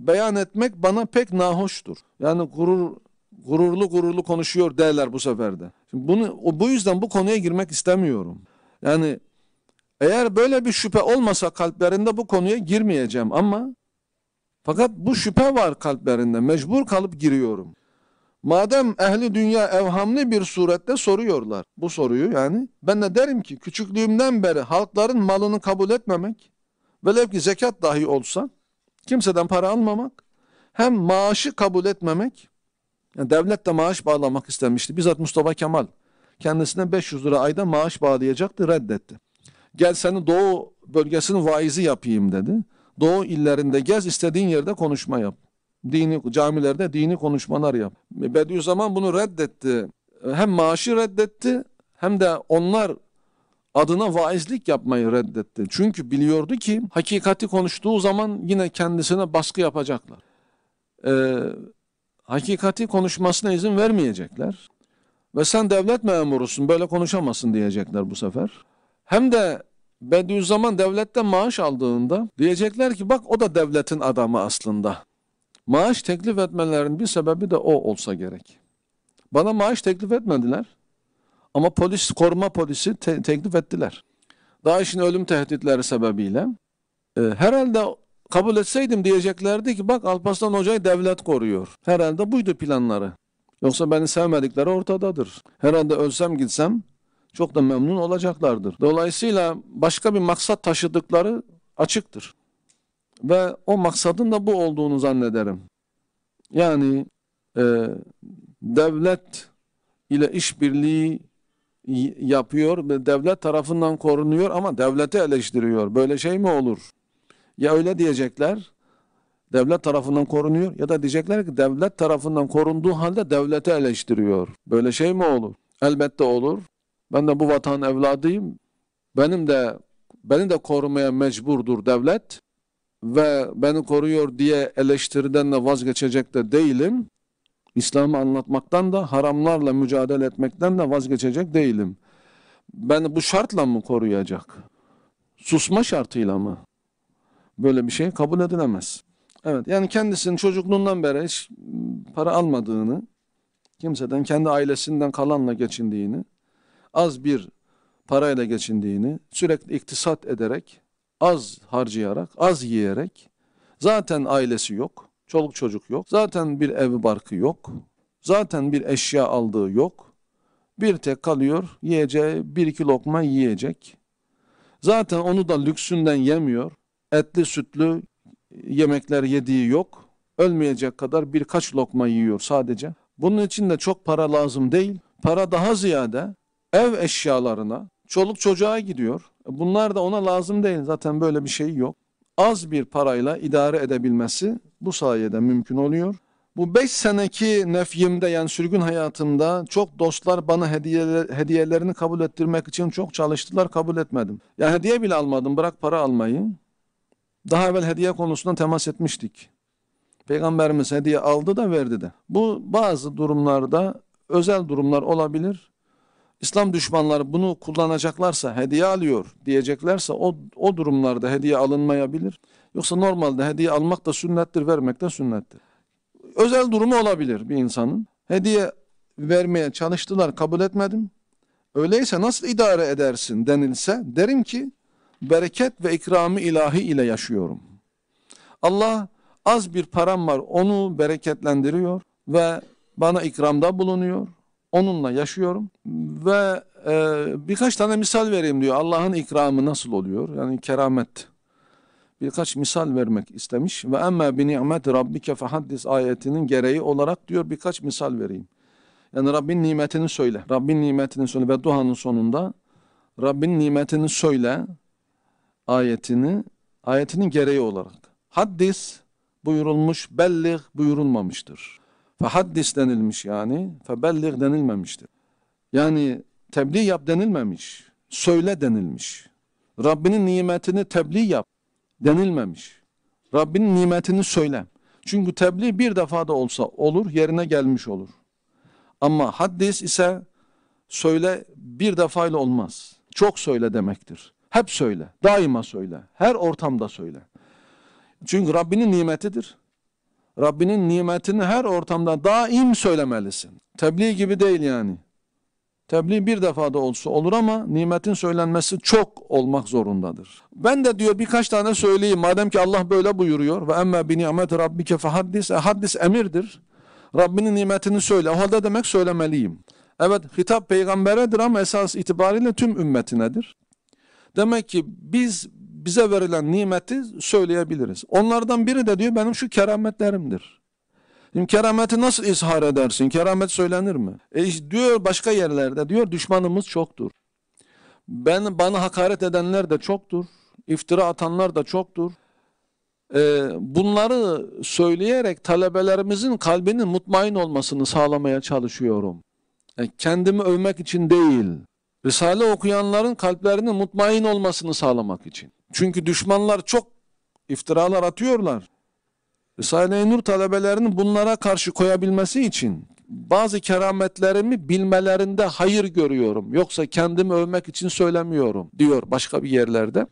beyan etmek bana pek nahoştur. Yani gurur gururlu gururlu konuşuyor derler bu sefer de. Şimdi bunu bu yüzden bu konuya girmek istemiyorum. Yani eğer böyle bir şüphe olmasa kalplerinde bu konuya girmeyeceğim ama fakat bu şüphe var kalplerinde. Mecbur kalıp giriyorum. Madem ehli dünya evhamlı bir surette soruyorlar bu soruyu yani ben de derim ki küçüklüğümden beri halkların malını kabul etmemek velev ki zekat dahi olsa kimseden para almamak hem maaşı kabul etmemek yani devlet de maaş bağlamak istemişti. Bizzat Mustafa Kemal kendisine 500 lira ayda maaş bağlayacaktı reddetti. Gel seni doğu bölgesinin vaizi yapayım dedi. Doğu illerinde gez istediğin yerde konuşma yap dini camilerde dini konuşmalar yap. Bediüzzaman bunu reddetti. Hem maaşı reddetti hem de onlar adına vaizlik yapmayı reddetti. Çünkü biliyordu ki hakikati konuştuğu zaman yine kendisine baskı yapacaklar. Ee, hakikati konuşmasına izin vermeyecekler. Ve sen devlet memurusun böyle konuşamazsın diyecekler bu sefer. Hem de Bediüzzaman devletten maaş aldığında diyecekler ki bak o da devletin adamı aslında. Maaş teklif etmelerinin bir sebebi de o olsa gerek. Bana maaş teklif etmediler. Ama polis, koruma polisi te teklif ettiler. Daha işin ölüm tehditleri sebebiyle. E, herhalde kabul etseydim diyeceklerdi ki bak Alparslan Hoca'yı devlet koruyor. Herhalde buydu planları. Yoksa beni sevmedikleri ortadadır. Herhalde ölsem gitsem çok da memnun olacaklardır. Dolayısıyla başka bir maksat taşıdıkları açıktır. Ve o maksadın da bu olduğunu zannederim. Yani e, devlet ile işbirliği yapıyor ve devlet tarafından korunuyor ama devleti eleştiriyor. Böyle şey mi olur? Ya öyle diyecekler devlet tarafından korunuyor ya da diyecekler ki devlet tarafından korunduğu halde devleti eleştiriyor. Böyle şey mi olur? Elbette olur. Ben de bu vatan evladıyım. Benim de beni de korumaya mecburdur devlet ve beni koruyor diye eleştiriden de vazgeçecek de değilim. İslam'ı anlatmaktan da haramlarla mücadele etmekten de vazgeçecek değilim. Beni bu şartla mı koruyacak? Susma şartıyla mı? Böyle bir şey kabul edilemez. Evet yani kendisinin çocukluğundan beri hiç para almadığını, kimseden kendi ailesinden kalanla geçindiğini, az bir parayla geçindiğini, sürekli iktisat ederek az harcayarak, az yiyerek, zaten ailesi yok, çoluk çocuk yok, zaten bir ev barkı yok, zaten bir eşya aldığı yok, bir tek kalıyor, yiyeceği bir iki lokma yiyecek. Zaten onu da lüksünden yemiyor, etli sütlü yemekler yediği yok, ölmeyecek kadar birkaç lokma yiyor sadece. Bunun için de çok para lazım değil, para daha ziyade ev eşyalarına, çoluk çocuğa gidiyor. Bunlar da ona lazım değil. Zaten böyle bir şey yok. Az bir parayla idare edebilmesi bu sayede mümkün oluyor. Bu beş seneki nefyimde yani sürgün hayatımda çok dostlar bana hediye hediyelerini kabul ettirmek için çok çalıştılar kabul etmedim. Ya hediye bile almadım bırak para almayı. Daha evvel hediye konusunda temas etmiştik. Peygamberimiz hediye aldı da verdi de. Bu bazı durumlarda özel durumlar olabilir. İslam düşmanları bunu kullanacaklarsa, hediye alıyor diyeceklerse o, o durumlarda hediye alınmayabilir. Yoksa normalde hediye almak da sünnettir, vermek de sünnettir. Özel durumu olabilir bir insanın. Hediye vermeye çalıştılar, kabul etmedim. Öyleyse nasıl idare edersin denilse derim ki bereket ve ikramı ilahi ile yaşıyorum. Allah az bir param var onu bereketlendiriyor ve bana ikramda bulunuyor. Onunla yaşıyorum ve e, birkaç tane misal vereyim diyor. Allah'ın ikramı nasıl oluyor? Yani keramet. Birkaç misal vermek istemiş. Ve emme bi ni'met rabbike fehaddis ayetinin gereği olarak diyor birkaç misal vereyim. Yani Rabbin nimetini söyle. Rabbin nimetini söyle. Ve duhanın sonunda Rabbin nimetini söyle ayetini, ayetinin gereği olarak. Haddis buyurulmuş, bellik buyurulmamıştır. Fahaddis denilmiş yani. Febellig denilmemiştir. Yani tebliğ yap denilmemiş. Söyle denilmiş. Rabbinin nimetini tebliğ yap denilmemiş. Rabbinin nimetini söyle. Çünkü tebliğ bir defa da olsa olur, yerine gelmiş olur. Ama haddis ise söyle bir defayla olmaz. Çok söyle demektir. Hep söyle, daima söyle, her ortamda söyle. Çünkü Rabbinin nimetidir. Rabbinin nimetini her ortamda daim söylemelisin. Tebliğ gibi değil yani. Tebliğ bir defada olsa olur ama nimetin söylenmesi çok olmak zorundadır. Ben de diyor birkaç tane söyleyeyim. Madem ki Allah böyle buyuruyor. Ve emme bi nimet rabbike fahaddis. E haddis emirdir. Rabbinin nimetini söyle. O halde demek söylemeliyim. Evet hitap peygamberedir ama esas itibariyle tüm ümmetinedir. Demek ki biz bize verilen nimeti söyleyebiliriz. Onlardan biri de diyor benim şu kerametlerimdir. Şimdi kerameti nasıl izhar edersin? Keramet söylenir mi? E diyor başka yerlerde diyor düşmanımız çoktur. Ben bana hakaret edenler de çoktur. İftira atanlar da çoktur. E, bunları söyleyerek talebelerimizin kalbinin mutmain olmasını sağlamaya çalışıyorum. E, kendimi övmek için değil. Risale okuyanların kalplerinin mutmain olmasını sağlamak için. Çünkü düşmanlar çok iftiralar atıyorlar. Risale-i Nur talebelerinin bunlara karşı koyabilmesi için bazı kerametlerimi bilmelerinde hayır görüyorum. Yoksa kendimi övmek için söylemiyorum diyor başka bir yerlerde.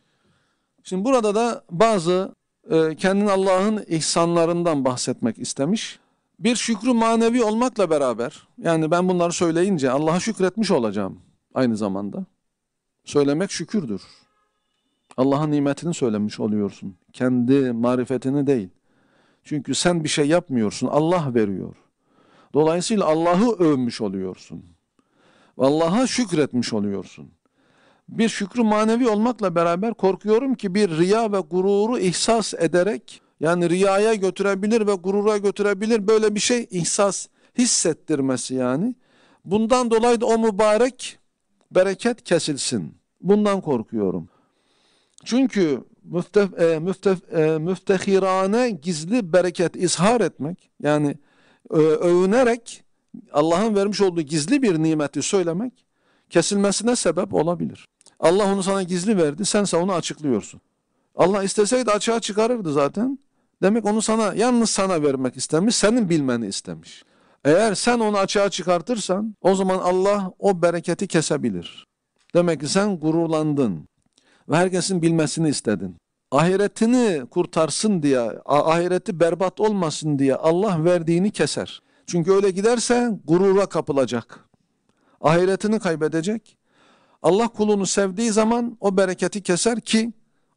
Şimdi burada da bazı e, kendini Allah'ın ihsanlarından bahsetmek istemiş. Bir şükrü manevi olmakla beraber yani ben bunları söyleyince Allah'a şükretmiş olacağım aynı zamanda. Söylemek şükürdür. Allah'ın nimetini söylemiş oluyorsun. Kendi marifetini değil. Çünkü sen bir şey yapmıyorsun. Allah veriyor. Dolayısıyla Allah'ı övmüş oluyorsun. Allah'a şükretmiş oluyorsun. Bir şükrü manevi olmakla beraber korkuyorum ki bir riya ve gururu ihsas ederek yani riyaya götürebilir ve gurura götürebilir böyle bir şey ihsas hissettirmesi yani. Bundan dolayı da o mübarek bereket kesilsin. Bundan korkuyorum. Çünkü müftef, e, müftef, e, müftehirane gizli bereket izhar etmek yani e, övünerek Allah'ın vermiş olduğu gizli bir nimeti söylemek kesilmesine sebep olabilir. Allah onu sana gizli verdi, sense onu açıklıyorsun. Allah isteseydi açığa çıkarırdı zaten. Demek onu sana, yalnız sana vermek istemiş, senin bilmeni istemiş. Eğer sen onu açığa çıkartırsan o zaman Allah o bereketi kesebilir. Demek ki sen gururlandın ve herkesin bilmesini istedin. Ahiretini kurtarsın diye, ahireti berbat olmasın diye Allah verdiğini keser. Çünkü öyle giderse gurura kapılacak. Ahiretini kaybedecek. Allah kulunu sevdiği zaman o bereketi keser ki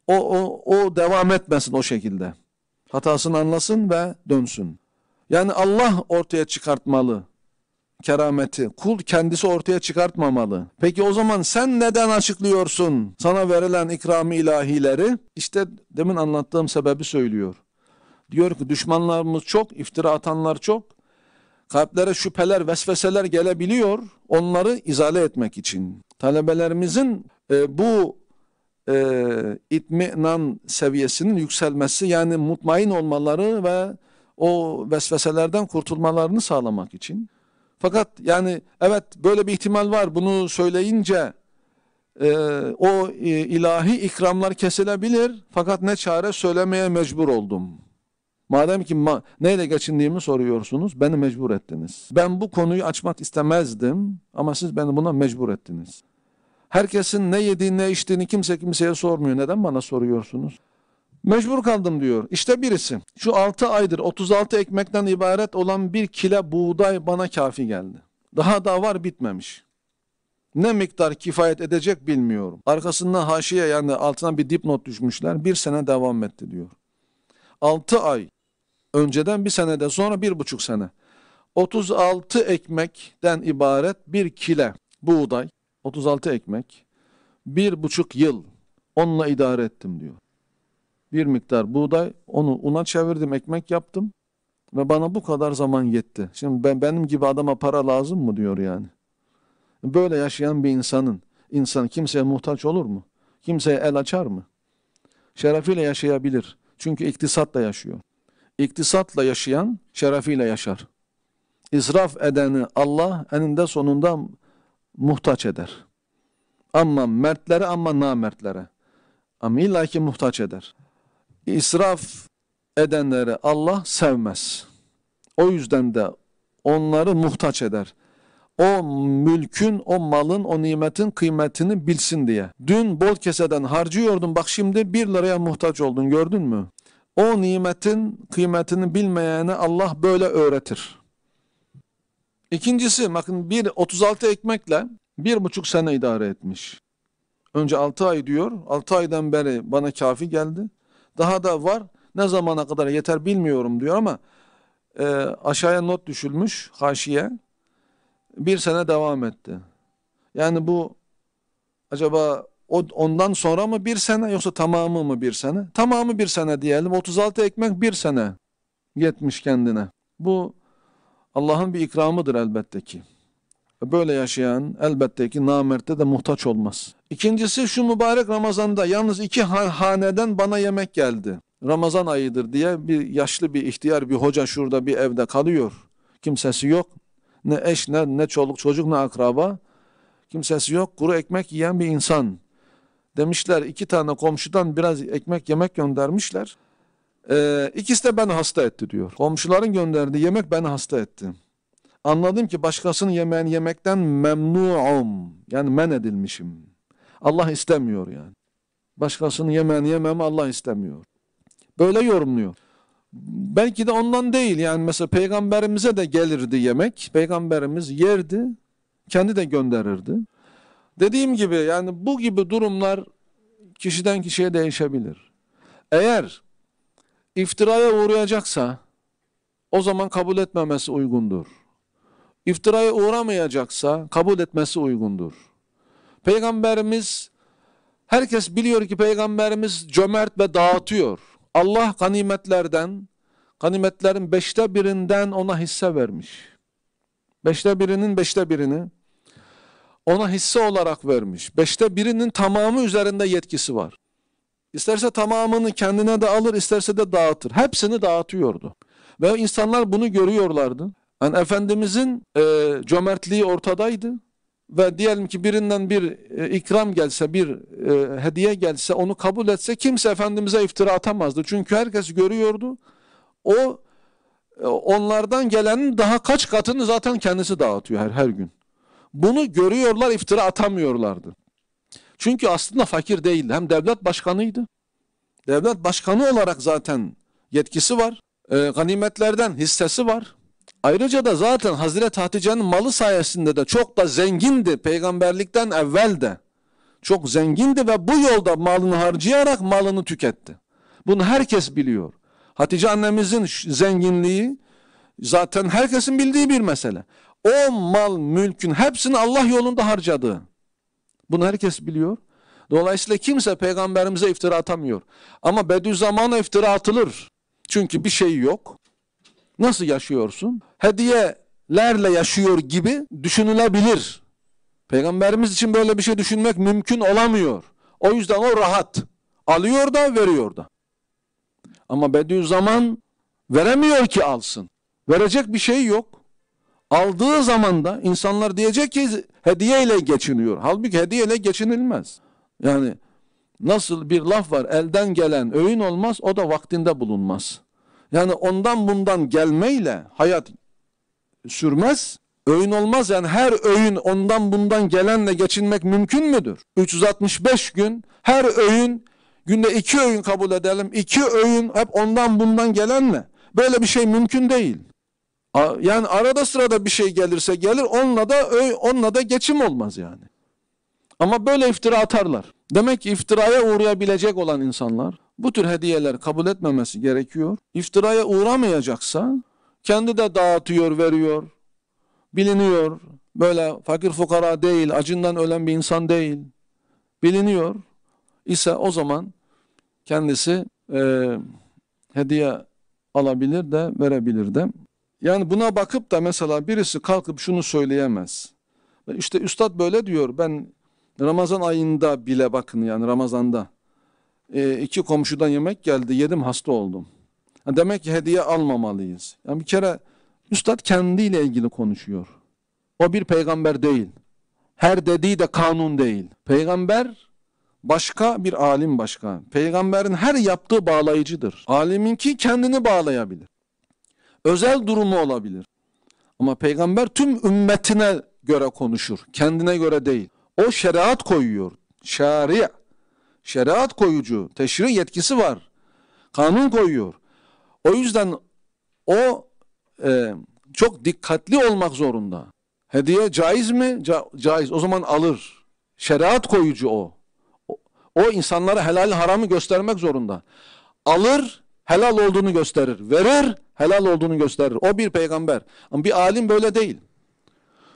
o, o, o devam etmesin o şekilde. Hatasını anlasın ve dönsün. Yani Allah ortaya çıkartmalı kerameti. Kul kendisi ortaya çıkartmamalı. Peki o zaman sen neden açıklıyorsun sana verilen ikram ilahileri? İşte demin anlattığım sebebi söylüyor. Diyor ki düşmanlarımız çok, iftira atanlar çok. Kalplere şüpheler, vesveseler gelebiliyor. Onları izale etmek için. Talebelerimizin e, bu e, itminan seviyesinin yükselmesi yani mutmain olmaları ve o vesveselerden kurtulmalarını sağlamak için. Fakat yani evet böyle bir ihtimal var bunu söyleyince e, o e, ilahi ikramlar kesilebilir fakat ne çare söylemeye mecbur oldum. Madem ki ma neyle geçindiğimi soruyorsunuz beni mecbur ettiniz. Ben bu konuyu açmak istemezdim ama siz beni buna mecbur ettiniz. Herkesin ne yediğini ne içtiğini kimse kimseye sormuyor. Neden bana soruyorsunuz? Mecbur kaldım diyor. İşte birisi şu 6 aydır 36 ekmekten ibaret olan bir kile buğday bana kafi geldi. Daha da var bitmemiş. Ne miktar kifayet edecek bilmiyorum. Arkasında haşiye yani altına bir dipnot düşmüşler. Bir sene devam etti diyor. 6 ay önceden bir senede sonra bir buçuk sene. 36 ekmekten ibaret bir kile buğday. 36 ekmek. Bir buçuk yıl onunla idare ettim diyor bir miktar buğday, onu una çevirdim, ekmek yaptım ve bana bu kadar zaman yetti. Şimdi ben, benim gibi adama para lazım mı diyor yani. Böyle yaşayan bir insanın, insan kimseye muhtaç olur mu? Kimseye el açar mı? Şerefiyle yaşayabilir. Çünkü iktisatla yaşıyor. İktisatla yaşayan şerefiyle yaşar. İsraf edeni Allah eninde sonunda muhtaç eder. Ama mertlere ama namertlere. Ama ki muhtaç eder israf edenleri Allah sevmez. O yüzden de onları muhtaç eder. O mülkün, o malın, o nimetin kıymetini bilsin diye. Dün bol keseden harcıyordun bak şimdi bir liraya muhtaç oldun gördün mü? O nimetin kıymetini bilmeyene Allah böyle öğretir. İkincisi bakın bir 36 ekmekle bir buçuk sene idare etmiş. Önce 6 ay diyor. 6 aydan beri bana kafi geldi. Daha da var. Ne zamana kadar yeter bilmiyorum diyor ama e, aşağıya not düşülmüş haşiye. Bir sene devam etti. Yani bu acaba o, ondan sonra mı bir sene yoksa tamamı mı bir sene? Tamamı bir sene diyelim. 36 ekmek bir sene yetmiş kendine. Bu Allah'ın bir ikramıdır elbette ki. Böyle yaşayan elbette ki namertte de muhtaç olmaz. İkincisi şu mübarek Ramazan'da yalnız iki haneden bana yemek geldi. Ramazan ayıdır diye bir yaşlı bir ihtiyar bir hoca şurada bir evde kalıyor. Kimsesi yok. Ne eş ne, ne çoluk çocuk ne akraba. Kimsesi yok. Kuru ekmek yiyen bir insan. Demişler iki tane komşudan biraz ekmek yemek göndermişler. Ee, ikisi de beni hasta etti diyor. Komşuların gönderdiği yemek beni hasta etti. Anladım ki başkasının yemeğini yemekten memnu'um. Yani men edilmişim. Allah istemiyor yani. Başkasının yemeğini yemem Allah istemiyor. Böyle yorumluyor. Belki de ondan değil yani mesela peygamberimize de gelirdi yemek. Peygamberimiz yerdi. Kendi de gönderirdi. Dediğim gibi yani bu gibi durumlar kişiden kişiye değişebilir. Eğer iftiraya uğrayacaksa o zaman kabul etmemesi uygundur iftiraya uğramayacaksa kabul etmesi uygundur. Peygamberimiz, herkes biliyor ki Peygamberimiz cömert ve dağıtıyor. Allah ganimetlerden, ganimetlerin beşte birinden ona hisse vermiş. Beşte birinin beşte birini ona hisse olarak vermiş. Beşte birinin tamamı üzerinde yetkisi var. İsterse tamamını kendine de alır, isterse de dağıtır. Hepsini dağıtıyordu. Ve insanlar bunu görüyorlardı. Yani Efendimizin e, cömertliği ortadaydı ve diyelim ki birinden bir e, ikram gelse, bir e, hediye gelse onu kabul etse kimse Efendimiz'e iftira atamazdı. Çünkü herkes görüyordu. O e, onlardan gelenin daha kaç katını zaten kendisi dağıtıyor her, her gün. Bunu görüyorlar iftira atamıyorlardı. Çünkü aslında fakir değildi. Hem devlet başkanıydı. Devlet başkanı olarak zaten yetkisi var. E, ganimetlerden hissesi var. Ayrıca da zaten Hazreti Hatice'nin malı sayesinde de çok da zengindi peygamberlikten evvel de. Çok zengindi ve bu yolda malını harcayarak malını tüketti. Bunu herkes biliyor. Hatice annemizin zenginliği zaten herkesin bildiği bir mesele. O mal mülkün hepsini Allah yolunda harcadı. Bunu herkes biliyor. Dolayısıyla kimse peygamberimize iftira atamıyor. Ama Bediüzzaman'a iftira atılır. Çünkü bir şey yok. Nasıl yaşıyorsun? hediyelerle yaşıyor gibi düşünülebilir. Peygamberimiz için böyle bir şey düşünmek mümkün olamıyor. O yüzden o rahat. Alıyor da veriyor da. Ama Bediüzzaman veremiyor ki alsın. Verecek bir şey yok. Aldığı zaman da insanlar diyecek ki hediyeyle geçiniyor. Halbuki hediyeyle geçinilmez. Yani nasıl bir laf var elden gelen öğün olmaz o da vaktinde bulunmaz. Yani ondan bundan gelmeyle hayat sürmez. Öğün olmaz yani her öğün ondan bundan gelenle geçinmek mümkün müdür? 365 gün her öğün günde iki öğün kabul edelim. İki öğün hep ondan bundan gelenle. Böyle bir şey mümkün değil. Yani arada sırada bir şey gelirse gelir onunla da öğün onunla da geçim olmaz yani. Ama böyle iftira atarlar. Demek ki iftiraya uğrayabilecek olan insanlar bu tür hediyeler kabul etmemesi gerekiyor. İftiraya uğramayacaksa kendi de dağıtıyor, veriyor. Biliniyor. Böyle fakir fukara değil, acından ölen bir insan değil. Biliniyor. İse o zaman kendisi e, hediye alabilir de verebilir de. Yani buna bakıp da mesela birisi kalkıp şunu söyleyemez. E, işte üstad böyle diyor ben Ramazan ayında bile bakın yani Ramazan'da e, iki komşudan yemek geldi yedim hasta oldum. Demek ki hediye almamalıyız. Yani bir kere üstad kendiyle ilgili konuşuyor. O bir peygamber değil. Her dediği de kanun değil. Peygamber başka bir alim başka. Peygamberin her yaptığı bağlayıcıdır. Alimin ki kendini bağlayabilir. Özel durumu olabilir. Ama peygamber tüm ümmetine göre konuşur. Kendine göre değil. O şeriat koyuyor. Şaria, Şeriat koyucu. Teşri yetkisi var. Kanun koyuyor. O yüzden o e, çok dikkatli olmak zorunda. Hediye caiz mi? Ca caiz. O zaman alır. Şeriat koyucu o. O insanlara helal haramı göstermek zorunda. Alır, helal olduğunu gösterir. Verir, helal olduğunu gösterir. O bir peygamber. Ama bir alim böyle değil.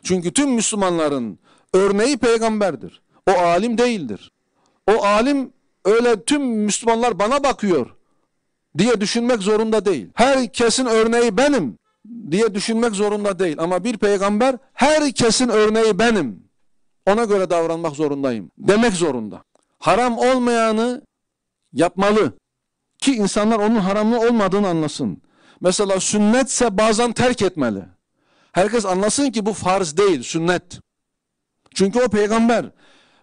Çünkü tüm Müslümanların örneği peygamberdir. O alim değildir. O alim öyle tüm Müslümanlar bana bakıyor diye düşünmek zorunda değil. Herkesin örneği benim diye düşünmek zorunda değil. Ama bir peygamber herkesin örneği benim. Ona göre davranmak zorundayım. Demek zorunda. Haram olmayanı yapmalı. Ki insanlar onun haramlı olmadığını anlasın. Mesela sünnetse bazen terk etmeli. Herkes anlasın ki bu farz değil, sünnet. Çünkü o peygamber.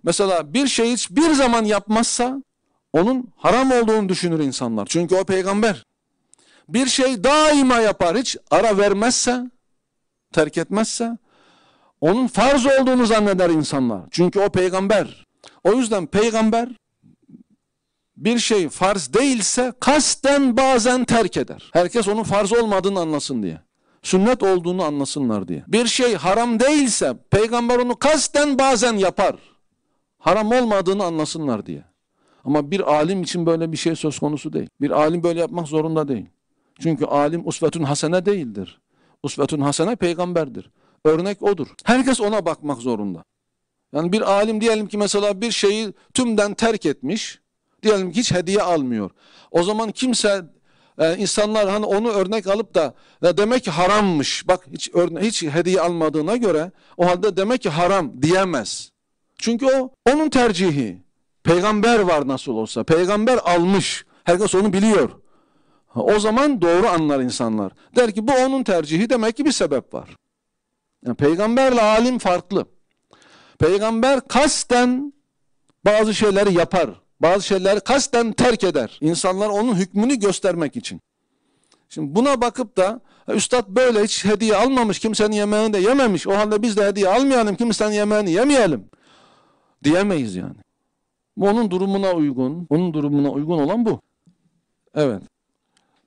Mesela bir şeyi bir zaman yapmazsa onun haram olduğunu düşünür insanlar. Çünkü o peygamber. Bir şey daima yapar hiç ara vermezse, terk etmezse onun farz olduğunu zanneder insanlar. Çünkü o peygamber. O yüzden peygamber bir şey farz değilse kasten bazen terk eder. Herkes onun farz olmadığını anlasın diye. Sünnet olduğunu anlasınlar diye. Bir şey haram değilse peygamber onu kasten bazen yapar. Haram olmadığını anlasınlar diye. Ama bir alim için böyle bir şey söz konusu değil. Bir alim böyle yapmak zorunda değil. Çünkü alim usvetun hasene değildir. Usvetun hasene peygamberdir. Örnek odur. Herkes ona bakmak zorunda. Yani bir alim diyelim ki mesela bir şeyi tümden terk etmiş. Diyelim ki hiç hediye almıyor. O zaman kimse e, insanlar hani onu örnek alıp da ya demek ki harammış. Bak hiç örne hiç hediye almadığına göre o halde demek ki haram diyemez. Çünkü o onun tercihi. Peygamber var nasıl olsa. Peygamber almış. Herkes onu biliyor. o zaman doğru anlar insanlar. Der ki bu onun tercihi demek ki bir sebep var. Yani peygamberle alim farklı. Peygamber kasten bazı şeyleri yapar. Bazı şeyleri kasten terk eder. İnsanlar onun hükmünü göstermek için. Şimdi buna bakıp da e, üstad böyle hiç hediye almamış, kimsenin yemeğini de yememiş. O halde biz de hediye almayalım, kimsenin yemeğini yemeyelim diyemeyiz yani. Onun durumuna uygun, onun durumuna uygun olan bu. Evet.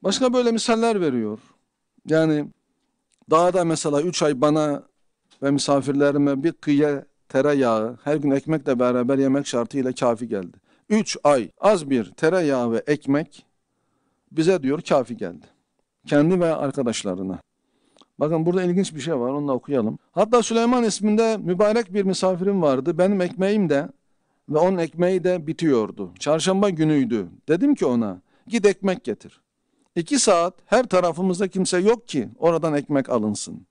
Başka böyle misaller veriyor. Yani dağda mesela üç ay bana ve misafirlerime bir kıyı tereyağı her gün ekmekle beraber yemek şartıyla kafi geldi. Üç ay az bir tereyağı ve ekmek bize diyor kafi geldi. Kendi ve arkadaşlarına. Bakın burada ilginç bir şey var onu da okuyalım. Hatta Süleyman isminde mübarek bir misafirim vardı. Benim ekmeğim de ve on ekmeği de bitiyordu. Çarşamba günüydü. Dedim ki ona git ekmek getir. İki saat her tarafımızda kimse yok ki oradan ekmek alınsın.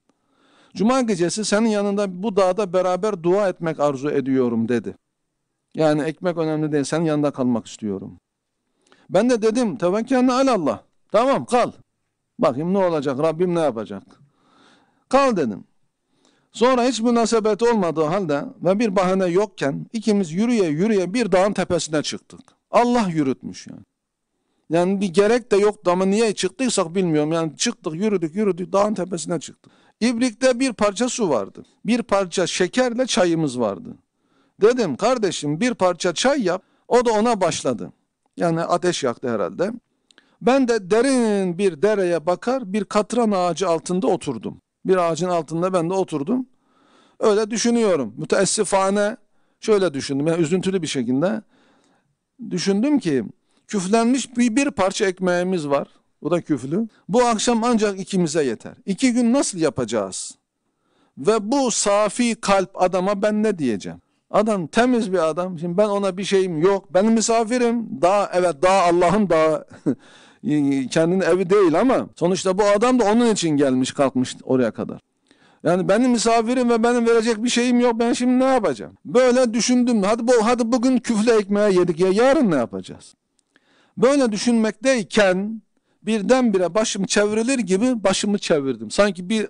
Cuma gecesi senin yanında bu dağda beraber dua etmek arzu ediyorum dedi. Yani ekmek önemli değil senin yanında kalmak istiyorum. Ben de dedim al Allah. Tamam kal. Bakayım ne olacak Rabbim ne yapacak. Kal dedim. Sonra hiç münasebet olmadığı halde ve bir bahane yokken ikimiz yürüye yürüye bir dağın tepesine çıktık. Allah yürütmüş yani. Yani bir gerek de yok ama niye çıktıysak bilmiyorum. Yani çıktık yürüdük yürüdük dağın tepesine çıktık. İbrik'te bir parça su vardı. Bir parça şekerle çayımız vardı. Dedim kardeşim bir parça çay yap. O da ona başladı. Yani ateş yaktı herhalde. Ben de derin bir dereye bakar bir katran ağacı altında oturdum. Bir ağacın altında ben de oturdum. Öyle düşünüyorum. Müteessifane şöyle düşündüm. Yani üzüntülü bir şekilde. Düşündüm ki küflenmiş bir, bir parça ekmeğimiz var. Bu da küflü. Bu akşam ancak ikimize yeter. İki gün nasıl yapacağız? Ve bu safi kalp adama ben ne diyeceğim? Adam temiz bir adam. Şimdi ben ona bir şeyim yok. Ben misafirim. Daha evet daha Allah'ın daha kendini evi değil ama sonuçta bu adam da onun için gelmiş kalkmış oraya kadar. Yani benim misafirim ve benim verecek bir şeyim yok. Ben şimdi ne yapacağım? Böyle düşündüm. Hadi bu hadi bugün küfle ekmeği yedik ya yarın ne yapacağız? Böyle düşünmekteyken birdenbire başım çevrilir gibi başımı çevirdim. Sanki bir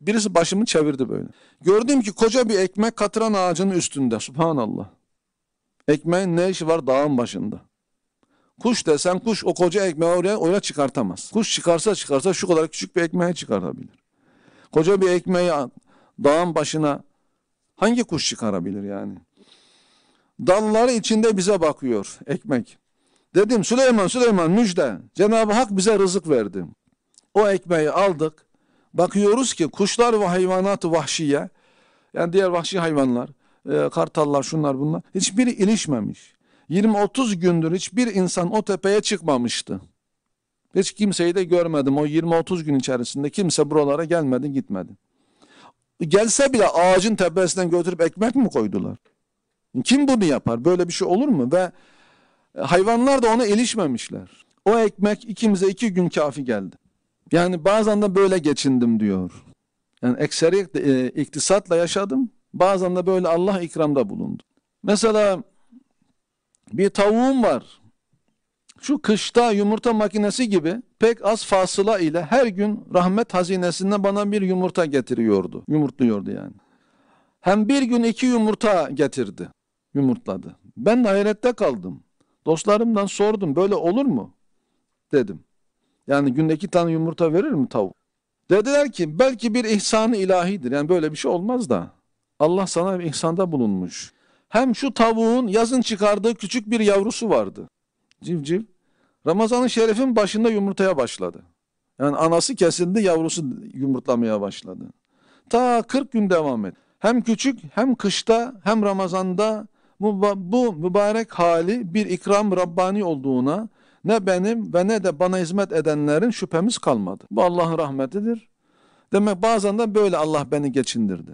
birisi başımı çevirdi böyle. Gördüm ki koca bir ekmek katran ağacının üstünde. Subhanallah. Ekmeğin ne işi var dağın başında? Kuş desen kuş o koca ekmeği oraya, oraya çıkartamaz. Kuş çıkarsa çıkarsa şu kadar küçük bir ekmeği çıkartabilir. Koca bir ekmeği dağın başına hangi kuş çıkarabilir yani? Dalları içinde bize bakıyor ekmek. Dedim Süleyman Süleyman müjde. Cenab-ı Hak bize rızık verdi. O ekmeği aldık. Bakıyoruz ki kuşlar ve hayvanat vahşiye yani diğer vahşi hayvanlar, e, kartallar şunlar bunlar hiçbiri ilişmemiş. 20-30 gündür hiçbir insan o tepeye çıkmamıştı. Hiç kimseyi de görmedim. O 20-30 gün içerisinde kimse buralara gelmedi gitmedi. Gelse bile ağacın tepesinden götürüp ekmek mi koydular? Kim bunu yapar? Böyle bir şey olur mu? Ve hayvanlar da ona ilişmemişler. O ekmek ikimize iki gün kafi geldi. Yani bazen de böyle geçindim diyor. Yani ekseriyet iktisatla yaşadım. Bazen de böyle Allah ikramda bulundu. Mesela bir tavuğum var. Şu kışta yumurta makinesi gibi pek az fasıla ile her gün rahmet hazinesine bana bir yumurta getiriyordu. Yumurtluyordu yani. Hem bir gün iki yumurta getirdi. Yumurtladı. Ben hayrette kaldım. Dostlarımdan sordum böyle olur mu? Dedim. Yani günde iki tane yumurta verir mi tavuk? Dediler ki belki bir ihsan ilahidir. Yani böyle bir şey olmaz da. Allah sana bir ihsanda bulunmuş. Hem şu tavuğun yazın çıkardığı küçük bir yavrusu vardı. Civciv. Ramazan'ın şerefin başında yumurtaya başladı. Yani anası kesildi yavrusu yumurtlamaya başladı. Ta 40 gün devam etti. Hem küçük hem kışta hem Ramazan'da bu mübarek hali bir ikram Rabbani olduğuna ne benim ve ne de bana hizmet edenlerin şüphemiz kalmadı. Bu Allah'ın rahmetidir. Demek bazen de böyle Allah beni geçindirdi.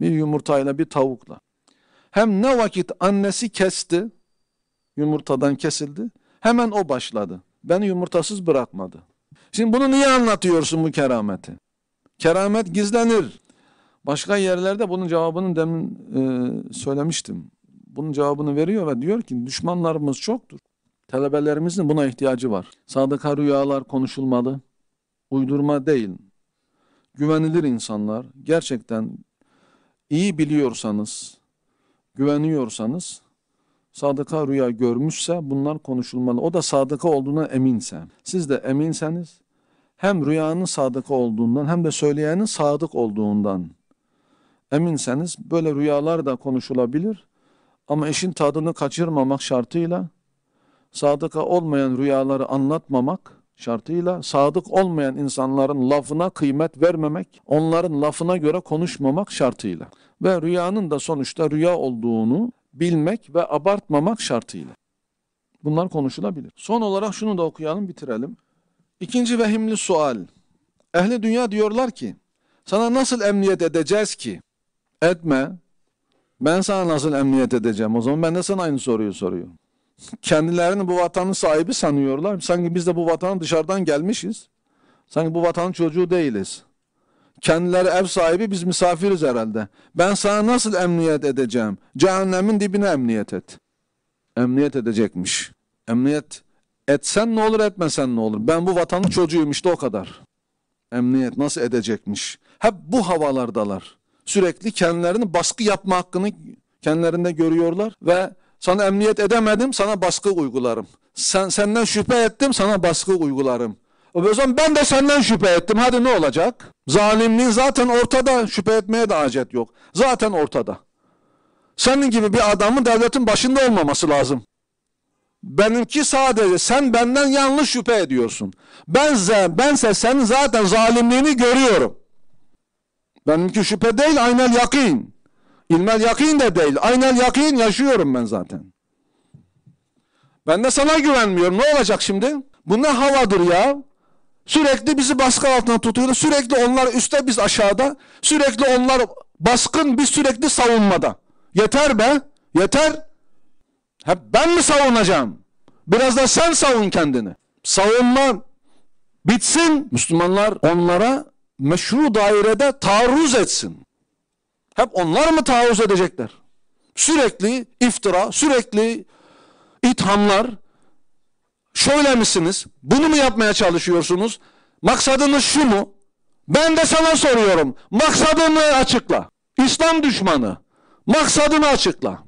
Bir yumurtayla bir tavukla. Hem ne vakit annesi kesti, yumurtadan kesildi, hemen o başladı. Beni yumurtasız bırakmadı. Şimdi bunu niye anlatıyorsun bu kerameti? Keramet gizlenir. Başka yerlerde bunun cevabını demin e, söylemiştim. Bunun cevabını veriyor ve diyor ki düşmanlarımız çoktur. Talebelerimizin buna ihtiyacı var. Sadıka rüyalar konuşulmalı. Uydurma değil. Güvenilir insanlar. Gerçekten iyi biliyorsanız, güveniyorsanız, sadaka rüya görmüşse bunlar konuşulmalı. O da sadaka olduğuna eminse, siz de eminseniz hem rüyanın sadaka olduğundan hem de söyleyenin sadık olduğundan eminseniz böyle rüyalar da konuşulabilir. Ama işin tadını kaçırmamak şartıyla sadaka olmayan rüyaları anlatmamak şartıyla sadık olmayan insanların lafına kıymet vermemek, onların lafına göre konuşmamak şartıyla ve rüyanın da sonuçta rüya olduğunu bilmek ve abartmamak şartıyla. Bunlar konuşulabilir. Son olarak şunu da okuyalım bitirelim. İkinci vehimli sual. Ehli dünya diyorlar ki sana nasıl emniyet edeceğiz ki? Etme. Ben sana nasıl emniyet edeceğim? O zaman ben de sana aynı soruyu soruyorum kendilerini bu vatanın sahibi sanıyorlar. Sanki biz de bu vatanın dışarıdan gelmişiz. Sanki bu vatanın çocuğu değiliz. Kendileri ev sahibi biz misafiriz herhalde. Ben sana nasıl emniyet edeceğim? Cehennemin dibine emniyet et. Emniyet edecekmiş. Emniyet etsen ne olur etmesen ne olur. Ben bu vatanın çocuğuyum işte o kadar. Emniyet nasıl edecekmiş? Hep bu havalardalar. Sürekli kendilerini baskı yapma hakkını kendilerinde görüyorlar ve sana emniyet edemedim, sana baskı uygularım. Sen, senden şüphe ettim, sana baskı uygularım. O zaman ben de senden şüphe ettim. Hadi ne olacak? Zalimliğin zaten ortada. Şüphe etmeye de acet yok. Zaten ortada. Senin gibi bir adamın devletin başında olmaması lazım. Benimki sadece sen benden yanlış şüphe ediyorsun. Bense, bense senin zaten zalimliğini görüyorum. Benimki şüphe değil, aynel yakin. İlmel yakin de değil. Aynel yakin yaşıyorum ben zaten. Ben de sana güvenmiyorum. Ne olacak şimdi? Bu ne havadır ya. Sürekli bizi baskı altına tutuyorlar. Sürekli onlar üstte biz aşağıda. Sürekli onlar baskın biz sürekli savunmada. Yeter be. Yeter. Hep ben mi savunacağım? Biraz da sen savun kendini. Savunma bitsin. Müslümanlar onlara meşru dairede taarruz etsin. Hep onlar mı taarruz edecekler? Sürekli iftira, sürekli ithamlar. Şöyle misiniz? Bunu mu yapmaya çalışıyorsunuz? Maksadınız şu mu? Ben de sana soruyorum. Maksadını açıkla. İslam düşmanı. Maksadını açıkla.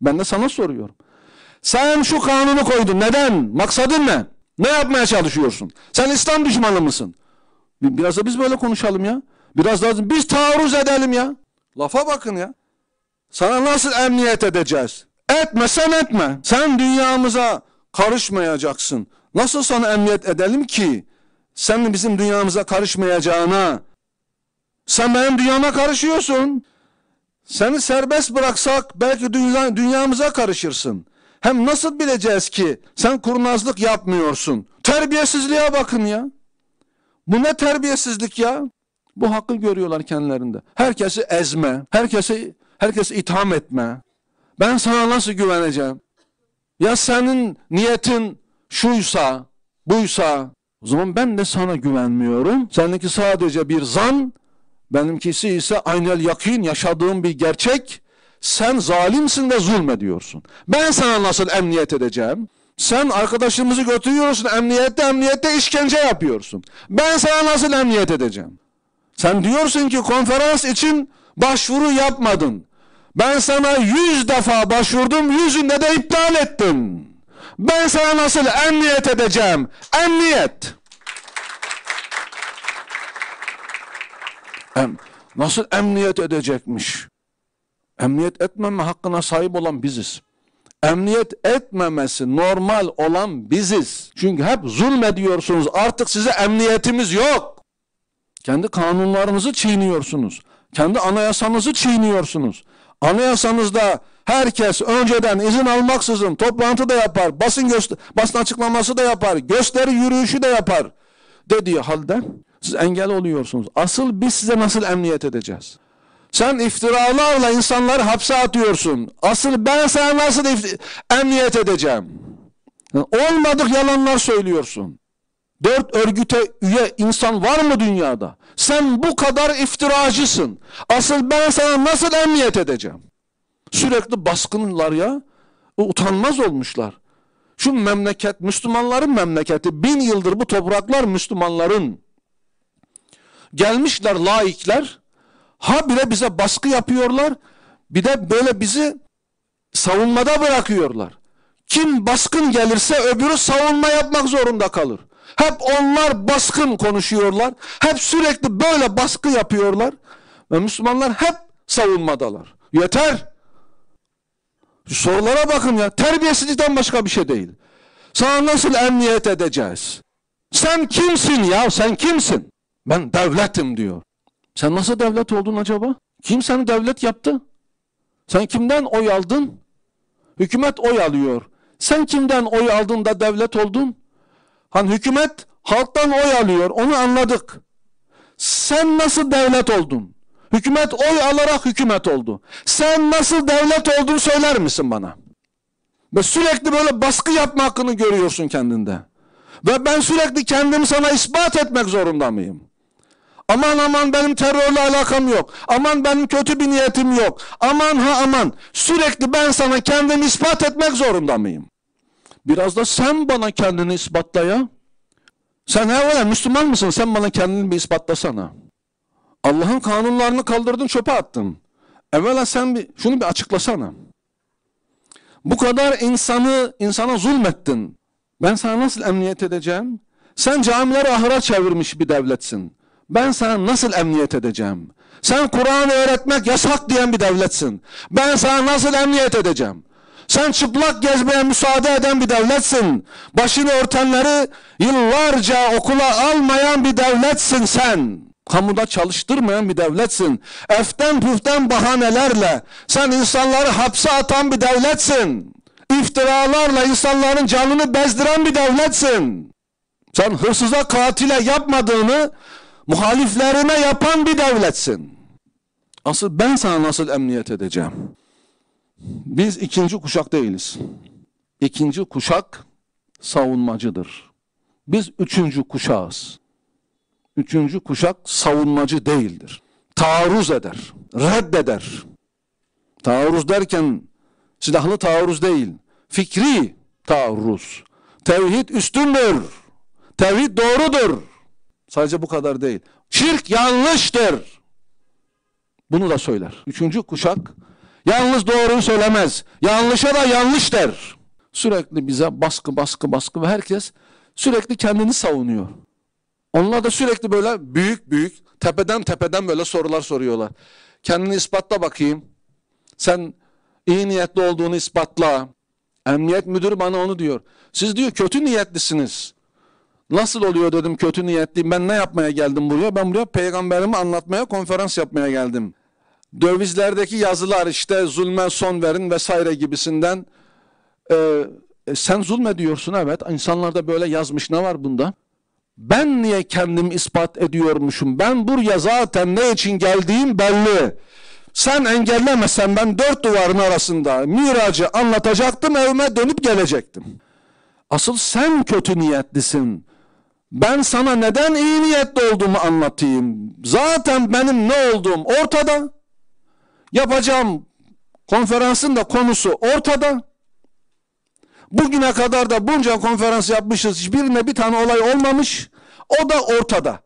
Ben de sana soruyorum. Sen şu kanunu koydun. Neden? Maksadın ne? Ne yapmaya çalışıyorsun? Sen İslam düşmanı mısın? Biraz da biz böyle konuşalım ya. Biraz lazım. Biz taarruz edelim ya. Lafa bakın ya. Sana nasıl emniyet edeceğiz? Etme sen etme. Sen dünyamıza karışmayacaksın. Nasıl sana emniyet edelim ki? Sen bizim dünyamıza karışmayacağına. Sen benim dünyama karışıyorsun. Seni serbest bıraksak belki dünya, dünyamıza karışırsın. Hem nasıl bileceğiz ki sen kurnazlık yapmıyorsun? Terbiyesizliğe bakın ya. Bu ne terbiyesizlik ya? Bu hakkı görüyorlar kendilerinde. Herkesi ezme, herkesi herkesi itham etme. Ben sana nasıl güveneceğim? Ya senin niyetin şuysa, buysa, o zaman ben de sana güvenmiyorum. Seninki sadece bir zan, benimkisi ise aynel yakin, yaşadığım bir gerçek. Sen zalimsin de diyorsun. Ben sana nasıl emniyet edeceğim? Sen arkadaşımızı götürüyorsun emniyette, emniyette işkence yapıyorsun. Ben sana nasıl emniyet edeceğim? Sen diyorsun ki konferans için başvuru yapmadın. Ben sana yüz defa başvurdum, yüzünde de iptal ettin. Ben sana nasıl emniyet edeceğim? Emniyet. Em, nasıl emniyet edecekmiş? Emniyet etmeme hakkına sahip olan biziz. Emniyet etmemesi normal olan biziz. Çünkü hep zulmediyorsunuz. Artık size emniyetimiz yok. Kendi kanunlarınızı çiğniyorsunuz. Kendi anayasanızı çiğniyorsunuz. Anayasanızda herkes önceden izin almaksızın toplantı da yapar, basın, göster basın açıklaması da yapar, gösteri yürüyüşü de yapar dediği halde siz engel oluyorsunuz. Asıl biz size nasıl emniyet edeceğiz? Sen iftiralarla insanları hapse atıyorsun. Asıl ben sana nasıl emniyet edeceğim? olmadık yalanlar söylüyorsun dört örgüte üye insan var mı dünyada? Sen bu kadar iftiracısın. Asıl ben sana nasıl emniyet edeceğim? Sürekli baskınlar ya. Utanmaz olmuşlar. Şu memleket Müslümanların memleketi. Bin yıldır bu topraklar Müslümanların. Gelmişler laikler. Ha bile bize baskı yapıyorlar. Bir de böyle bizi savunmada bırakıyorlar. Kim baskın gelirse öbürü savunma yapmak zorunda kalır. Hep onlar baskın konuşuyorlar. Hep sürekli böyle baskı yapıyorlar. Ve Müslümanlar hep savunmadalar. Yeter. sorulara bakın ya. Terbiyesizlikten başka bir şey değil. Sana nasıl emniyet edeceğiz? Sen kimsin ya? Sen kimsin? Ben devletim diyor. Sen nasıl devlet oldun acaba? Kim seni devlet yaptı? Sen kimden oy aldın? Hükümet oy alıyor. Sen kimden oy aldın da devlet oldun? Hani hükümet halktan oy alıyor. Onu anladık. Sen nasıl devlet oldun? Hükümet oy alarak hükümet oldu. Sen nasıl devlet oldun söyler misin bana? Ve sürekli böyle baskı yapma hakkını görüyorsun kendinde. Ve ben sürekli kendimi sana ispat etmek zorunda mıyım? Aman aman benim terörle alakam yok. Aman benim kötü bir niyetim yok. Aman ha aman. Sürekli ben sana kendimi ispat etmek zorunda mıyım? Biraz da sen bana kendini ispatla ya. Sen evvela Müslüman mısın? Sen bana kendini bir ispatlasana. Allah'ın kanunlarını kaldırdın çöpe attın. Evvela sen bir, şunu bir açıklasana. Bu kadar insanı insana zulmettin. Ben sana nasıl emniyet edeceğim? Sen camileri ahıra çevirmiş bir devletsin. Ben sana nasıl emniyet edeceğim? Sen Kur'an öğretmek yasak diyen bir devletsin. Ben sana nasıl emniyet edeceğim? Sen çıplak gezmeye müsaade eden bir devletsin. Başını örtenleri yıllarca okula almayan bir devletsin sen. Kamuda çalıştırmayan bir devletsin. Eften püften bahanelerle sen insanları hapse atan bir devletsin. İftiralarla insanların canını bezdiren bir devletsin. Sen hırsıza katile yapmadığını muhaliflerine yapan bir devletsin. Asıl ben sana nasıl emniyet edeceğim? Biz ikinci kuşak değiliz. İkinci kuşak savunmacıdır. Biz üçüncü kuşağız. Üçüncü kuşak savunmacı değildir. Taarruz eder, reddeder. Taarruz derken silahlı taarruz değil, fikri taarruz. Tevhid üstündür. Tevhid doğrudur. Sadece bu kadar değil. Şirk yanlıştır. Bunu da söyler. Üçüncü kuşak Yalnız doğruyu söylemez. Yanlışa da yanlış der. Sürekli bize baskı baskı baskı ve herkes sürekli kendini savunuyor. Onlar da sürekli böyle büyük büyük tepeden tepeden böyle sorular soruyorlar. Kendini ispatla bakayım. Sen iyi niyetli olduğunu ispatla. Emniyet müdürü bana onu diyor. Siz diyor kötü niyetlisiniz. Nasıl oluyor dedim kötü niyetliyim. Ben ne yapmaya geldim buraya? Ben buraya peygamberimi anlatmaya, konferans yapmaya geldim dövizlerdeki yazılar işte zulme son verin vesaire gibisinden e, e sen zulme diyorsun evet insanlar da böyle yazmış ne var bunda? Ben niye kendim ispat ediyormuşum? Ben buraya zaten ne için geldiğim belli. Sen engellemesen ben dört duvarın arasında miracı anlatacaktım evime dönüp gelecektim. Asıl sen kötü niyetlisin. Ben sana neden iyi niyetli olduğumu anlatayım. Zaten benim ne olduğum ortada yapacağım konferansın da konusu ortada. Bugüne kadar da bunca konferans yapmışız. Hiçbirinde bir tane olay olmamış. O da ortada.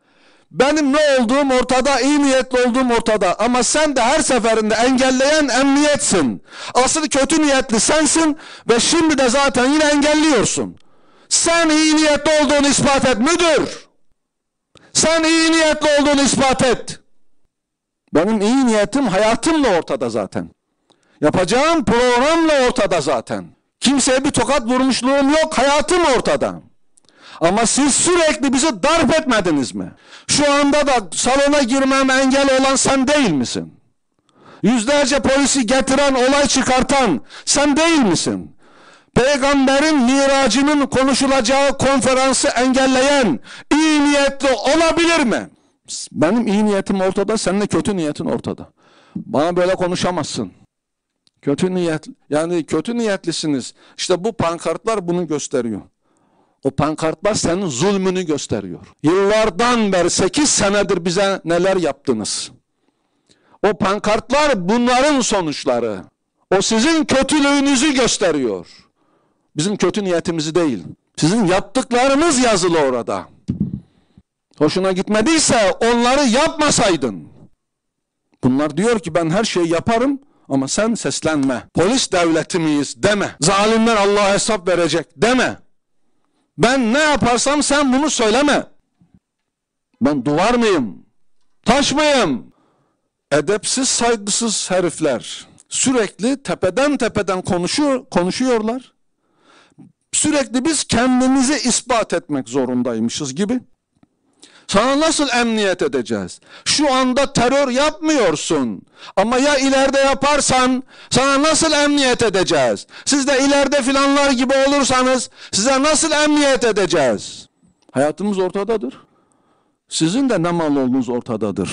Benim ne olduğum ortada, iyi niyetli olduğum ortada. Ama sen de her seferinde engelleyen emniyetsin. Asıl kötü niyetli sensin ve şimdi de zaten yine engelliyorsun. Sen iyi niyetli olduğunu ispat et müdür. Sen iyi niyetli olduğunu ispat et. Benim iyi niyetim hayatımla ortada zaten. Yapacağım programla ortada zaten. Kimseye bir tokat vurmuşluğum yok, hayatım ortada. Ama siz sürekli bizi darp etmediniz mi? Şu anda da salona girmeme engel olan sen değil misin? Yüzlerce polisi getiren, olay çıkartan sen değil misin? Peygamberin miracının konuşulacağı konferansı engelleyen iyi niyetli olabilir mi? Benim iyi niyetim ortada, senin de kötü niyetin ortada. Bana böyle konuşamazsın. Kötü niyet, yani kötü niyetlisiniz. İşte bu pankartlar bunu gösteriyor. O pankartlar senin zulmünü gösteriyor. Yıllardan beri 8 senedir bize neler yaptınız? O pankartlar bunların sonuçları. O sizin kötülüğünüzü gösteriyor. Bizim kötü niyetimizi değil. Sizin yaptıklarınız yazılı orada. Hoşuna gitmediyse onları yapmasaydın. Bunlar diyor ki ben her şeyi yaparım ama sen seslenme. Polis devleti miyiz deme. Zalimler Allah'a hesap verecek deme. Ben ne yaparsam sen bunu söyleme. Ben duvar mıyım? Taş mıyım? Edepsiz saygısız herifler sürekli tepeden tepeden konuşuyor, konuşuyorlar. Sürekli biz kendimizi ispat etmek zorundaymışız gibi. Sana nasıl emniyet edeceğiz? Şu anda terör yapmıyorsun. Ama ya ileride yaparsan sana nasıl emniyet edeceğiz? Siz de ileride filanlar gibi olursanız size nasıl emniyet edeceğiz? Hayatımız ortadadır. Sizin de ne mal olduğunuz ortadadır.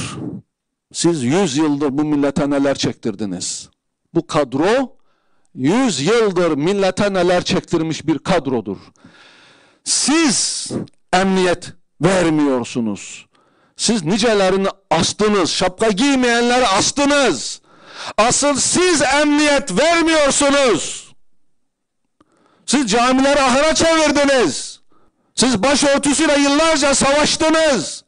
Siz 100 yıldır bu millete neler çektirdiniz? Bu kadro 100 yıldır millete neler çektirmiş bir kadrodur. Siz emniyet vermiyorsunuz. Siz nicelerini astınız, şapka giymeyenleri astınız. Asıl siz emniyet vermiyorsunuz. Siz camileri ahıra çevirdiniz. Siz başörtüsüyle yıllarca savaştınız.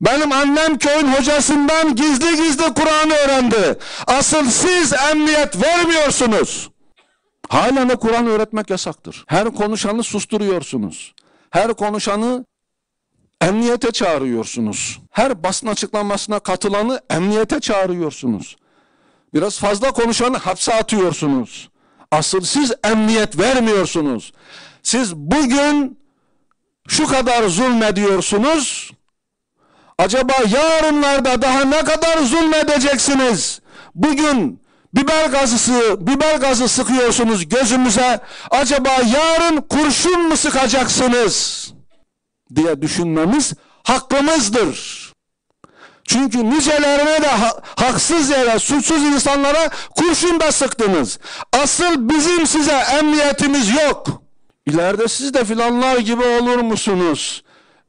Benim annem köyün hocasından gizli gizli Kur'an'ı öğrendi. Asıl siz emniyet vermiyorsunuz. Hala de Kur'an öğretmek yasaktır. Her konuşanı susturuyorsunuz. Her konuşanı emniyete çağırıyorsunuz. Her basın açıklamasına katılanı emniyete çağırıyorsunuz. Biraz fazla konuşanı hapse atıyorsunuz. Asıl siz emniyet vermiyorsunuz. Siz bugün şu kadar zulmediyorsunuz. Acaba yarınlarda daha ne kadar zulmedeceksiniz? Bugün biber gazısı, biber gazı sıkıyorsunuz gözümüze. Acaba yarın kurşun mu sıkacaksınız? diye düşünmemiz hakkımızdır. Çünkü nicelerine de ha haksız yere, suçsuz insanlara kurşun da sıktınız. Asıl bizim size emniyetimiz yok. İleride siz de filanlar gibi olur musunuz?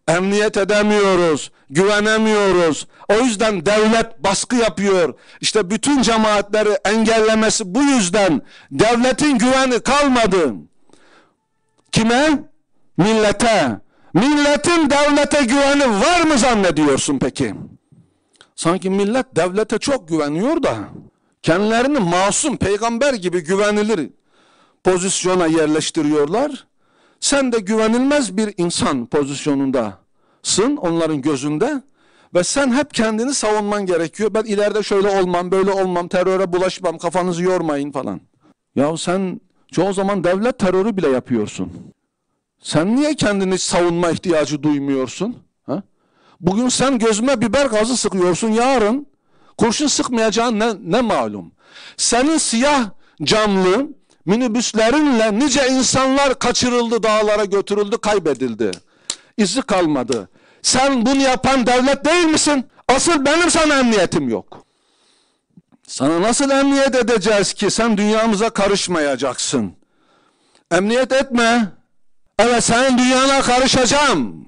Emniyet edemiyoruz, güvenemiyoruz. O yüzden devlet baskı yapıyor. İşte bütün cemaatleri engellemesi bu yüzden. Devletin güveni kalmadı. Kime? Millete. Milletin devlete güveni var mı zannediyorsun peki? Sanki millet devlete çok güveniyor da kendilerini masum peygamber gibi güvenilir pozisyona yerleştiriyorlar. Sen de güvenilmez bir insan pozisyonundasın onların gözünde ve sen hep kendini savunman gerekiyor. Ben ileride şöyle olmam, böyle olmam, teröre bulaşmam, kafanızı yormayın falan. Ya sen çoğu zaman devlet terörü bile yapıyorsun. Sen niye kendini savunma ihtiyacı duymuyorsun? Ha? Bugün sen gözüme biber gazı sıkıyorsun, yarın kurşun sıkmayacağın ne, ne malum? Senin siyah camlı minibüslerinle nice insanlar kaçırıldı, dağlara götürüldü, kaybedildi. İzi kalmadı. Sen bunu yapan devlet değil misin? Asıl benim sana emniyetim yok. Sana nasıl emniyet edeceğiz ki sen dünyamıza karışmayacaksın? Emniyet etme. Evet senin dünyana karışacağım.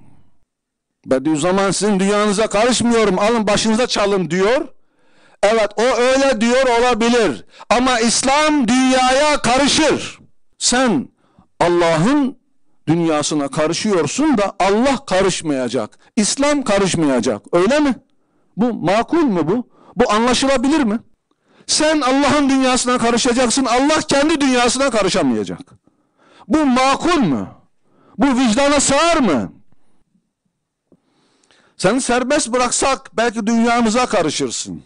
Bediüzzaman sizin dünyanıza karışmıyorum alın başınıza çalın diyor. Evet o öyle diyor olabilir. Ama İslam dünyaya karışır. Sen Allah'ın dünyasına karışıyorsun da Allah karışmayacak. İslam karışmayacak. Öyle mi? Bu makul mu bu? Bu anlaşılabilir mi? Sen Allah'ın dünyasına karışacaksın. Allah kendi dünyasına karışamayacak. Bu makul mu? Bu vicdana sığar mı? Seni serbest bıraksak belki dünyamıza karışırsın.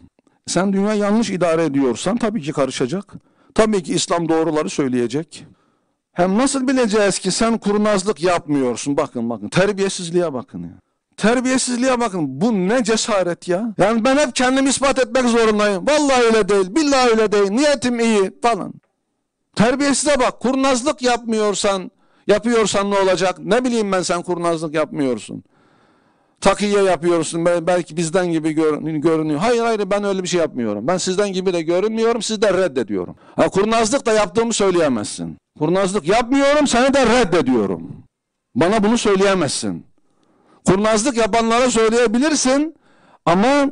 Sen dünya yanlış idare ediyorsan tabii ki karışacak. Tabii ki İslam doğruları söyleyecek. Hem nasıl bileceğiz ki sen kurnazlık yapmıyorsun? Bakın bakın terbiyesizliğe bakın ya. Terbiyesizliğe bakın. Bu ne cesaret ya. Yani ben hep kendimi ispat etmek zorundayım. Vallahi öyle değil, billahi öyle değil, niyetim iyi falan. Terbiyesize bak. Kurnazlık yapmıyorsan Yapıyorsan ne olacak? Ne bileyim ben sen kurnazlık yapmıyorsun. Takiye yapıyorsun. Belki bizden gibi görünüyor. Hayır hayır ben öyle bir şey yapmıyorum. Ben sizden gibi de görünmüyorum. Sizi de reddediyorum. Ha, kurnazlık da yaptığımı söyleyemezsin. Kurnazlık yapmıyorum. Seni de reddediyorum. Bana bunu söyleyemezsin. Kurnazlık yapanlara söyleyebilirsin. Ama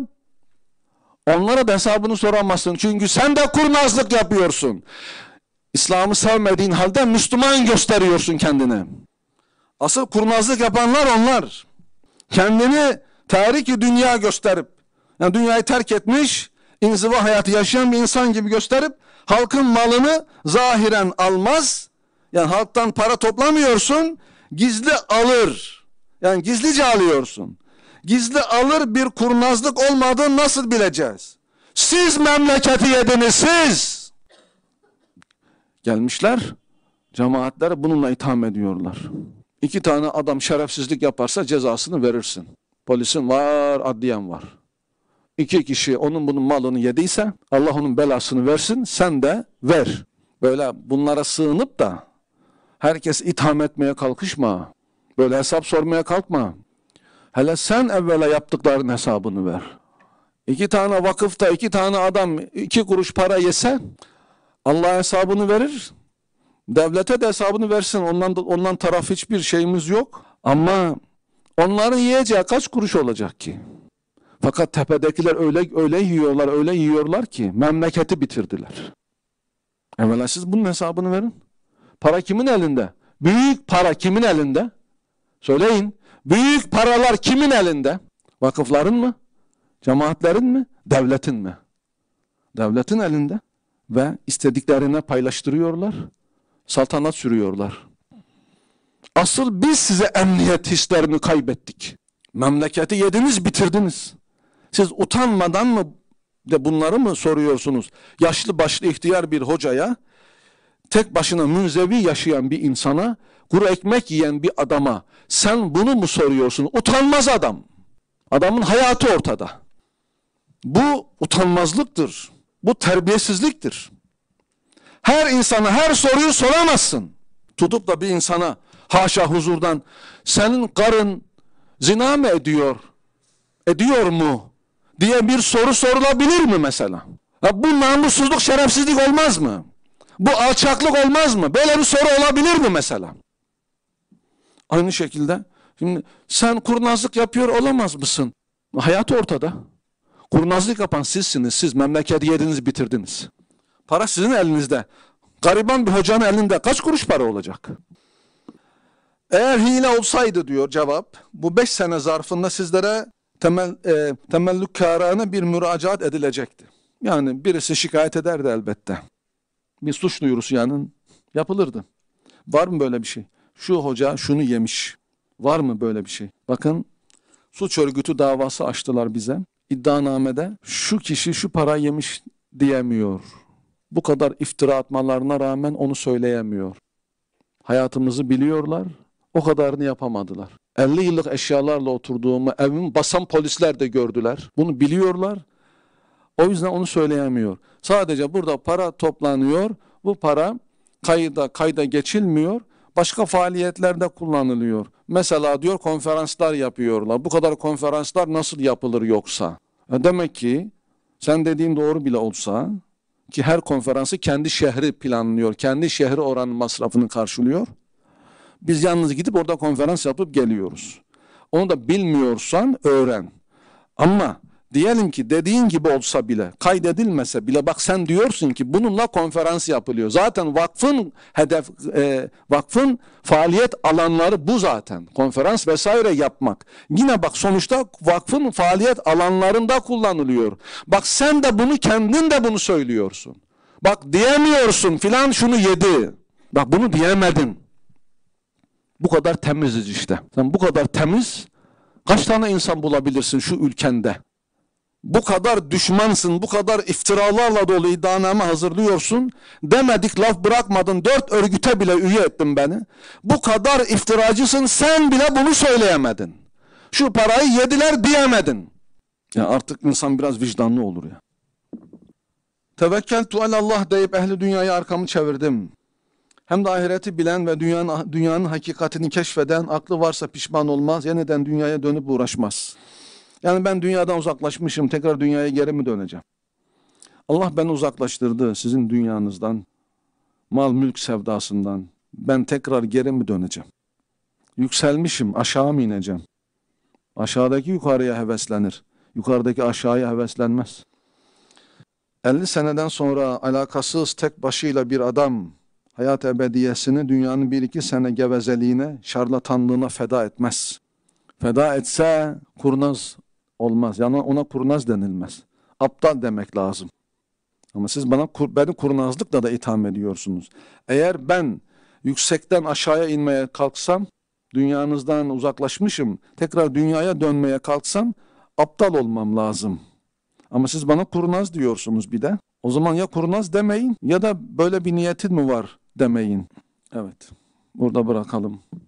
onlara da hesabını soramazsın. Çünkü sen de kurnazlık yapıyorsun. İslam'ı sevmediğin halde Müslüman gösteriyorsun kendini. Asıl kurnazlık yapanlar onlar. Kendini tariki dünya gösterip, yani dünyayı terk etmiş, inziva hayatı yaşayan bir insan gibi gösterip, halkın malını zahiren almaz, yani halktan para toplamıyorsun, gizli alır. Yani gizlice alıyorsun. Gizli alır bir kurnazlık olmadığını nasıl bileceğiz? Siz memleketi yediniz, siz! gelmişler. Cemaatler bununla itham ediyorlar. İki tane adam şerefsizlik yaparsa cezasını verirsin. Polisin var, adliyen var. İki kişi onun bunun malını yediyse Allah onun belasını versin, sen de ver. Böyle bunlara sığınıp da herkes itham etmeye kalkışma. Böyle hesap sormaya kalkma. Hele sen evvela yaptıkların hesabını ver. İki tane vakıfta iki tane adam iki kuruş para yese Allah hesabını verir. Devlete de hesabını versin. Ondan ondan taraf hiçbir şeyimiz yok. Ama onların yiyeceği kaç kuruş olacak ki? Fakat tepedekiler öyle öyle yiyorlar, öyle yiyorlar ki memleketi bitirdiler. Evvela siz bunun hesabını verin. Para kimin elinde? Büyük para kimin elinde? Söyleyin. Büyük paralar kimin elinde? Vakıfların mı? Cemaatlerin mi? Devletin mi? Devletin elinde ve istediklerine paylaştırıyorlar. Saltanat sürüyorlar. Asıl biz size emniyet hislerini kaybettik. Memleketi yediniz bitirdiniz. Siz utanmadan mı de bunları mı soruyorsunuz? Yaşlı başlı ihtiyar bir hocaya, tek başına münzevi yaşayan bir insana, kuru ekmek yiyen bir adama sen bunu mu soruyorsun? Utanmaz adam. Adamın hayatı ortada. Bu utanmazlıktır. Bu terbiyesizliktir. Her insana her soruyu soramazsın. Tutup da bir insana haşa huzurdan senin karın zina mı ediyor? Ediyor mu? diye bir soru sorulabilir mi mesela? Ya bu namussuzluk, şerefsizlik olmaz mı? Bu alçaklık olmaz mı? Böyle bir soru olabilir mi mesela? Aynı şekilde şimdi sen kurnazlık yapıyor olamaz mısın? Hayat ortada. Kurnazlık yapan sizsiniz. Siz memleketi yediniz bitirdiniz. Para sizin elinizde. Gariban bir hocanın elinde kaç kuruş para olacak? Eğer hile olsaydı diyor cevap. Bu beş sene zarfında sizlere temel, e, temellükkârâne bir müracaat edilecekti. Yani birisi şikayet ederdi elbette. Bir suç duyurusu yani yapılırdı. Var mı böyle bir şey? Şu hoca şunu yemiş. Var mı böyle bir şey? Bakın suç örgütü davası açtılar bize iddianamede şu kişi şu para yemiş diyemiyor. Bu kadar iftira atmalarına rağmen onu söyleyemiyor. Hayatımızı biliyorlar, o kadarını yapamadılar. 50 yıllık eşyalarla oturduğumu evimi basan polisler de gördüler. Bunu biliyorlar. O yüzden onu söyleyemiyor. Sadece burada para toplanıyor. Bu para kayda kayda geçilmiyor başka faaliyetlerde kullanılıyor. Mesela diyor konferanslar yapıyorlar. Bu kadar konferanslar nasıl yapılır yoksa? E demek ki sen dediğin doğru bile olsa ki her konferansı kendi şehri planlıyor. Kendi şehri oranın masrafını karşılıyor. Biz yalnız gidip orada konferans yapıp geliyoruz. Onu da bilmiyorsan öğren. Ama diyelim ki dediğin gibi olsa bile kaydedilmese bile bak sen diyorsun ki bununla konferans yapılıyor. Zaten vakfın hedef e, vakfın faaliyet alanları bu zaten. Konferans vesaire yapmak. Yine bak sonuçta vakfın faaliyet alanlarında kullanılıyor. Bak sen de bunu kendin de bunu söylüyorsun. Bak diyemiyorsun filan şunu yedi. Bak bunu diyemedin. Bu kadar temiziz işte. Sen bu kadar temiz kaç tane insan bulabilirsin şu ülkende? bu kadar düşmansın, bu kadar iftiralarla dolu iddianame hazırlıyorsun. Demedik laf bırakmadın, dört örgüte bile üye ettin beni. Bu kadar iftiracısın, sen bile bunu söyleyemedin. Şu parayı yediler diyemedin. Ya artık insan biraz vicdanlı olur ya. Tevekkeltu Allah deyip ehli dünyayı arkamı çevirdim. Hem de ahireti bilen ve dünyanın, dünyanın hakikatini keşfeden, aklı varsa pişman olmaz, yeniden dünyaya dönüp uğraşmaz.'' Yani ben dünyadan uzaklaşmışım, tekrar dünyaya geri mi döneceğim? Allah beni uzaklaştırdı sizin dünyanızdan, mal mülk sevdasından. Ben tekrar geri mi döneceğim? Yükselmişim, aşağı mı ineceğim? Aşağıdaki yukarıya heveslenir. Yukarıdaki aşağıya heveslenmez. 50 seneden sonra alakasız tek başıyla bir adam hayat ebediyesini dünyanın bir iki sene gevezeliğine, şarlatanlığına feda etmez. Feda etse kurnaz olmaz. Yani ona kurnaz denilmez. Aptal demek lazım. Ama siz bana beni kurnazlıkla da itham ediyorsunuz. Eğer ben yüksekten aşağıya inmeye kalksam, dünyanızdan uzaklaşmışım, tekrar dünyaya dönmeye kalksam aptal olmam lazım. Ama siz bana kurnaz diyorsunuz bir de. O zaman ya kurnaz demeyin ya da böyle bir niyetin mi var demeyin. Evet. Burada bırakalım.